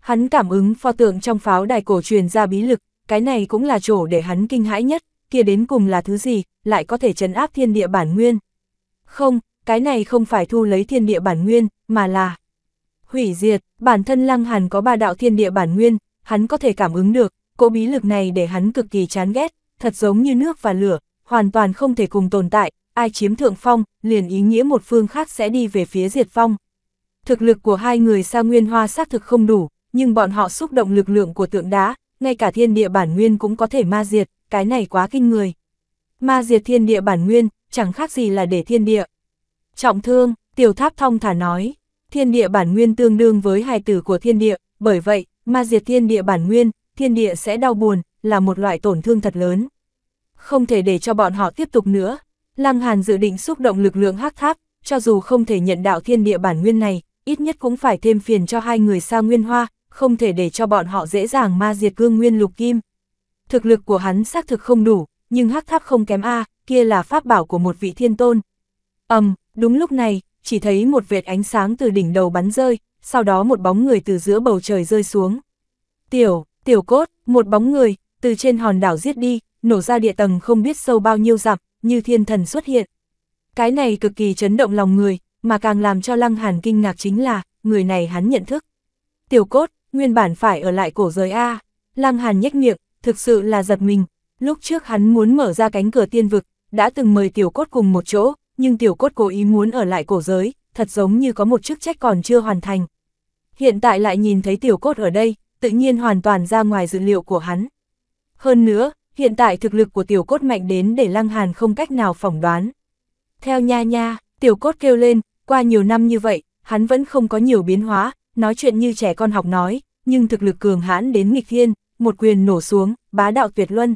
Hắn cảm ứng pho tượng trong pháo đài cổ truyền ra bí lực, cái này cũng là chỗ để hắn kinh hãi nhất, kia đến cùng là thứ gì, lại có thể trấn áp thiên địa bản nguyên. Không, cái này không phải thu lấy thiên địa bản nguyên, mà là hủy diệt, bản thân Lăng Hàn có ba đạo thiên địa bản nguyên, hắn có thể cảm ứng được, cố bí lực này để hắn cực kỳ chán ghét, thật giống như nước và lửa, hoàn toàn không thể cùng tồn tại, ai chiếm thượng phong, liền ý nghĩa một phương khác sẽ đi về phía diệt phong. Thực lực của hai người Sa Nguyên Hoa xác thực không đủ, nhưng bọn họ xúc động lực lượng của tượng đá, ngay cả thiên địa bản nguyên cũng có thể ma diệt, cái này quá kinh người. Ma diệt thiên địa bản nguyên, chẳng khác gì là để thiên địa, Trọng thương, tiểu tháp thong thả nói, thiên địa bản nguyên tương đương với hài tử của thiên địa, bởi vậy, mà diệt thiên địa bản nguyên, thiên địa sẽ đau buồn, là một loại tổn thương thật lớn. Không thể để cho bọn họ tiếp tục nữa, Lăng Hàn dự định xúc động lực lượng hắc tháp, cho dù không thể nhận đạo thiên địa bản nguyên này, ít nhất cũng phải thêm phiền cho hai người sao Nguyên Hoa, không thể để cho bọn họ dễ dàng ma diệt cương nguyên lục kim. Thực lực của hắn xác thực không đủ, nhưng hắc tháp không kém A, kia là pháp bảo của một vị thiên tôn. Ầm, Đúng lúc này, chỉ thấy một vệt ánh sáng từ đỉnh đầu bắn rơi, sau đó một bóng người từ giữa bầu trời rơi xuống. Tiểu, tiểu cốt, một bóng người, từ trên hòn đảo giết đi, nổ ra địa tầng không biết sâu bao nhiêu dặm, như thiên thần xuất hiện. Cái này cực kỳ chấn động lòng người, mà càng làm cho Lăng Hàn kinh ngạc chính là, người này hắn nhận thức. Tiểu cốt, nguyên bản phải ở lại cổ giới A. Lăng Hàn nhếch miệng, thực sự là giật mình. Lúc trước hắn muốn mở ra cánh cửa tiên vực, đã từng mời tiểu cốt cùng một chỗ, nhưng tiểu cốt cố ý muốn ở lại cổ giới, thật giống như có một chức trách còn chưa hoàn thành. Hiện tại lại nhìn thấy tiểu cốt ở đây, tự nhiên hoàn toàn ra ngoài dự liệu của hắn. Hơn nữa, hiện tại thực lực của tiểu cốt mạnh đến để lăng hàn không cách nào phỏng đoán. Theo nha nha, tiểu cốt kêu lên, qua nhiều năm như vậy, hắn vẫn không có nhiều biến hóa, nói chuyện như trẻ con học nói, nhưng thực lực cường hãn đến nghịch thiên, một quyền nổ xuống, bá đạo tuyệt luân.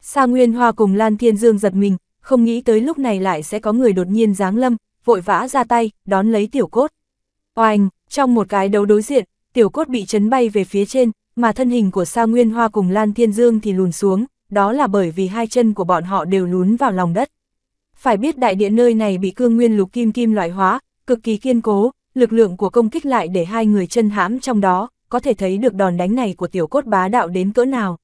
Sa Nguyên Hoa cùng Lan Thiên Dương giật mình, không nghĩ tới lúc này lại sẽ có người đột nhiên giáng lâm, vội vã ra tay, đón lấy tiểu cốt. Oanh, trong một cái đấu đối diện, tiểu cốt bị chấn bay về phía trên, mà thân hình của Sa Nguyên Hoa cùng Lan Thiên Dương thì lùn xuống, đó là bởi vì hai chân của bọn họ đều lún vào lòng đất. Phải biết đại địa nơi này bị cương nguyên lục kim kim loại hóa, cực kỳ kiên cố, lực lượng của công kích lại để hai người chân hãm trong đó, có thể thấy được đòn đánh này của tiểu cốt bá đạo đến cỡ nào.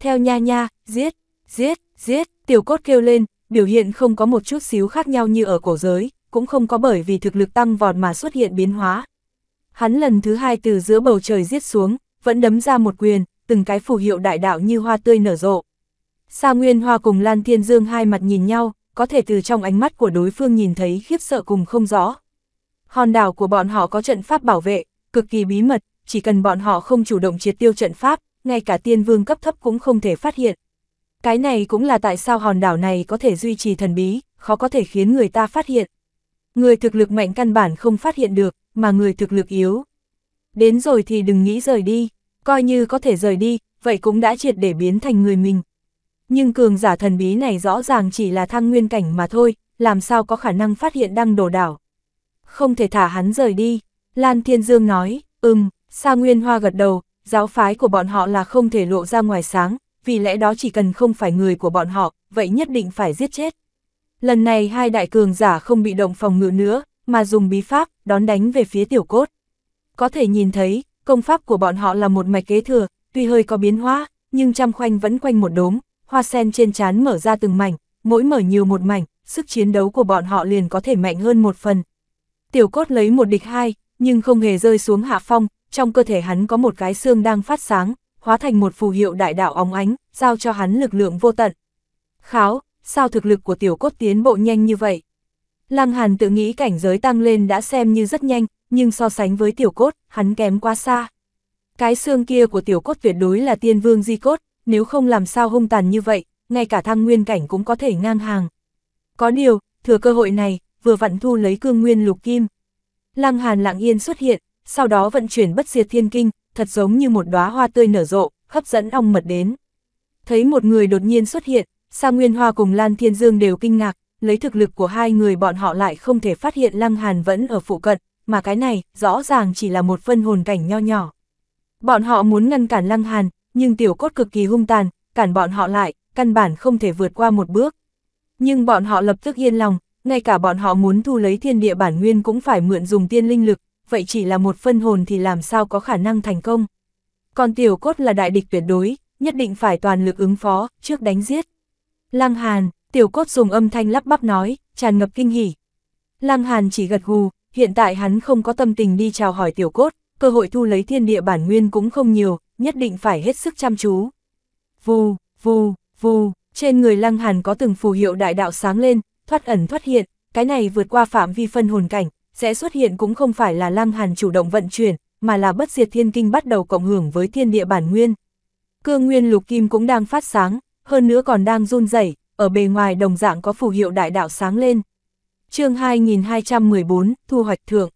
Theo nha nha, giết, giết, giết, tiểu cốt kêu lên, biểu hiện không có một chút xíu khác nhau như ở cổ giới, cũng không có bởi vì thực lực tăng vọt mà xuất hiện biến hóa. Hắn lần thứ hai từ giữa bầu trời giết xuống, vẫn đấm ra một quyền, từng cái phù hiệu đại đạo như hoa tươi nở rộ. Sa Nguyên Hoa cùng Lan Thiên Dương hai mặt nhìn nhau, có thể từ trong ánh mắt của đối phương nhìn thấy khiếp sợ cùng không rõ. Hòn đảo của bọn họ có trận pháp bảo vệ, cực kỳ bí mật, chỉ cần bọn họ không chủ động triệt tiêu trận pháp, ngay cả tiên vương cấp thấp cũng không thể phát hiện. Cái này cũng là tại sao hòn đảo này có thể duy trì thần bí, khó có thể khiến người ta phát hiện. Người thực lực mạnh căn bản không phát hiện được, mà người thực lực yếu. Đến rồi thì đừng nghĩ rời đi, coi như có thể rời đi, vậy cũng đã triệt để biến thành người mình. Nhưng cường giả thần bí này rõ ràng chỉ là thăng nguyên cảnh mà thôi, làm sao có khả năng phát hiện đăng đổ đảo. Không thể thả hắn rời đi, Lan Thiên Dương nói, ừm, Sa Nguyên Hoa gật đầu, giáo phái của bọn họ là không thể lộ ra ngoài sáng, vì lẽ đó chỉ cần không phải người của bọn họ, vậy nhất định phải giết chết. Lần này hai đại cường giả không bị động phòng ngự nữa, mà dùng bí pháp, đón đánh về phía tiểu cốt. Có thể nhìn thấy, công pháp của bọn họ là một mạch kế thừa, tuy hơi có biến hóa, nhưng trăm khoanh vẫn quanh một đốm, hoa sen trên trán mở ra từng mảnh, mỗi mở nhiều một mảnh, sức chiến đấu của bọn họ liền có thể mạnh hơn một phần. Tiểu cốt lấy một địch hai, nhưng không hề rơi xuống hạ phong, trong cơ thể hắn có một cái xương đang phát sáng, hóa thành một phù hiệu đại đạo óng ánh, giao cho hắn lực lượng vô tận. Kháo, sao thực lực của tiểu cốt tiến bộ nhanh như vậy? Lăng Hàn tự nghĩ cảnh giới tăng lên đã xem như rất nhanh, nhưng so sánh với tiểu cốt, hắn kém quá xa. Cái xương kia của tiểu cốt tuyệt đối là tiên vương di cốt, nếu không làm sao hung tàn như vậy, ngay cả thăng nguyên cảnh cũng có thể ngang hàng. Có điều, thừa cơ hội này, vừa vặn thu lấy cương nguyên lục kim. Lăng Hàn lặng yên xuất hiện, sau đó vận chuyển bất diệt thiên kinh, thật giống như một đóa hoa tươi nở rộ, hấp dẫn ong mật đến. Thấy một người đột nhiên xuất hiện, Sa Nguyên Hoa cùng Lan Thiên Dương đều kinh ngạc, lấy thực lực của hai người bọn họ lại không thể phát hiện Lăng Hàn vẫn ở phụ cận, mà cái này rõ ràng chỉ là một phân hồn cảnh nho nhỏ. Bọn họ muốn ngăn cản Lăng Hàn, nhưng tiểu cốt cực kỳ hung tàn, cản bọn họ lại, căn bản không thể vượt qua một bước. Nhưng bọn họ lập tức yên lòng, ngay cả bọn họ muốn thu lấy thiên địa bản nguyên cũng phải mượn dùng tiên linh lực, vậy chỉ là một phân hồn thì làm sao có khả năng thành công. Còn tiểu cốt là đại địch tuyệt đối, nhất định phải toàn lực ứng phó, trước đánh giết. Lăng Hàn, tiểu cốt dùng âm thanh lắp bắp nói, tràn ngập kinh hỉ. Lăng Hàn chỉ gật gù, hiện tại hắn không có tâm tình đi chào hỏi tiểu cốt, cơ hội thu lấy thiên địa bản nguyên cũng không nhiều, nhất định phải hết sức chăm chú. Vù, vù, vù, trên người Lăng Hàn có từng phù hiệu đại đạo sáng lên, thoát ẩn thoát hiện, cái này vượt qua phạm vi phân hồn cảnh, sẽ xuất hiện cũng không phải là Lăng Hàn chủ động vận chuyển, mà là bất diệt thiên kinh bắt đầu cộng hưởng với thiên địa bản nguyên. Cương nguyên lục kim cũng đang phát sáng, hơn nữa còn đang run rẩy, ở bề ngoài đồng dạng có phù hiệu đại đạo sáng lên. chương 2214, thu hoạch thượng.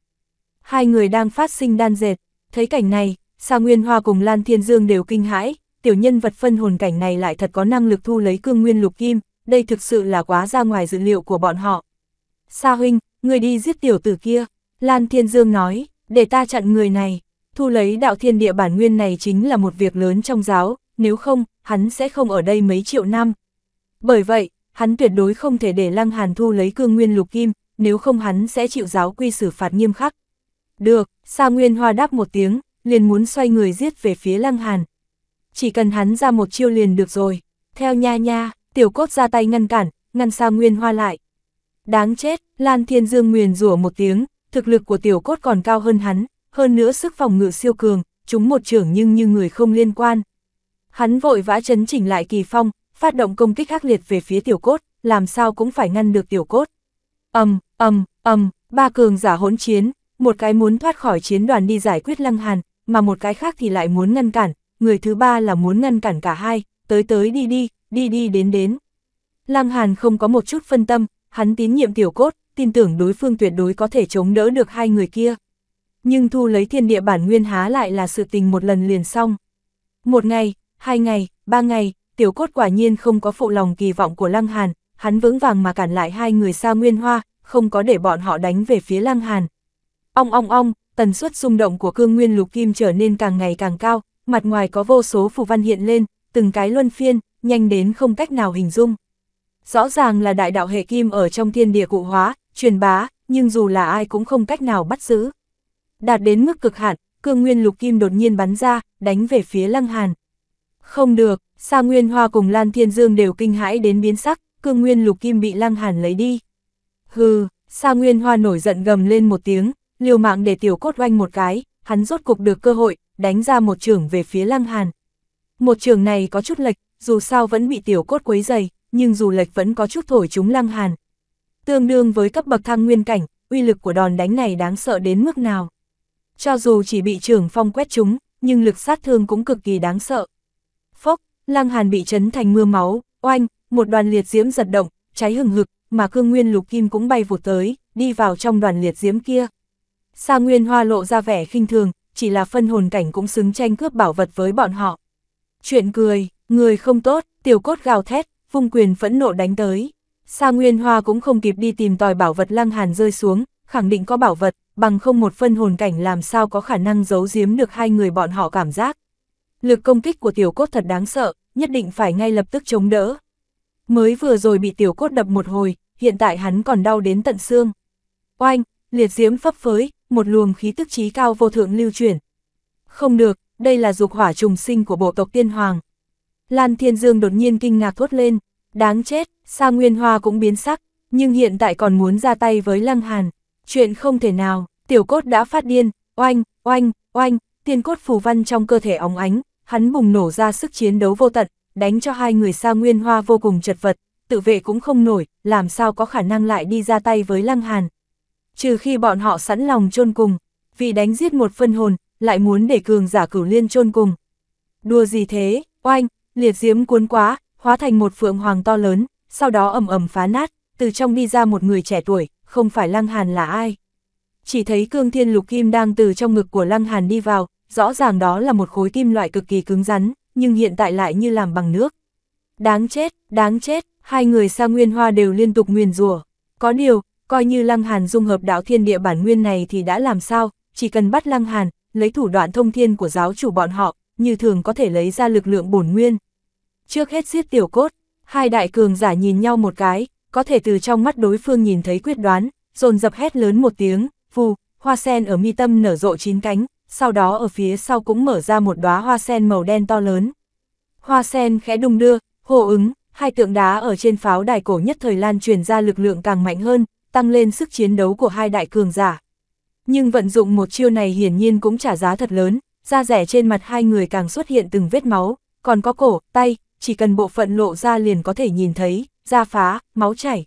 Hai người đang phát sinh đan dệt, thấy cảnh này, Sa Nguyên Hoa cùng Lan Thiên Dương đều kinh hãi, tiểu nhân vật phân hồn cảnh này lại thật có năng lực thu lấy cương nguyên lục kim, đây thực sự là quá ra ngoài dự liệu của bọn họ. Sa huynh, người đi giết tiểu tử kia. Lan Thiên Dương nói, để ta chặn người này. Thu lấy đạo thiên địa bản nguyên này chính là một việc lớn trong giáo, nếu không, hắn sẽ không ở đây mấy triệu năm. Bởi vậy, hắn tuyệt đối không thể để Lăng Hàn thu lấy cương nguyên lục kim, nếu không hắn sẽ chịu giáo quy xử phạt nghiêm khắc. Được, Sa Nguyên Hoa đáp một tiếng, liền muốn xoay người giết về phía Lăng Hàn. Chỉ cần hắn ra một chiêu liền được rồi. Theo nha nha, tiểu cốt ra tay ngăn cản, ngăn Sa Nguyên Hoa lại. Đáng chết, Lan Thiên Dương nguyền rủa một tiếng, thực lực của tiểu cốt còn cao hơn hắn, hơn nữa sức phòng ngự siêu cường, chúng một trưởng nhưng như người không liên quan. Hắn vội vã chấn chỉnh lại kỳ phong, phát động công kích khắc liệt về phía tiểu cốt, làm sao cũng phải ngăn được tiểu cốt. Âm, um, âm, âm, ba cường giả hỗn chiến, một cái muốn thoát khỏi chiến đoàn đi giải quyết lăng hàn, mà một cái khác thì lại muốn ngăn cản, người thứ ba là muốn ngăn cản cả hai, tới tới đi đi, đi đi đến đến. Lăng Hàn không có một chút phân tâm, hắn tín nhiệm tiểu cốt, tin tưởng đối phương tuyệt đối có thể chống đỡ được hai người kia. Nhưng thu lấy thiên địa bản nguyên há lại là sự tình một lần liền xong. Một ngày, hai ngày, ba ngày, tiểu cốt quả nhiên không có phụ lòng kỳ vọng của Lăng Hàn, hắn vững vàng mà cản lại hai người xa nguyên hoa, không có để bọn họ đánh về phía Lăng Hàn. Ong ong ong, tần suất rung động của cương nguyên lục kim trở nên càng ngày càng cao, mặt ngoài có vô số phù văn hiện lên, từng cái luân phiên, nhanh đến không cách nào hình dung rõ ràng là đại đạo hệ kim ở trong thiên địa cụ hóa, truyền bá, nhưng dù là ai cũng không cách nào bắt giữ. Đạt đến mức cực hạn, cương nguyên lục kim đột nhiên bắn ra, đánh về phía Lăng Hàn. Không được, Sa Nguyên Hoa cùng Lan Thiên Dương đều kinh hãi đến biến sắc, cương nguyên lục kim bị Lăng Hàn lấy đi. Hừ, Sa Nguyên Hoa nổi giận gầm lên một tiếng, liều mạng để tiểu cốt oanh một cái, hắn rốt cục được cơ hội, đánh ra một trường về phía Lăng Hàn. Một trường này có chút lệch, dù sao vẫn bị tiểu cốt quấy dày nhưng dù lệch vẫn có chút thổi chúng lăng hàn. Tương đương với cấp bậc thăng nguyên cảnh, uy lực của đòn đánh này đáng sợ đến mức nào. Cho dù chỉ bị trưởng phong quét chúng, nhưng lực sát thương cũng cực kỳ đáng sợ. Phốc, lăng hàn bị chấn thành mưa máu, oanh, một đoàn liệt diễm giật động, cháy hừng hực, mà cương nguyên lục kim cũng bay vụt tới, đi vào trong đoàn liệt diễm kia. Sa Nguyên Hoa lộ ra vẻ khinh thường, chỉ là phân hồn cảnh cũng xứng tranh cướp bảo vật với bọn họ. Chuyện cười, người không tốt, tiểu cốt gào thét, vung quyền phẫn nộ đánh tới. Sa Nguyên Hoa cũng không kịp đi tìm tòi bảo vật lăng hàn rơi xuống, khẳng định có bảo vật, bằng không một phân hồn cảnh làm sao có khả năng giấu giếm được hai người bọn họ cảm giác. Lực công kích của tiểu cốt thật đáng sợ, nhất định phải ngay lập tức chống đỡ. Mới vừa rồi bị tiểu cốt đập một hồi, hiện tại hắn còn đau đến tận xương. Oanh, liệt diễm phấp phới, một luồng khí tức trí cao vô thượng lưu chuyển. Không được, đây là dục hỏa trùng sinh của bộ tộc tiên hoàng, Lan Thiên Dương đột nhiên kinh ngạc thốt lên, đáng chết, Sa Nguyên Hoa cũng biến sắc, nhưng hiện tại còn muốn ra tay với Lăng Hàn, chuyện không thể nào, tiểu cốt đã phát điên, oanh, oanh, oanh, tiên cốt phù văn trong cơ thể óng ánh, hắn bùng nổ ra sức chiến đấu vô tận, đánh cho hai người Sa Nguyên Hoa vô cùng chật vật, tự vệ cũng không nổi, làm sao có khả năng lại đi ra tay với Lăng Hàn. Trừ khi bọn họ sẵn lòng chôn cùng, vì đánh giết một phân hồn, lại muốn để cường giả cửu liên chôn cùng. Đùa gì thế, oanh, Liệt diễm cuốn quá, hóa thành một phượng hoàng to lớn, sau đó ầm ầm phá nát, từ trong đi ra một người trẻ tuổi, không phải Lăng Hàn là ai. Chỉ thấy cương thiên lục kim đang từ trong ngực của Lăng Hàn đi vào, rõ ràng đó là một khối kim loại cực kỳ cứng rắn, nhưng hiện tại lại như làm bằng nước. Đáng chết, đáng chết, hai người Sa Nguyên Hoa đều liên tục nguyền rủa. Có điều, coi như Lăng Hàn dung hợp đạo thiên địa bản nguyên này thì đã làm sao, chỉ cần bắt Lăng Hàn, lấy thủ đoạn thông thiên của giáo chủ bọn họ, như thường có thể lấy ra lực lượng bổn nguyên. Trước hết giết tiểu cốt, hai đại cường giả nhìn nhau một cái, có thể từ trong mắt đối phương nhìn thấy quyết đoán, dồn dập hét lớn một tiếng, phù hoa sen ở mi tâm nở rộ chín cánh, sau đó ở phía sau cũng mở ra một đóa hoa sen màu đen to lớn. Hoa sen khẽ đung đưa, hô ứng, hai tượng đá ở trên pháo đài cổ nhất thời lan truyền ra lực lượng càng mạnh hơn, tăng lên sức chiến đấu của hai đại cường giả. Nhưng vận dụng một chiêu này hiển nhiên cũng trả giá thật lớn, da rẻ trên mặt hai người càng xuất hiện từng vết máu, còn có cổ, tay, chỉ cần bộ phận lộ ra liền có thể nhìn thấy, da phá, máu chảy.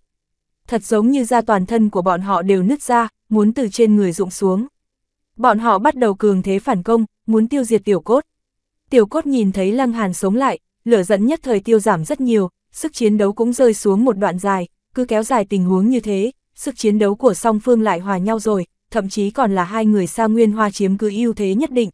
Thật giống như da toàn thân của bọn họ đều nứt ra, muốn từ trên người rụng xuống. Bọn họ bắt đầu cường thế phản công, muốn tiêu diệt tiểu cốt. Tiểu cốt nhìn thấy lăng hàn sống lại, lửa giận nhất thời tiêu giảm rất nhiều, sức chiến đấu cũng rơi xuống một đoạn dài, cứ kéo dài tình huống như thế, sức chiến đấu của song phương lại hòa nhau rồi, thậm chí còn là hai người Sa Nguyên Hoa chiếm cứ ưu thế nhất định.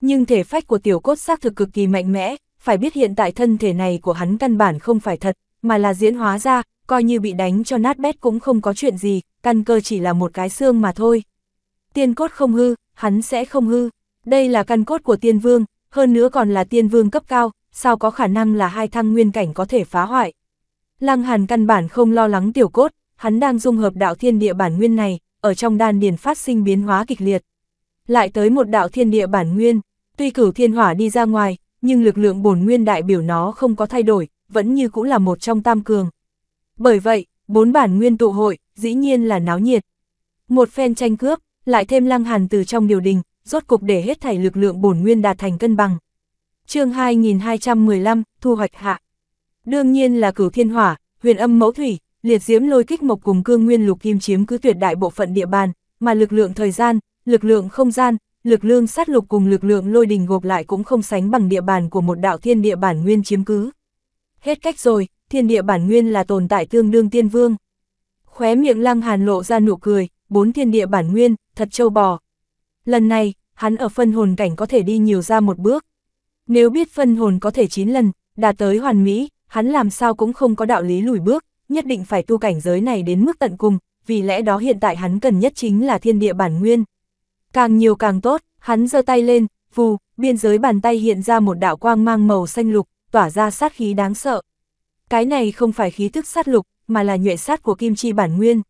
Nhưng thể phách của tiểu cốt xác thực cực kỳ mạnh mẽ, phải biết hiện tại thân thể này của hắn căn bản không phải thật, mà là diễn hóa ra, coi như bị đánh cho nát bét cũng không có chuyện gì, căn cơ chỉ là một cái xương mà thôi. Tiên cốt không hư, hắn sẽ không hư. Đây là căn cốt của tiên vương, hơn nữa còn là tiên vương cấp cao, sao có khả năng là hai thăng nguyên cảnh có thể phá hoại. Lăng Hàn căn bản không lo lắng tiểu cốt, hắn đang dung hợp đạo thiên địa bản nguyên này, ở trong đan điền phát sinh biến hóa kịch liệt. Lại tới một đạo thiên địa bản nguyên, tuy cửu thiên hỏa đi ra ngoài, nhưng lực lượng bổn nguyên đại biểu nó không có thay đổi, vẫn như cũng là một trong tam cường. Bởi vậy, bốn bản nguyên tụ hội, dĩ nhiên là náo nhiệt. Một phen tranh cướp, lại thêm lăng hàn từ trong điều đình, rốt cục để hết thảy lực lượng bổn nguyên đạt thành cân bằng. chương 2215, thu hoạch hạ. Đương nhiên là cửu thiên hỏa, huyền âm mẫu thủy, liệt diễm lôi kích mộc cùng cương nguyên lục kim chiếm cứ tuyệt đại bộ phận địa bàn, mà lực lượng thời gian, lực lượng không gian, lực lương sát lục cùng lực lượng lôi đình gộp lại cũng không sánh bằng địa bàn của một đạo thiên địa bản nguyên chiếm cứ. Hết cách rồi, thiên địa bản nguyên là tồn tại tương đương tiên vương. Khóe miệng lăng hàn lộ ra nụ cười, bốn thiên địa bản nguyên, thật châu bò. Lần này, hắn ở phân hồn cảnh có thể đi nhiều ra một bước. Nếu biết phân hồn có thể 9 lần, đạt tới hoàn mỹ, hắn làm sao cũng không có đạo lý lùi bước, nhất định phải tu cảnh giới này đến mức tận cùng, vì lẽ đó hiện tại hắn cần nhất chính là thiên địa bản nguyên. Càng nhiều càng tốt, hắn giơ tay lên, vù, biên giới bàn tay hiện ra một đạo quang mang màu xanh lục, tỏa ra sát khí đáng sợ. Cái này không phải khí thức sát lục, mà là nhuệ sát của kim chi bản nguyên.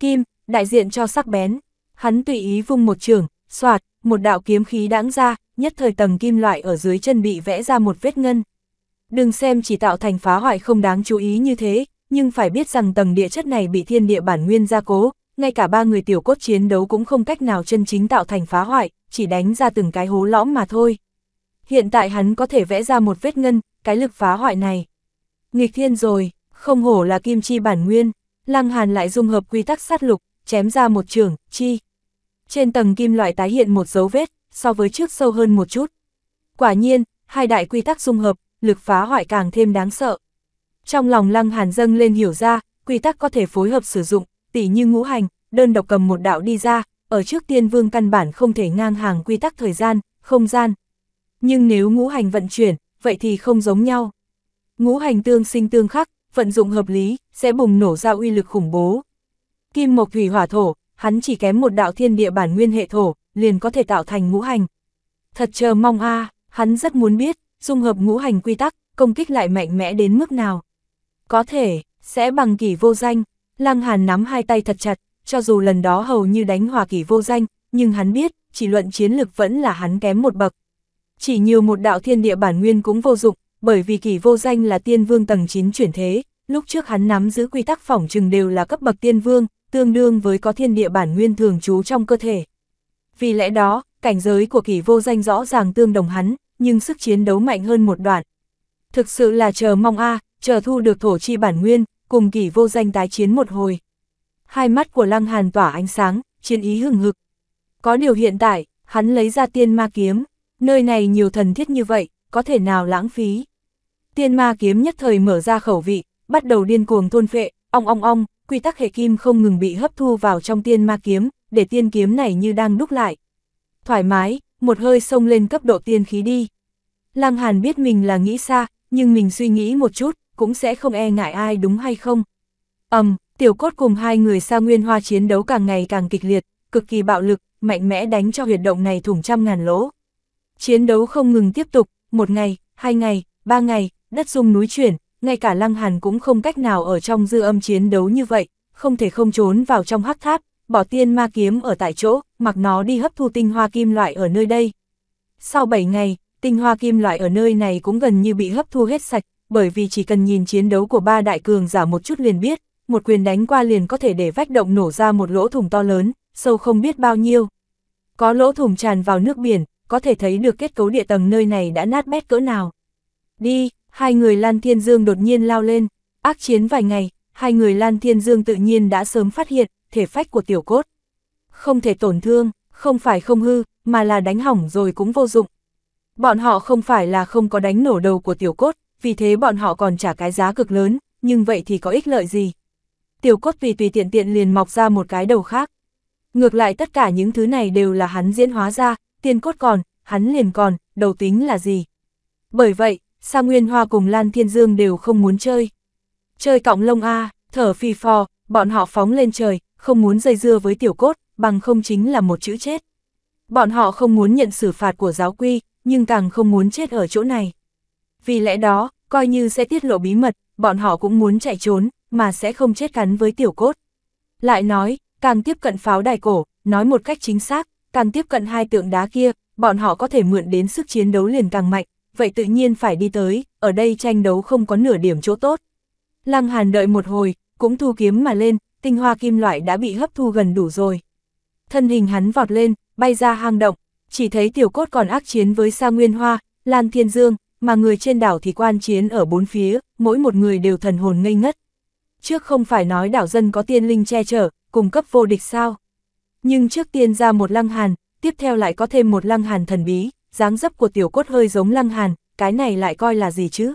Kim, đại diện cho sắc bén, hắn tùy ý vung một trường, soạt, một đạo kiếm khí đáng ra, nhất thời tầng kim loại ở dưới chân bị vẽ ra một vết ngân. Đừng xem chỉ tạo thành phá hoại không đáng chú ý như thế, nhưng phải biết rằng tầng địa chất này bị thiên địa bản nguyên gia cố, ngay cả ba người tiểu cốt chiến đấu cũng không cách nào chân chính tạo thành phá hoại, chỉ đánh ra từng cái hố lõm mà thôi. Hiện tại hắn có thể vẽ ra một vết ngân, cái lực phá hoại này. Nghịch thiên rồi, không hổ là kim chi bản nguyên, Lăng Hàn lại dung hợp quy tắc sát lục, chém ra một trường, chi. Trên tầng kim loại tái hiện một dấu vết, so với trước sâu hơn một chút. Quả nhiên, hai đại quy tắc dung hợp, lực phá hoại càng thêm đáng sợ. Trong lòng Lăng Hàn dâng lên hiểu ra, quy tắc có thể phối hợp sử dụng, tỷ như ngũ hành, đơn độc cầm một đạo đi ra, ở trước tiên vương căn bản không thể ngang hàng quy tắc thời gian, không gian. Nhưng nếu ngũ hành vận chuyển, vậy thì không giống nhau. Ngũ hành tương sinh tương khắc, vận dụng hợp lý, sẽ bùng nổ ra uy lực khủng bố. Kim mộc thủy hỏa thổ, hắn chỉ kém một đạo thiên địa bản nguyên hệ thổ, liền có thể tạo thành ngũ hành. Thật chờ mong a, hắn rất muốn biết, dung hợp ngũ hành quy tắc, công kích lại mạnh mẽ đến mức nào. Có thể, sẽ bằng kỳ vô danh, Lăng Hàn nắm hai tay thật chặt, cho dù lần đó hầu như đánh hòa kỷ vô danh, nhưng hắn biết, chỉ luận chiến lực vẫn là hắn kém một bậc. Chỉ nhiều một đạo thiên địa bản nguyên cũng vô dụng, bởi vì kỷ vô danh là tiên vương tầng 9 chuyển thế, lúc trước hắn nắm giữ quy tắc phỏng trừng đều là cấp bậc tiên vương, tương đương với có thiên địa bản nguyên thường trú trong cơ thể. Vì lẽ đó, cảnh giới của kỷ vô danh rõ ràng tương đồng hắn, nhưng sức chiến đấu mạnh hơn một đoạn. Thực sự là chờ mong a chờ thu được thổ chi bản nguyên, cùng kỷ vô danh tái chiến một hồi. Hai mắt của Lăng Hàn tỏa ánh sáng, chiến ý hừng hực. Có điều hiện tại, hắn lấy ra tiên ma kiếm, nơi này nhiều thần thiết như vậy, có thể nào lãng phí. Tiên ma kiếm nhất thời mở ra khẩu vị, bắt đầu điên cuồng thôn phệ, ong ong ong, quy tắc hệ kim không ngừng bị hấp thu vào trong tiên ma kiếm, để tiên kiếm này như đang đúc lại. Thoải mái, một hơi sông lên cấp độ tiên khí đi. Lăng Hàn biết mình là nghĩ xa, nhưng mình suy nghĩ một chút, cũng sẽ không e ngại ai đúng hay không. ầm, um, tiểu cốt cùng hai người sa nguyên hoa chiến đấu càng ngày càng kịch liệt, cực kỳ bạo lực, mạnh mẽ đánh cho huyệt động này thủng trăm ngàn lỗ. Chiến đấu không ngừng tiếp tục, một ngày, hai ngày, ba ngày, đất rung núi chuyển, ngay cả lăng hàn cũng không cách nào ở trong dư âm chiến đấu như vậy, không thể không trốn vào trong hắc tháp, bỏ tiên ma kiếm ở tại chỗ, mặc nó đi hấp thu tinh hoa kim loại ở nơi đây. Sau bảy ngày, tinh hoa kim loại ở nơi này cũng gần như bị hấp thu hết sạch, bởi vì chỉ cần nhìn chiến đấu của ba đại cường giả một chút liền biết, một quyền đánh qua liền có thể để vách động nổ ra một lỗ thủng to lớn, sâu không biết bao nhiêu. Có lỗ thủng tràn vào nước biển, có thể thấy được kết cấu địa tầng nơi này đã nát bét cỡ nào. Đi, hai người Lan Thiên Dương đột nhiên lao lên, ác chiến vài ngày, hai người Lan Thiên Dương tự nhiên đã sớm phát hiện, thể phách của tiểu cốt. Không thể tổn thương, không phải không hư, mà là đánh hỏng rồi cũng vô dụng. Bọn họ không phải là không có đánh nổ đầu của tiểu cốt, vì thế bọn họ còn trả cái giá cực lớn, nhưng vậy thì có ích lợi gì? Tiểu cốt vì tùy tiện tiện liền mọc ra một cái đầu khác. Ngược lại tất cả những thứ này đều là hắn diễn hóa ra, tiên cốt còn, hắn liền còn, đầu tính là gì? Bởi vậy, Sa Nguyên Hoa cùng Lan Thiên Dương đều không muốn chơi. Chơi cọng lông A, thở phì phò, bọn họ phóng lên trời, không muốn dây dưa với tiểu cốt, bằng không chính là một chữ chết. Bọn họ không muốn nhận xử phạt của giáo quy, nhưng càng không muốn chết ở chỗ này. Vì lẽ đó, coi như sẽ tiết lộ bí mật, bọn họ cũng muốn chạy trốn, mà sẽ không chết cắn với tiểu cốt. Lại nói, càng tiếp cận pháo đài cổ, nói một cách chính xác, càng tiếp cận hai tượng đá kia, bọn họ có thể mượn đến sức chiến đấu liền càng mạnh, vậy tự nhiên phải đi tới, ở đây tranh đấu không có nửa điểm chỗ tốt. Lăng Hàn đợi một hồi, cũng thu kiếm mà lên, tinh hoa kim loại đã bị hấp thu gần đủ rồi. Thân hình hắn vọt lên, bay ra hang động, chỉ thấy tiểu cốt còn ác chiến với Sa Nguyên Hoa, Lan Thiên Dương, mà người trên đảo thì quan chiến ở bốn phía, mỗi một người đều thần hồn ngây ngất. Trước không phải nói đảo dân có tiên linh che chở, cung cấp vô địch sao. Nhưng trước tiên ra một lăng hàn, tiếp theo lại có thêm một lăng hàn thần bí, dáng dấp của tiểu cốt hơi giống lăng hàn, cái này lại coi là gì chứ?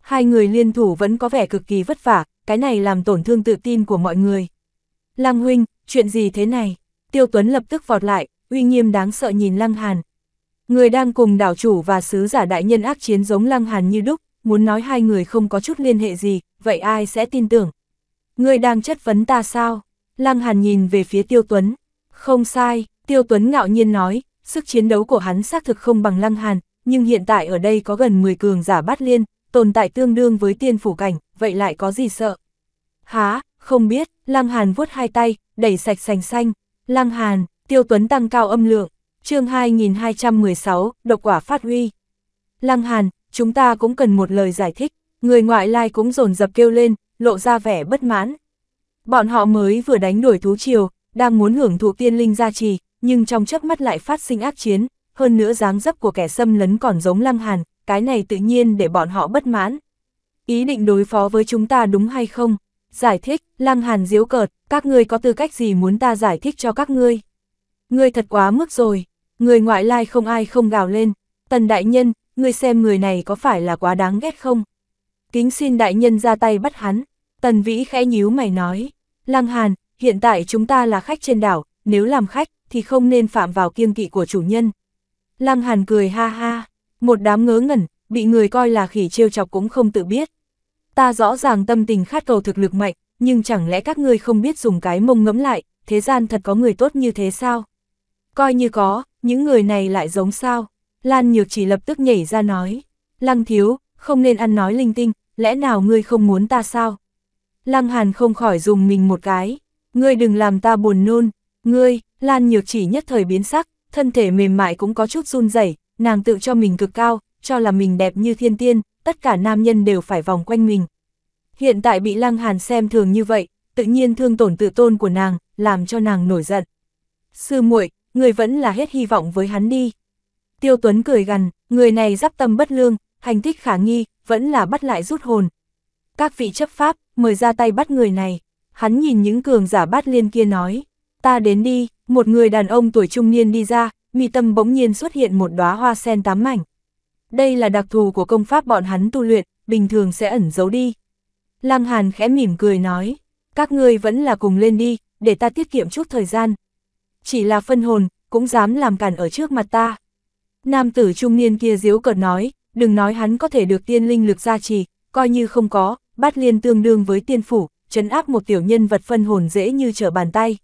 Hai người liên thủ vẫn có vẻ cực kỳ vất vả, cái này làm tổn thương tự tin của mọi người. Lăng huynh, chuyện gì thế này? Tiêu Tuấn lập tức vọt lại, uy nghiêm đáng sợ nhìn lăng hàn, Người đang cùng đảo chủ và sứ giả đại nhân ác chiến giống lăng hàn như đúc, muốn nói hai người không có chút liên hệ gì, vậy ai sẽ tin tưởng? Người đang chất vấn ta sao? Lăng hàn nhìn về phía Tiêu Tuấn. Không sai, Tiêu Tuấn ngạo nhiên nói, sức chiến đấu của hắn xác thực không bằng lăng hàn, nhưng hiện tại ở đây có gần 10 cường giả bát liên, tồn tại tương đương với tiên phủ cảnh, vậy lại có gì sợ? Há, không biết, Lăng Hàn vuốt hai tay, đẩy sạch sành xanh. Lăng Hàn, Tiêu Tuấn tăng cao âm lượng, chương 2216, độc quả phát huy. Lăng Hàn, chúng ta cũng cần một lời giải thích, người ngoại lai cũng rồn dập kêu lên, lộ ra vẻ bất mãn. Bọn họ mới vừa đánh đuổi thú triều, đang muốn hưởng thụ tiên linh gia trì, nhưng trong chớp mắt lại phát sinh ác chiến, hơn nữa dáng dấp của kẻ xâm lấn còn giống Lăng Hàn, cái này tự nhiên để bọn họ bất mãn. Ý định đối phó với chúng ta đúng hay không? Giải thích, Lăng Hàn diếu cợt, các ngươi có tư cách gì muốn ta giải thích cho các ngươi? Ngươi thật quá mức rồi, Người ngoại lai không ai không gào lên, tần đại nhân, ngươi xem người này có phải là quá đáng ghét không? Kính xin đại nhân ra tay bắt hắn, tần vĩ khẽ nhíu mày nói, Lăng Hàn, hiện tại chúng ta là khách trên đảo, nếu làm khách thì không nên phạm vào kiêng kỵ của chủ nhân. Lăng Hàn cười ha ha, một đám ngớ ngẩn, bị người coi là khỉ trêu chọc cũng không tự biết. Ta rõ ràng tâm tình khát cầu thực lực mạnh, nhưng chẳng lẽ các ngươi không biết dùng cái mông ngẫm lại, thế gian thật có người tốt như thế sao? Coi như có, những người này lại giống sao? Lan Nhược chỉ lập tức nhảy ra nói. Lăng thiếu, không nên ăn nói linh tinh, lẽ nào ngươi không muốn ta sao? Lăng Hàn không khỏi dùng mình một cái. Ngươi đừng làm ta buồn nôn. Ngươi, Lan Nhược chỉ nhất thời biến sắc, thân thể mềm mại cũng có chút run rẩy, nàng tự cho mình cực cao, cho là mình đẹp như thiên tiên, tất cả nam nhân đều phải vòng quanh mình. Hiện tại bị Lăng Hàn xem thường như vậy, tự nhiên thương tổn tự tôn của nàng, làm cho nàng nổi giận. Sư muội, người vẫn là hết hy vọng với hắn đi. Tiêu Tuấn cười gằn, người này giáp tâm bất lương, hành tích khả nghi, vẫn là bắt lại rút hồn. Các vị chấp pháp, mời ra tay bắt người này. Hắn nhìn những cường giả bát liên kia nói, ta đến đi, một người đàn ông tuổi trung niên đi ra, mi tâm bỗng nhiên xuất hiện một đóa hoa sen tám mảnh. Đây là đặc thù của công pháp bọn hắn tu luyện, bình thường sẽ ẩn giấu đi. Lăng Hàn khẽ mỉm cười nói, các ngươi vẫn là cùng lên đi, để ta tiết kiệm chút thời gian, chỉ là phân hồn, cũng dám làm cản ở trước mặt ta. Nam tử trung niên kia diếu cợt nói, đừng nói hắn có thể được tiên linh lực gia trì, coi như không có, bát liên tương đương với tiên phủ, trấn áp một tiểu nhân vật phân hồn dễ như trở bàn tay.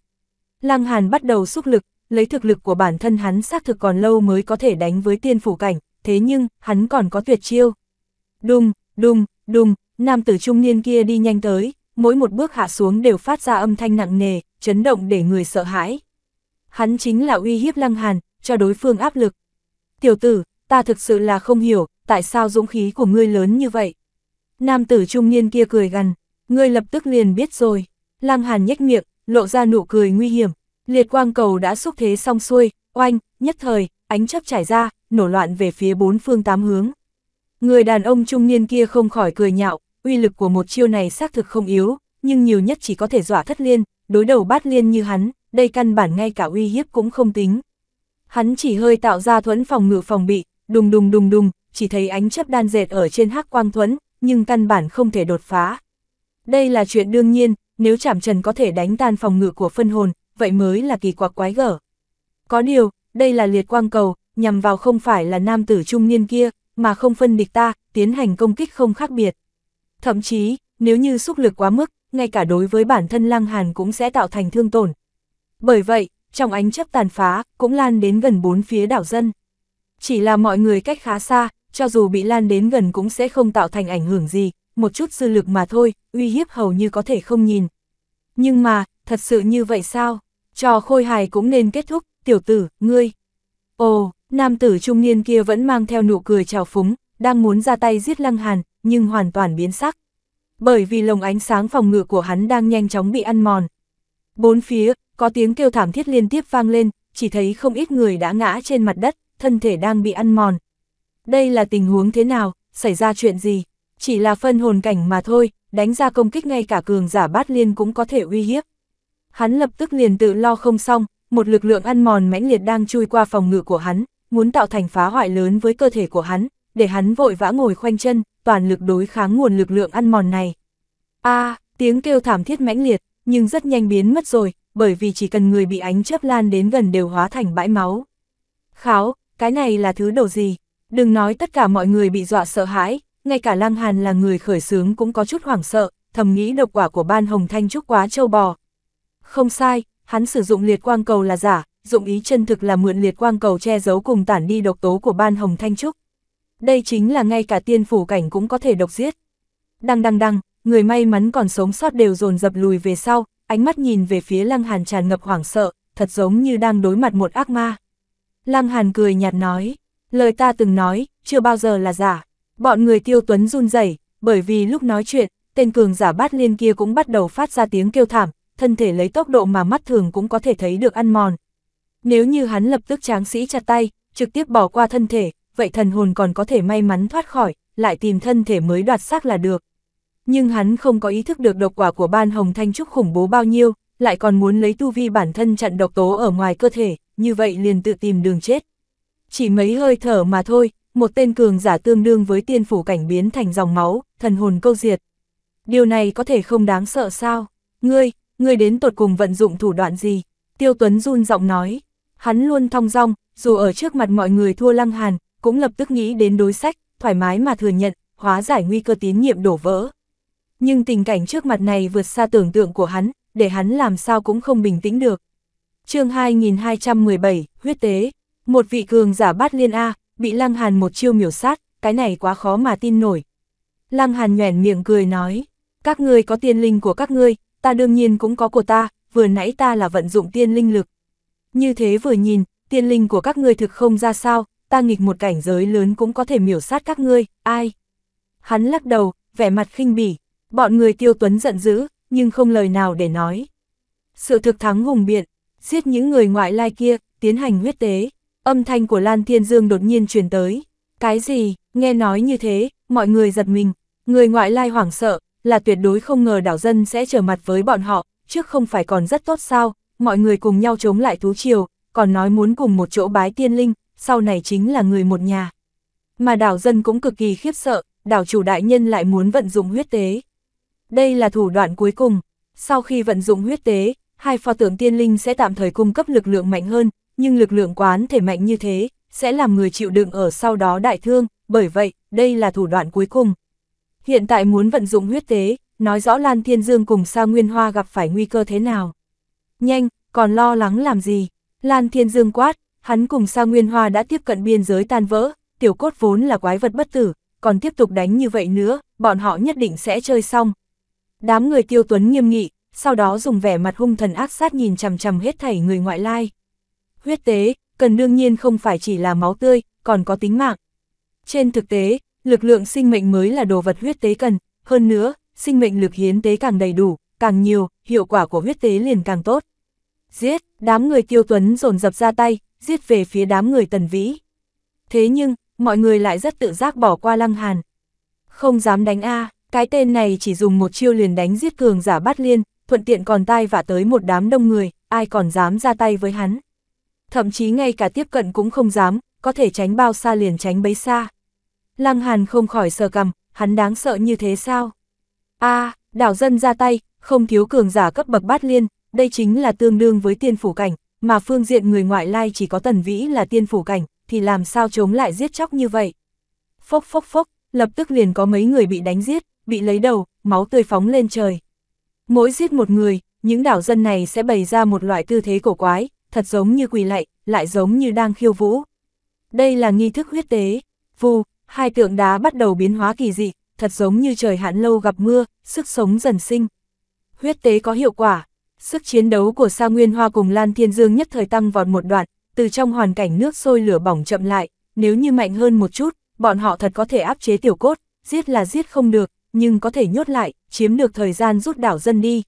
Lăng Hàn bắt đầu xúc lực, lấy thực lực của bản thân hắn xác thực còn lâu mới có thể đánh với tiên phủ cảnh, thế nhưng, hắn còn có tuyệt chiêu. Đùng, đùng, đùng, nam tử trung niên kia đi nhanh tới, mỗi một bước hạ xuống đều phát ra âm thanh nặng nề, chấn động để người sợ hãi hắn chính là uy hiếp Lăng Hàn, cho đối phương áp lực. Tiểu tử, ta thực sự là không hiểu, tại sao dũng khí của ngươi lớn như vậy? Nam tử trung niên kia cười gằn, ngươi lập tức liền biết rồi. Lăng Hàn nhếch miệng, lộ ra nụ cười nguy hiểm. Liệt quang cầu đã xúc thế xong xuôi, oanh, nhất thời, ánh chớp trải ra, nổ loạn về phía bốn phương tám hướng. Người đàn ông trung niên kia không khỏi cười nhạo, uy lực của một chiêu này xác thực không yếu, nhưng nhiều nhất chỉ có thể dọa thất liên, đối đầu bát liên như hắn, đây căn bản ngay cả uy hiếp cũng không tính. Hắn chỉ hơi tạo ra thuẫn phòng ngự phòng bị, đùng đùng đùng đùng, chỉ thấy ánh chấp đan dệt ở trên hắc quang thuẫn, nhưng căn bản không thể đột phá. Đây là chuyện đương nhiên, nếu chảm trần có thể đánh tan phòng ngự của phân hồn, vậy mới là kỳ quặc quái gở. Có điều, đây là liệt quang cầu, nhằm vào không phải là nam tử trung niên kia, mà không phân địch ta, tiến hành công kích không khác biệt. Thậm chí, nếu như xúc lực quá mức, ngay cả đối với bản thân Lăng Hàn cũng sẽ tạo thành thương tổn, bởi vậy, trong ánh chấp tàn phá, cũng lan đến gần bốn phía đảo dân. Chỉ là mọi người cách khá xa, cho dù bị lan đến gần cũng sẽ không tạo thành ảnh hưởng gì, một chút dư lực mà thôi, uy hiếp hầu như có thể không nhìn. Nhưng mà, thật sự như vậy sao? Trò khôi hài cũng nên kết thúc, tiểu tử, ngươi. Ồ, nam tử trung niên kia vẫn mang theo nụ cười trào phúng, đang muốn ra tay giết lăng hàn, nhưng hoàn toàn biến sắc. Bởi vì lồng ánh sáng phòng ngự của hắn đang nhanh chóng bị ăn mòn. Bốn phía, có tiếng kêu thảm thiết liên tiếp vang lên, chỉ thấy không ít người đã ngã trên mặt đất, thân thể đang bị ăn mòn. Đây là tình huống thế nào, xảy ra chuyện gì? Chỉ là phân hồn cảnh mà thôi, đánh ra công kích ngay cả cường giả bát liên cũng có thể uy hiếp. Hắn lập tức liền tự lo không xong, một lực lượng ăn mòn mãnh liệt đang chui qua phòng ngự của hắn, muốn tạo thành phá hoại lớn với cơ thể của hắn, để hắn vội vã ngồi khoanh chân, toàn lực đối kháng nguồn lực lượng ăn mòn này. A, tiếng kêu thảm thiết mãnh liệt, nhưng rất nhanh biến mất rồi, bởi vì chỉ cần người bị ánh chớp lan đến gần đều hóa thành bãi máu. Kháo, cái này là thứ đồ gì? Đừng nói tất cả mọi người bị dọa sợ hãi, ngay cả Lăng Hàn là người khởi sướng cũng có chút hoảng sợ, thầm nghĩ độc quả của ban Hồng Thanh trúc quá châu bò. Không sai, hắn sử dụng liệt quang cầu là giả, dụng ý chân thực là mượn liệt quang cầu che giấu cùng tản đi độc tố của ban Hồng Thanh trúc. Đây chính là ngay cả tiên phủ cảnh cũng có thể độc giết. Đăng đăng đăng, người may mắn còn sống sót đều dồn dập lùi về sau, ánh mắt nhìn về phía Lăng Hàn tràn ngập hoảng sợ, thật giống như đang đối mặt một ác ma. Lăng Hàn cười nhạt nói, lời ta từng nói, chưa bao giờ là giả. Bọn người tiêu tuấn run rẩy bởi vì lúc nói chuyện, tên cường giả bát liên kia cũng bắt đầu phát ra tiếng kêu thảm, thân thể lấy tốc độ mà mắt thường cũng có thể thấy được ăn mòn. Nếu như hắn lập tức tráng sĩ chặt tay, trực tiếp bỏ qua thân thể, vậy thần hồn còn có thể may mắn thoát khỏi, lại tìm thân thể mới đoạt xác là được nhưng hắn không có ý thức được độc quả của ban hồng thanh trúc khủng bố bao nhiêu, lại còn muốn lấy tu vi bản thân chặn độc tố ở ngoài cơ thể, như vậy liền tự tìm đường chết. Chỉ mấy hơi thở mà thôi, một tên cường giả tương đương với tiên phủ cảnh biến thành dòng máu, thần hồn câu diệt. Điều này có thể không đáng sợ sao? Ngươi, ngươi đến tột cùng vận dụng thủ đoạn gì? Tiêu Tuấn run giọng nói. Hắn luôn thong dong, dù ở trước mặt mọi người thua lăng hàn, cũng lập tức nghĩ đến đối sách, thoải mái mà thừa nhận, hóa giải nguy cơ tín nhiệm đổ vỡ nhưng tình cảnh trước mặt này vượt xa tưởng tượng của hắn, để hắn làm sao cũng không bình tĩnh được. chương 2217, huyết tế, một vị cường giả bát liên A, bị Lăng Hàn một chiêu miểu sát, cái này quá khó mà tin nổi. Lăng Hàn nhoẻn miệng cười nói, các ngươi có tiên linh của các ngươi, ta đương nhiên cũng có của ta, vừa nãy ta là vận dụng tiên linh lực. Như thế vừa nhìn, tiên linh của các ngươi thực không ra sao, ta nghịch một cảnh giới lớn cũng có thể miểu sát các ngươi, ai? Hắn lắc đầu, vẻ mặt khinh bỉ, Bọn người tiêu tuấn giận dữ, nhưng không lời nào để nói. Sự thực thắng hùng biện, giết những người ngoại lai kia, tiến hành huyết tế. Âm thanh của Lan Thiên Dương đột nhiên truyền tới. Cái gì, nghe nói như thế, mọi người giật mình. Người ngoại lai hoảng sợ, là tuyệt đối không ngờ đảo dân sẽ trở mặt với bọn họ, trước không phải còn rất tốt sao, mọi người cùng nhau chống lại thú triều, còn nói muốn cùng một chỗ bái tiên linh, sau này chính là người một nhà. Mà đảo dân cũng cực kỳ khiếp sợ, đảo chủ đại nhân lại muốn vận dụng huyết tế. Đây là thủ đoạn cuối cùng. Sau khi vận dụng huyết tế, hai pho tượng tiên linh sẽ tạm thời cung cấp lực lượng mạnh hơn, nhưng lực lượng quán thể mạnh như thế, sẽ làm người chịu đựng ở sau đó đại thương, bởi vậy, đây là thủ đoạn cuối cùng. Hiện tại muốn vận dụng huyết tế, nói rõ Lan Thiên Dương cùng Sa Nguyên Hoa gặp phải nguy cơ thế nào. Nhanh, còn lo lắng làm gì? Lan Thiên Dương quát, hắn cùng Sa Nguyên Hoa đã tiếp cận biên giới tan vỡ, tiểu cốt vốn là quái vật bất tử, còn tiếp tục đánh như vậy nữa, bọn họ nhất định sẽ chơi xong, Đám người tiêu tuấn nghiêm nghị, sau đó dùng vẻ mặt hung thần ác sát nhìn chằm chằm hết thảy người ngoại lai. Huyết tế, cần đương nhiên không phải chỉ là máu tươi, còn có tính mạng. Trên thực tế, lực lượng sinh mệnh mới là đồ vật huyết tế cần, hơn nữa, sinh mệnh lực hiến tế càng đầy đủ, càng nhiều, hiệu quả của huyết tế liền càng tốt. Giết, đám người tiêu tuấn dồn dập ra tay, giết về phía đám người tần vĩ. Thế nhưng, mọi người lại rất tự giác bỏ qua lăng hàn. Không dám đánh A. Cái tên này chỉ dùng một chiêu liền đánh giết cường giả bát liên, thuận tiện còn tay vả tới một đám đông người, ai còn dám ra tay với hắn. Thậm chí ngay cả tiếp cận cũng không dám, có thể tránh bao xa liền tránh bấy xa. Lăng Hàn không khỏi sờ cầm, hắn đáng sợ như thế sao? a đảo dân ra tay, không thiếu cường giả cấp bậc bát liên, đây chính là tương đương với tiên phủ cảnh, mà phương diện người ngoại lai chỉ có tần vĩ là tiên phủ cảnh, thì làm sao chống lại giết chóc như vậy? Phốc phốc phốc, lập tức liền có mấy người bị đánh giết, bị lấy đầu, máu tươi phóng lên trời. Mỗi giết một người, những đảo dân này sẽ bày ra một loại tư thế cổ quái, thật giống như quỳ lạy, lại giống như đang khiêu vũ. Đây là nghi thức huyết tế. Vù, hai tượng đá bắt đầu biến hóa kỳ dị, thật giống như trời hạn lâu gặp mưa, sức sống dần sinh. Huyết tế có hiệu quả. Sức chiến đấu của Sa Nguyên Hoa cùng Lan Thiên Dương nhất thời tăng vọt một đoạn, từ trong hoàn cảnh nước sôi lửa bỏng chậm lại, nếu như mạnh hơn một chút, bọn họ thật có thể áp chế tiểu cốt, giết là giết không được, nhưng có thể nhốt lại, chiếm được thời gian rút đảo dân đi.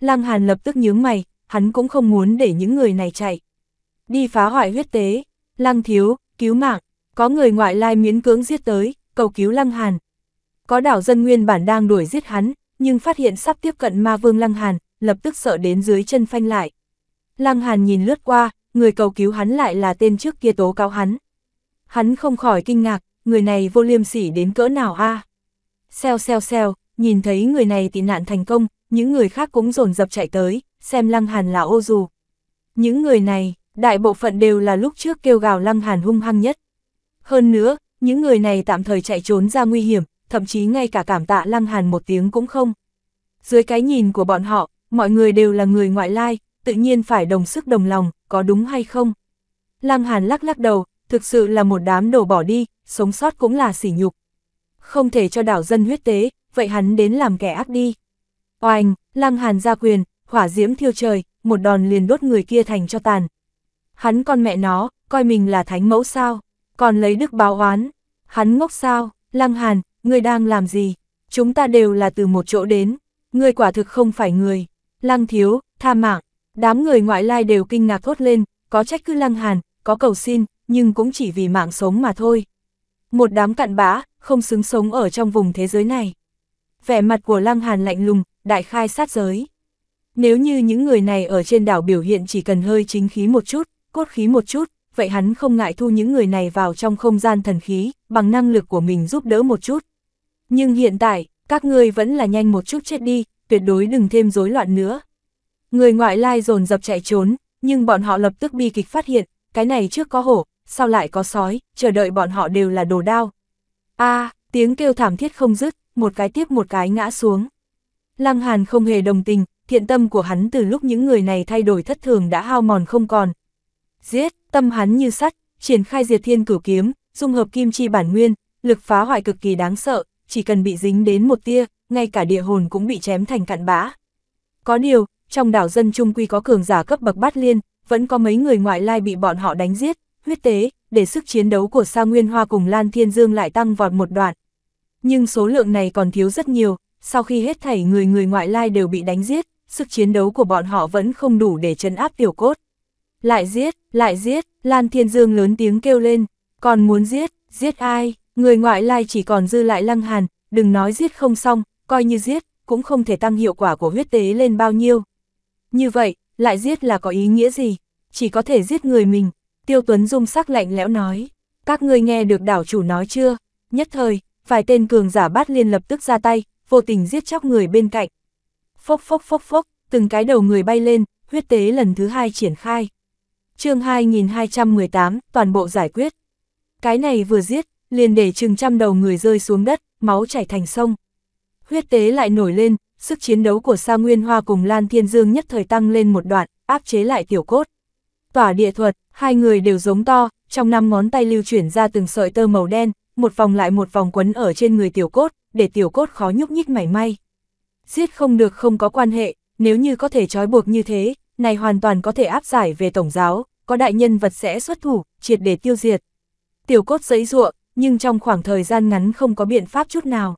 Lăng Hàn lập tức nhướng mày, hắn cũng không muốn để những người này chạy. Đi phá hoại huyết tế, Lăng Thiếu, cứu mạng, có người ngoại lai miễn cưỡng giết tới, cầu cứu Lăng Hàn. Có đảo dân nguyên bản đang đuổi giết hắn, nhưng phát hiện sắp tiếp cận ma vương Lăng Hàn, lập tức sợ đến dưới chân phanh lại. Lăng Hàn nhìn lướt qua, người cầu cứu hắn lại là tên trước kia tố cáo hắn. Hắn không khỏi kinh ngạc, người này vô liêm sỉ đến cỡ nào a? À? Xèo xèo xèo, nhìn thấy người này tị nạn thành công, những người khác cũng dồn dập chạy tới, xem Lăng Hàn là ô dù. Những người này, đại bộ phận đều là lúc trước kêu gào Lăng Hàn hung hăng nhất. Hơn nữa, những người này tạm thời chạy trốn ra nguy hiểm, thậm chí ngay cả cảm tạ Lăng Hàn một tiếng cũng không. Dưới cái nhìn của bọn họ, mọi người đều là người ngoại lai, tự nhiên phải đồng sức đồng lòng, có đúng hay không? Lăng Hàn lắc lắc đầu, thực sự là một đám đổ bỏ đi, sống sót cũng là sỉ nhục không thể cho đảo dân huyết tế, vậy hắn đến làm kẻ ác đi. Oanh, lăng hàn ra quyền, hỏa diễm thiêu trời, một đòn liền đốt người kia thành cho tàn. Hắn con mẹ nó, coi mình là thánh mẫu sao, còn lấy đức báo oán. Hắn ngốc sao, lăng hàn, ngươi đang làm gì? Chúng ta đều là từ một chỗ đến, ngươi quả thực không phải người. Lăng thiếu, tha mạng, đám người ngoại lai đều kinh ngạc thốt lên, có trách cứ lăng hàn, có cầu xin, nhưng cũng chỉ vì mạng sống mà thôi. Một đám cặn bã, không xứng sống ở trong vùng thế giới này. Vẻ mặt của Lăng Hàn lạnh lùng, đại khai sát giới. Nếu như những người này ở trên đảo biểu hiện chỉ cần hơi chính khí một chút, cốt khí một chút, vậy hắn không ngại thu những người này vào trong không gian thần khí, bằng năng lực của mình giúp đỡ một chút. Nhưng hiện tại, các ngươi vẫn là nhanh một chút chết đi, tuyệt đối đừng thêm rối loạn nữa. Người ngoại lai dồn dập chạy trốn, nhưng bọn họ lập tức bi kịch phát hiện, cái này trước có hổ, sau lại có sói, chờ đợi bọn họ đều là đồ đao, a à, tiếng kêu thảm thiết không dứt, một cái tiếp một cái ngã xuống. Lăng Hàn không hề đồng tình, thiện tâm của hắn từ lúc những người này thay đổi thất thường đã hao mòn không còn. Giết, tâm hắn như sắt, triển khai diệt thiên cửu kiếm, dung hợp kim chi bản nguyên, lực phá hoại cực kỳ đáng sợ, chỉ cần bị dính đến một tia, ngay cả địa hồn cũng bị chém thành cạn bã. Có điều, trong đảo dân trung quy có cường giả cấp bậc bát liên, vẫn có mấy người ngoại lai bị bọn họ đánh giết, huyết tế, để sức chiến đấu của Sa Nguyên Hoa cùng Lan Thiên Dương lại tăng vọt một đoạn. Nhưng số lượng này còn thiếu rất nhiều, sau khi hết thảy người người ngoại lai đều bị đánh giết, sức chiến đấu của bọn họ vẫn không đủ để chấn áp tiểu cốt. Lại giết, lại giết, Lan Thiên Dương lớn tiếng kêu lên, còn muốn giết, giết ai, người ngoại lai chỉ còn dư lại lăng hàn, đừng nói giết không xong, coi như giết, cũng không thể tăng hiệu quả của huyết tế lên bao nhiêu. Như vậy, lại giết là có ý nghĩa gì? Chỉ có thể giết người mình, Tiêu Tuấn Dung sắc lạnh lẽo nói, các ngươi nghe được đảo chủ nói chưa? Nhất thời, vài tên cường giả bát liên lập tức ra tay, vô tình giết chóc người bên cạnh. Phốc phốc phốc phốc, từng cái đầu người bay lên, huyết tế lần thứ hai triển khai. chương 2218, toàn bộ giải quyết. Cái này vừa giết, liền để chừng trăm đầu người rơi xuống đất, máu chảy thành sông. Huyết tế lại nổi lên, sức chiến đấu của Sa Nguyên Hoa cùng Lan Thiên Dương nhất thời tăng lên một đoạn, áp chế lại tiểu cốt tỏa địa thuật, hai người đều giống to, trong năm ngón tay lưu chuyển ra từng sợi tơ màu đen, một vòng lại một vòng quấn ở trên người tiểu cốt, để tiểu cốt khó nhúc nhích mảy may. Giết không được không có quan hệ, nếu như có thể trói buộc như thế, này hoàn toàn có thể áp giải về tổng giáo, có đại nhân vật sẽ xuất thủ, triệt để tiêu diệt. Tiểu cốt giấy ruộng, nhưng trong khoảng thời gian ngắn không có biện pháp chút nào.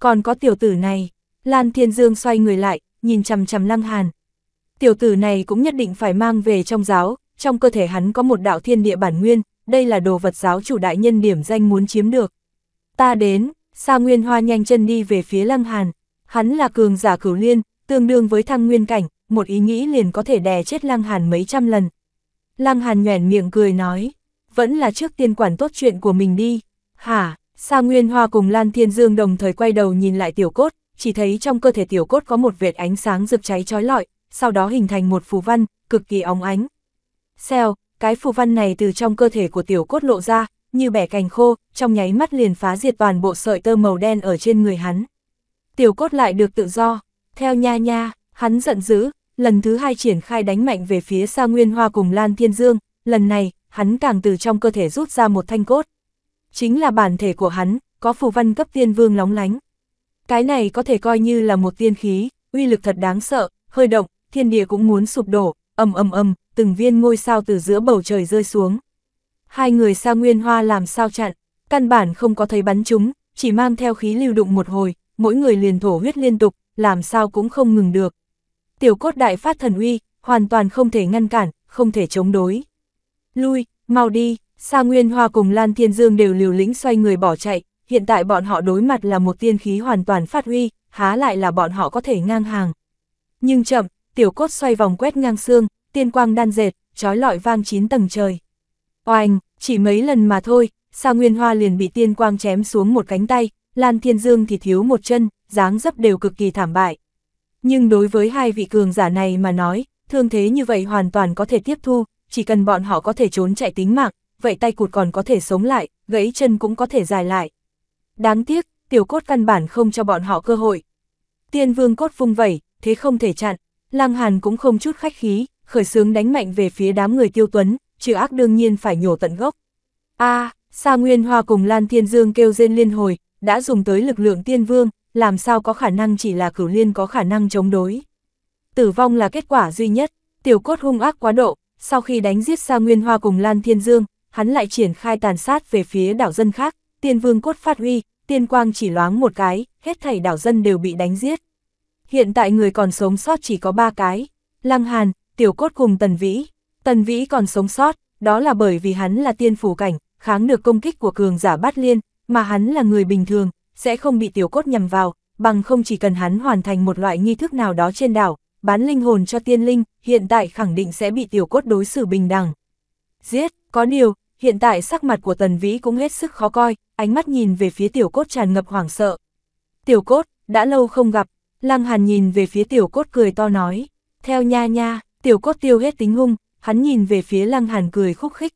Còn có tiểu tử này, Lan Thiên Dương xoay người lại, nhìn chằm chằm Lăng Hàn, tiểu tử này cũng nhất định phải mang về trong giáo, trong cơ thể hắn có một đạo thiên địa bản nguyên, đây là đồ vật giáo chủ đại nhân điểm danh muốn chiếm được. Ta đến, Sa Nguyên Hoa nhanh chân đi về phía Lăng Hàn, hắn là cường giả cửu liên, tương đương với thăng nguyên cảnh, một ý nghĩ liền có thể đè chết Lăng Hàn mấy trăm lần. Lăng Hàn nhoẻn miệng cười nói, vẫn là trước tiên quản tốt chuyện của mình đi. Hả, Sa Nguyên Hoa cùng Lan Thiên Dương đồng thời quay đầu nhìn lại tiểu cốt, chỉ thấy trong cơ thể tiểu cốt có một vệt ánh sáng rực cháy trói lọi, sau đó hình thành một phù văn, cực kỳ óng ánh. Xèo, cái phù văn này từ trong cơ thể của tiểu cốt lộ ra, như bẻ cành khô, trong nháy mắt liền phá diệt toàn bộ sợi tơ màu đen ở trên người hắn. Tiểu cốt lại được tự do, theo nha nha, hắn giận dữ, lần thứ hai triển khai đánh mạnh về phía xa Nguyên Hoa cùng Lan Thiên Dương, lần này, hắn càng từ trong cơ thể rút ra một thanh cốt. Chính là bản thể của hắn, có phù văn cấp tiên vương lóng lánh. Cái này có thể coi như là một tiên khí, uy lực thật đáng sợ, hơi động, thiên địa cũng muốn sụp đổ, ầm ầm ầm, từng viên ngôi sao từ giữa bầu trời rơi xuống. Hai người Sa Nguyên Hoa làm sao chặn, căn bản không có thấy bắn chúng, chỉ mang theo khí lưu đụng một hồi, mỗi người liền thổ huyết liên tục, làm sao cũng không ngừng được. Tiểu cốt đại phát thần uy, hoàn toàn không thể ngăn cản, không thể chống đối. Lui, mau đi, Sa Nguyên Hoa cùng Lan Thiên Dương đều liều lĩnh xoay người bỏ chạy, hiện tại bọn họ đối mặt là một tiên khí hoàn toàn phát huy, há lại là bọn họ có thể ngang hàng. Nhưng chậm, tiểu cốt xoay vòng quét ngang xương, tiên quang đan dệt, trói lọi vang chín tầng trời. Oanh, chỉ mấy lần mà thôi, sao Nguyên Hoa liền bị tiên quang chém xuống một cánh tay, Lan Thiên Dương thì thiếu một chân, dáng dấp đều cực kỳ thảm bại. Nhưng đối với hai vị cường giả này mà nói, thương thế như vậy hoàn toàn có thể tiếp thu, chỉ cần bọn họ có thể trốn chạy tính mạng, vậy tay cụt còn có thể sống lại, gãy chân cũng có thể dài lại. Đáng tiếc, tiểu cốt căn bản không cho bọn họ cơ hội. Tiên vương cốt vung vẩy, thế không thể chặn, Lăng Hàn cũng không chút khách khí, khởi sướng đánh mạnh về phía đám người tiêu tuấn, trừ ác đương nhiên phải nhổ tận gốc. a Sa Nguyên Hoa cùng Lan Thiên Dương kêu rên liên hồi, đã dùng tới lực lượng tiên vương, làm sao có khả năng chỉ là cửu liên có khả năng chống đối. Tử vong là kết quả duy nhất, tiểu cốt hung ác quá độ, sau khi đánh giết Sa Nguyên Hoa cùng Lan Thiên Dương, hắn lại triển khai tàn sát về phía đảo dân khác, tiên vương cốt phát huy, tiên quang chỉ loáng một cái, hết thảy đảo dân đều bị đánh giết. Hiện tại người còn sống sót chỉ có ba cái, Lăng Hàn, Tiểu Cốt cùng Tần Vĩ. Tần Vĩ còn sống sót, đó là bởi vì hắn là tiên phủ cảnh, kháng được công kích của cường giả bát liên, mà hắn là người bình thường, sẽ không bị Tiểu Cốt nhầm vào, bằng không chỉ cần hắn hoàn thành một loại nghi thức nào đó trên đảo, bán linh hồn cho tiên linh, hiện tại khẳng định sẽ bị Tiểu Cốt đối xử bình đẳng. Giết, có điều, hiện tại sắc mặt của Tần Vĩ cũng hết sức khó coi, ánh mắt nhìn về phía Tiểu Cốt tràn ngập hoảng sợ. Tiểu Cốt, đã lâu không gặp, Lăng Hàn nhìn về phía tiểu cốt cười to nói, theo nha nha, tiểu cốt tiêu hết tính hung, hắn nhìn về phía Lăng Hàn cười khúc khích.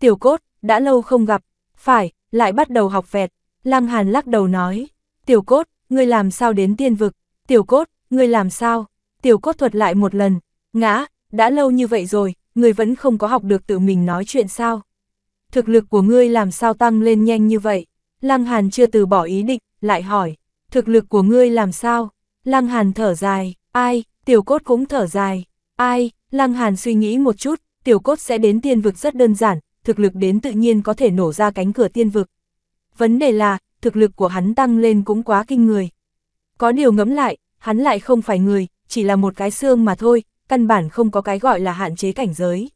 Tiểu cốt, đã lâu không gặp, phải, lại bắt đầu học vẹt. Lăng Hàn lắc đầu nói, tiểu cốt, ngươi làm sao đến tiên vực, tiểu cốt, ngươi làm sao, tiểu cốt thuật lại một lần, ngã, đã lâu như vậy rồi, ngươi vẫn không có học được tự mình nói chuyện sao. Thực lực của ngươi làm sao tăng lên nhanh như vậy, Lăng Hàn chưa từ bỏ ý định, lại hỏi, thực lực của ngươi làm sao, Lăng Hàn thở dài, ai, tiểu cốt cũng thở dài, ai, Lăng Hàn suy nghĩ một chút, tiểu cốt sẽ đến tiên vực rất đơn giản, thực lực đến tự nhiên có thể nổ ra cánh cửa tiên vực. Vấn đề là, thực lực của hắn tăng lên cũng quá kinh người. Có điều ngẫm lại, hắn lại không phải người, chỉ là một cái xương mà thôi, căn bản không có cái gọi là hạn chế cảnh giới.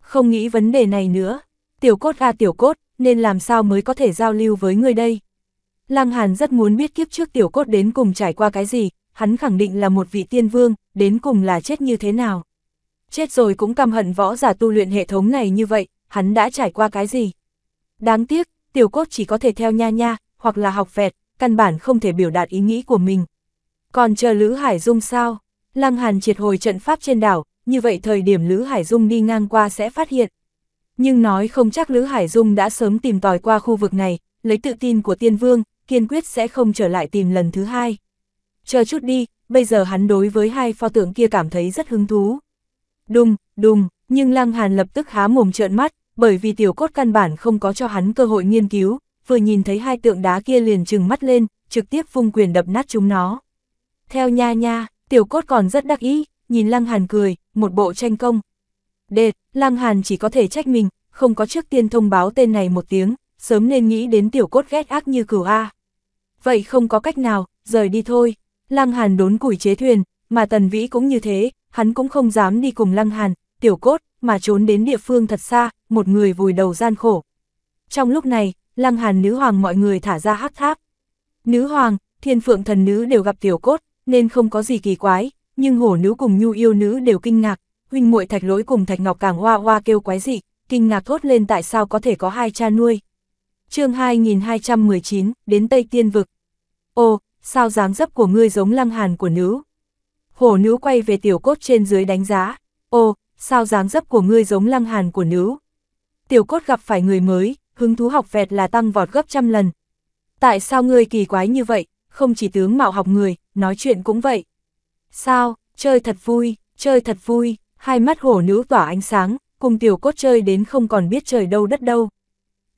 Không nghĩ vấn đề này nữa, tiểu cốt à tiểu cốt, nên làm sao mới có thể giao lưu với người đây? Lăng Hàn rất muốn biết kiếp trước tiểu cốt đến cùng trải qua cái gì, hắn khẳng định là một vị tiên vương, đến cùng là chết như thế nào. Chết rồi cũng căm hận võ giả tu luyện hệ thống này như vậy, hắn đã trải qua cái gì. Đáng tiếc, tiểu cốt chỉ có thể theo nha nha, hoặc là học vẹt, căn bản không thể biểu đạt ý nghĩ của mình. Còn chờ Lữ Hải Dung sao? Lăng Hàn triệt hồi trận pháp trên đảo, như vậy thời điểm Lữ Hải Dung đi ngang qua sẽ phát hiện. Nhưng nói không chắc Lữ Hải Dung đã sớm tìm tòi qua khu vực này, lấy tự tin của tiên vương, kiên quyết sẽ không trở lại tìm lần thứ hai. Chờ chút đi, bây giờ hắn đối với hai pho tượng kia cảm thấy rất hứng thú. Đùng, đùng, nhưng Lăng Hàn lập tức há mồm trợn mắt, bởi vì tiểu cốt căn bản không có cho hắn cơ hội nghiên cứu, vừa nhìn thấy hai tượng đá kia liền trừng mắt lên, trực tiếp vung quyền đập nát chúng nó. Theo nha nha, tiểu cốt còn rất đắc ý, nhìn Lăng Hàn cười, một bộ tranh công. Đệt, Lăng Hàn chỉ có thể trách mình, không có trước tiên thông báo tên này một tiếng, sớm nên nghĩ đến tiểu cốt ghét ác như cửu A vậy không có cách nào, rời đi thôi. Lăng Hàn đốn củi chế thuyền, mà Tần Vĩ cũng như thế, hắn cũng không dám đi cùng Lăng Hàn, tiểu cốt, mà trốn đến địa phương thật xa, một người vùi đầu gian khổ. Trong lúc này, Lăng Hàn nữ hoàng mọi người thả ra hắc tháp. Nữ hoàng, thiên phượng thần nữ đều gặp tiểu cốt, nên không có gì kỳ quái, nhưng hổ nữ cùng nhu yêu nữ đều kinh ngạc, huynh muội thạch lỗi cùng thạch ngọc càng hoa hoa kêu quái dị, kinh ngạc thốt lên tại sao có thể có hai cha nuôi, chương 2219, đến Tây Tiên Vực. Ô, sao dáng dấp của ngươi giống lăng hàn của nữ? Hổ nữ quay về tiểu cốt trên dưới đánh giá. Ô, sao dáng dấp của ngươi giống lăng hàn của nữ? Tiểu cốt gặp phải người mới, hứng thú học vẹt là tăng vọt gấp trăm lần. Tại sao ngươi kỳ quái như vậy, không chỉ tướng mạo học người, nói chuyện cũng vậy. Sao, chơi thật vui, chơi thật vui, hai mắt hổ nữ tỏa ánh sáng, cùng tiểu cốt chơi đến không còn biết trời đâu đất đâu.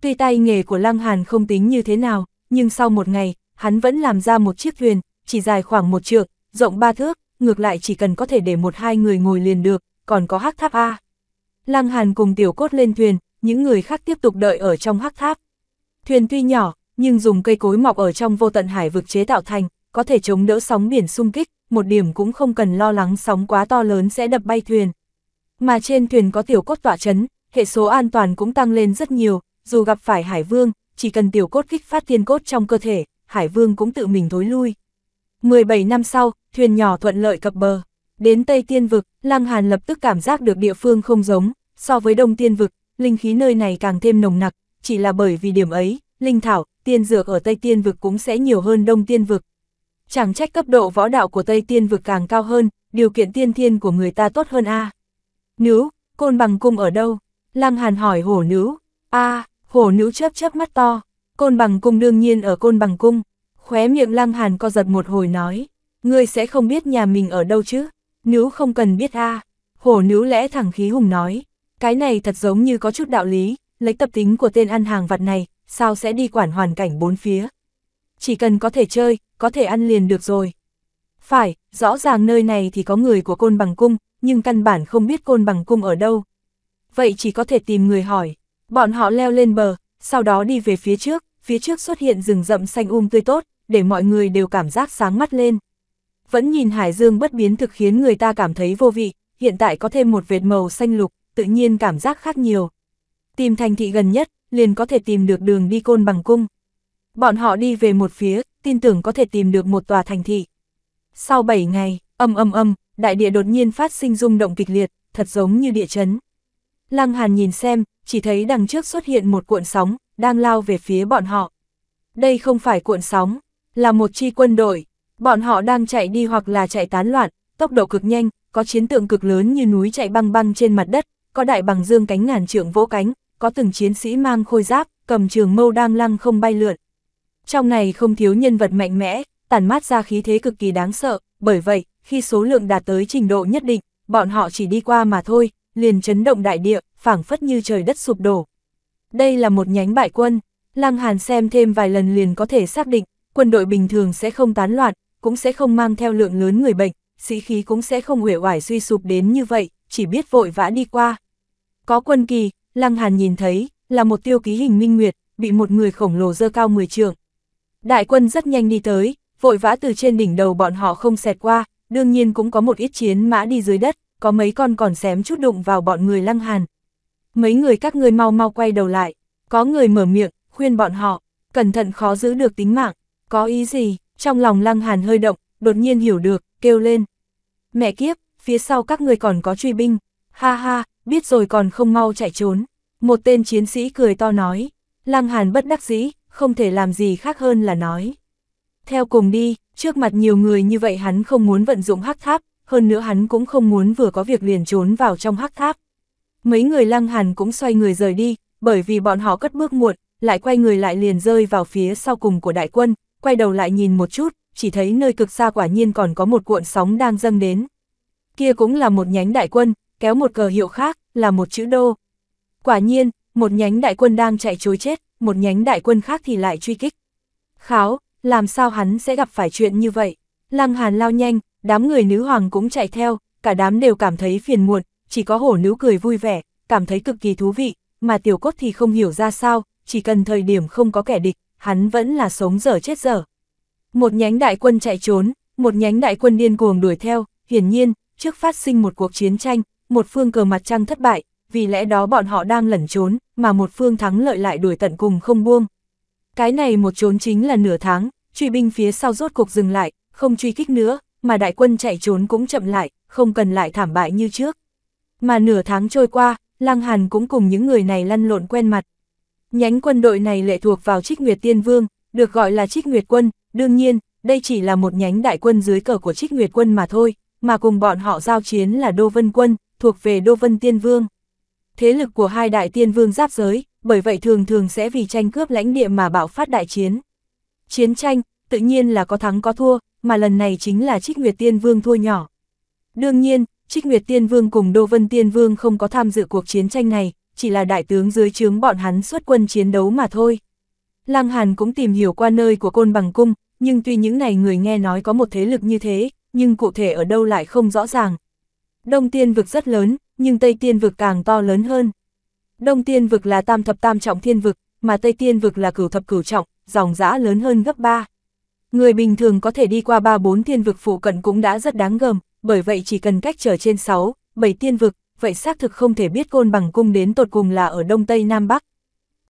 Tuy tay nghề của Lăng Hàn không tính như thế nào, nhưng sau một ngày, hắn vẫn làm ra một chiếc thuyền, chỉ dài khoảng một trượng, rộng ba thước, ngược lại chỉ cần có thể để một hai người ngồi liền được, còn có hắc tháp A. Lăng Hàn cùng tiểu cốt lên thuyền, những người khác tiếp tục đợi ở trong hắc tháp. Thuyền tuy nhỏ, nhưng dùng cây cối mọc ở trong vô tận hải vực chế tạo thành, có thể chống đỡ sóng biển xung kích, một điểm cũng không cần lo lắng sóng quá to lớn sẽ đập bay thuyền. Mà trên thuyền có tiểu cốt tỏa chấn, hệ số an toàn cũng tăng lên rất nhiều, dù gặp phải Hải Vương, chỉ cần tiểu cốt kích phát thiên cốt trong cơ thể, Hải Vương cũng tự mình thối lui. 17 năm sau, thuyền nhỏ thuận lợi cập bờ. Đến Tây Tiên Vực, Lăng Hàn lập tức cảm giác được địa phương không giống, so với Đông Tiên Vực, linh khí nơi này càng thêm nồng nặc, chỉ là bởi vì điểm ấy, linh thảo, tiên dược ở Tây Tiên Vực cũng sẽ nhiều hơn Đông Tiên Vực. Chẳng trách cấp độ võ đạo của Tây Tiên Vực càng cao hơn, điều kiện tiên thiên của người ta tốt hơn a à. Nữ, côn bằng cung ở đâu? Lăng Hàn hỏi hổ nữ. a à, hổ nữ chớp chớp mắt to, côn bằng cung đương nhiên ở côn bằng cung, khóe miệng lăng hàn co giật một hồi nói, ngươi sẽ không biết nhà mình ở đâu chứ, nữ không cần biết a hổ nữ lẽ thẳng khí hùng nói, cái này thật giống như có chút đạo lý, lấy tập tính của tên ăn hàng vặt này, sao sẽ đi quản hoàn cảnh bốn phía. Chỉ cần có thể chơi, có thể ăn liền được rồi. Phải, rõ ràng nơi này thì có người của côn bằng cung, nhưng căn bản không biết côn bằng cung ở đâu. Vậy chỉ có thể tìm người hỏi. Bọn họ leo lên bờ, sau đó đi về phía trước, phía trước xuất hiện rừng rậm xanh um tươi tốt, để mọi người đều cảm giác sáng mắt lên. Vẫn nhìn hải dương bất biến thực khiến người ta cảm thấy vô vị, hiện tại có thêm một vệt màu xanh lục, tự nhiên cảm giác khác nhiều. Tìm thành thị gần nhất, liền có thể tìm được đường đi côn bằng cung. Bọn họ đi về một phía, tin tưởng có thể tìm được một tòa thành thị. Sau 7 ngày, âm âm âm, đại địa đột nhiên phát sinh rung động kịch liệt, thật giống như địa chấn. Lăng Hàn nhìn xem, chỉ thấy đằng trước xuất hiện một cuộn sóng, đang lao về phía bọn họ. Đây không phải cuộn sóng, là một chi quân đội. Bọn họ đang chạy đi hoặc là chạy tán loạn, tốc độ cực nhanh, có chiến tượng cực lớn như núi chạy băng băng trên mặt đất, có đại bằng dương cánh ngàn trượng vỗ cánh, có từng chiến sĩ mang khôi giáp, cầm trường mâu đang lăng không bay lượn. Trong này không thiếu nhân vật mạnh mẽ, tản mát ra khí thế cực kỳ đáng sợ, bởi vậy, khi số lượng đạt tới trình độ nhất định, bọn họ chỉ đi qua mà thôi, liền chấn động đại địa, phảng phất như trời đất sụp đổ. Đây là một nhánh bại quân, Lăng Hàn xem thêm vài lần liền có thể xác định, quân đội bình thường sẽ không tán loạn, cũng sẽ không mang theo lượng lớn người bệnh, sĩ khí cũng sẽ không uể oải suy sụp đến như vậy, chỉ biết vội vã đi qua. Có quân kỳ, Lăng Hàn nhìn thấy, là một tiêu ký hình minh nguyệt, bị một người khổng lồ dơ cao 10 trượng. Đại quân rất nhanh đi tới, vội vã từ trên đỉnh đầu bọn họ không xẹt qua, đương nhiên cũng có một ít chiến mã đi dưới đất có mấy con còn xém chút đụng vào bọn người lăng hàn. Mấy người các ngươi mau mau quay đầu lại, có người mở miệng, khuyên bọn họ, cẩn thận khó giữ được tính mạng, có ý gì, trong lòng lăng hàn hơi động, đột nhiên hiểu được, kêu lên. Mẹ kiếp, phía sau các người còn có truy binh, ha ha, biết rồi còn không mau chạy trốn. Một tên chiến sĩ cười to nói, lăng hàn bất đắc dĩ, không thể làm gì khác hơn là nói. Theo cùng đi, trước mặt nhiều người như vậy hắn không muốn vận dụng hắc tháp, hơn nữa hắn cũng không muốn vừa có việc liền trốn vào trong hắc tháp. Mấy người lăng hàn cũng xoay người rời đi, bởi vì bọn họ cất bước muộn, lại quay người lại liền rơi vào phía sau cùng của đại quân, quay đầu lại nhìn một chút, chỉ thấy nơi cực xa quả nhiên còn có một cuộn sóng đang dâng đến. Kia cũng là một nhánh đại quân, kéo một cờ hiệu khác, là một chữ đô. Quả nhiên, một nhánh đại quân đang chạy chối chết, một nhánh đại quân khác thì lại truy kích. Kháo, làm sao hắn sẽ gặp phải chuyện như vậy? Lăng Hàn lao nhanh, đám người nữ hoàng cũng chạy theo, cả đám đều cảm thấy phiền muộn, chỉ có hổ nữ cười vui vẻ, cảm thấy cực kỳ thú vị, mà tiểu cốt thì không hiểu ra sao, chỉ cần thời điểm không có kẻ địch, hắn vẫn là sống dở chết dở. Một nhánh đại quân chạy trốn, một nhánh đại quân điên cuồng đuổi theo, hiển nhiên, trước phát sinh một cuộc chiến tranh, một phương cờ mặt trăng thất bại, vì lẽ đó bọn họ đang lẩn trốn, mà một phương thắng lợi lại đuổi tận cùng không buông. Cái này một trốn chính là nửa tháng, truy binh phía sau rốt cuộc dừng lại, không truy kích nữa, mà đại quân chạy trốn cũng chậm lại, không cần lại thảm bại như trước. Mà nửa tháng trôi qua, Lăng Hàn cũng cùng những người này lăn lộn quen mặt. Nhánh quân đội này lệ thuộc vào Trích Nguyệt Tiên Vương, được gọi là Trích Nguyệt Quân, đương nhiên, đây chỉ là một nhánh đại quân dưới cờ của Trích Nguyệt Quân mà thôi, mà cùng bọn họ giao chiến là Đô Vân Quân, thuộc về Đô Vân Tiên Vương. Thế lực của hai đại tiên vương giáp giới, bởi vậy thường thường sẽ vì tranh cướp lãnh địa mà bạo phát đại chiến. Chiến tranh, tự nhiên là có thắng có thua, mà lần này chính là Trích Nguyệt Tiên Vương thua nhỏ. Đương nhiên, Trích Nguyệt Tiên Vương cùng Đô Vân Tiên Vương không có tham dự cuộc chiến tranh này, chỉ là đại tướng dưới trướng bọn hắn xuất quân chiến đấu mà thôi. Lăng Hàn cũng tìm hiểu qua nơi của côn bằng cung, nhưng tuy những này người nghe nói có một thế lực như thế, nhưng cụ thể ở đâu lại không rõ ràng. Đông tiên vực rất lớn, nhưng Tây tiên vực càng to lớn hơn. Đông tiên vực là tam thập tam trọng thiên vực, mà Tây tiên vực là cửu thập cửu trọng, dòng giã lớn hơn gấp 3. Người bình thường có thể đi qua 3-4 thiên vực phụ cận cũng đã rất đáng gờm, bởi vậy chỉ cần cách trở trên 6, 7 tiên vực, vậy xác thực không thể biết côn bằng cung đến tột cùng là ở Đông Tây Nam Bắc,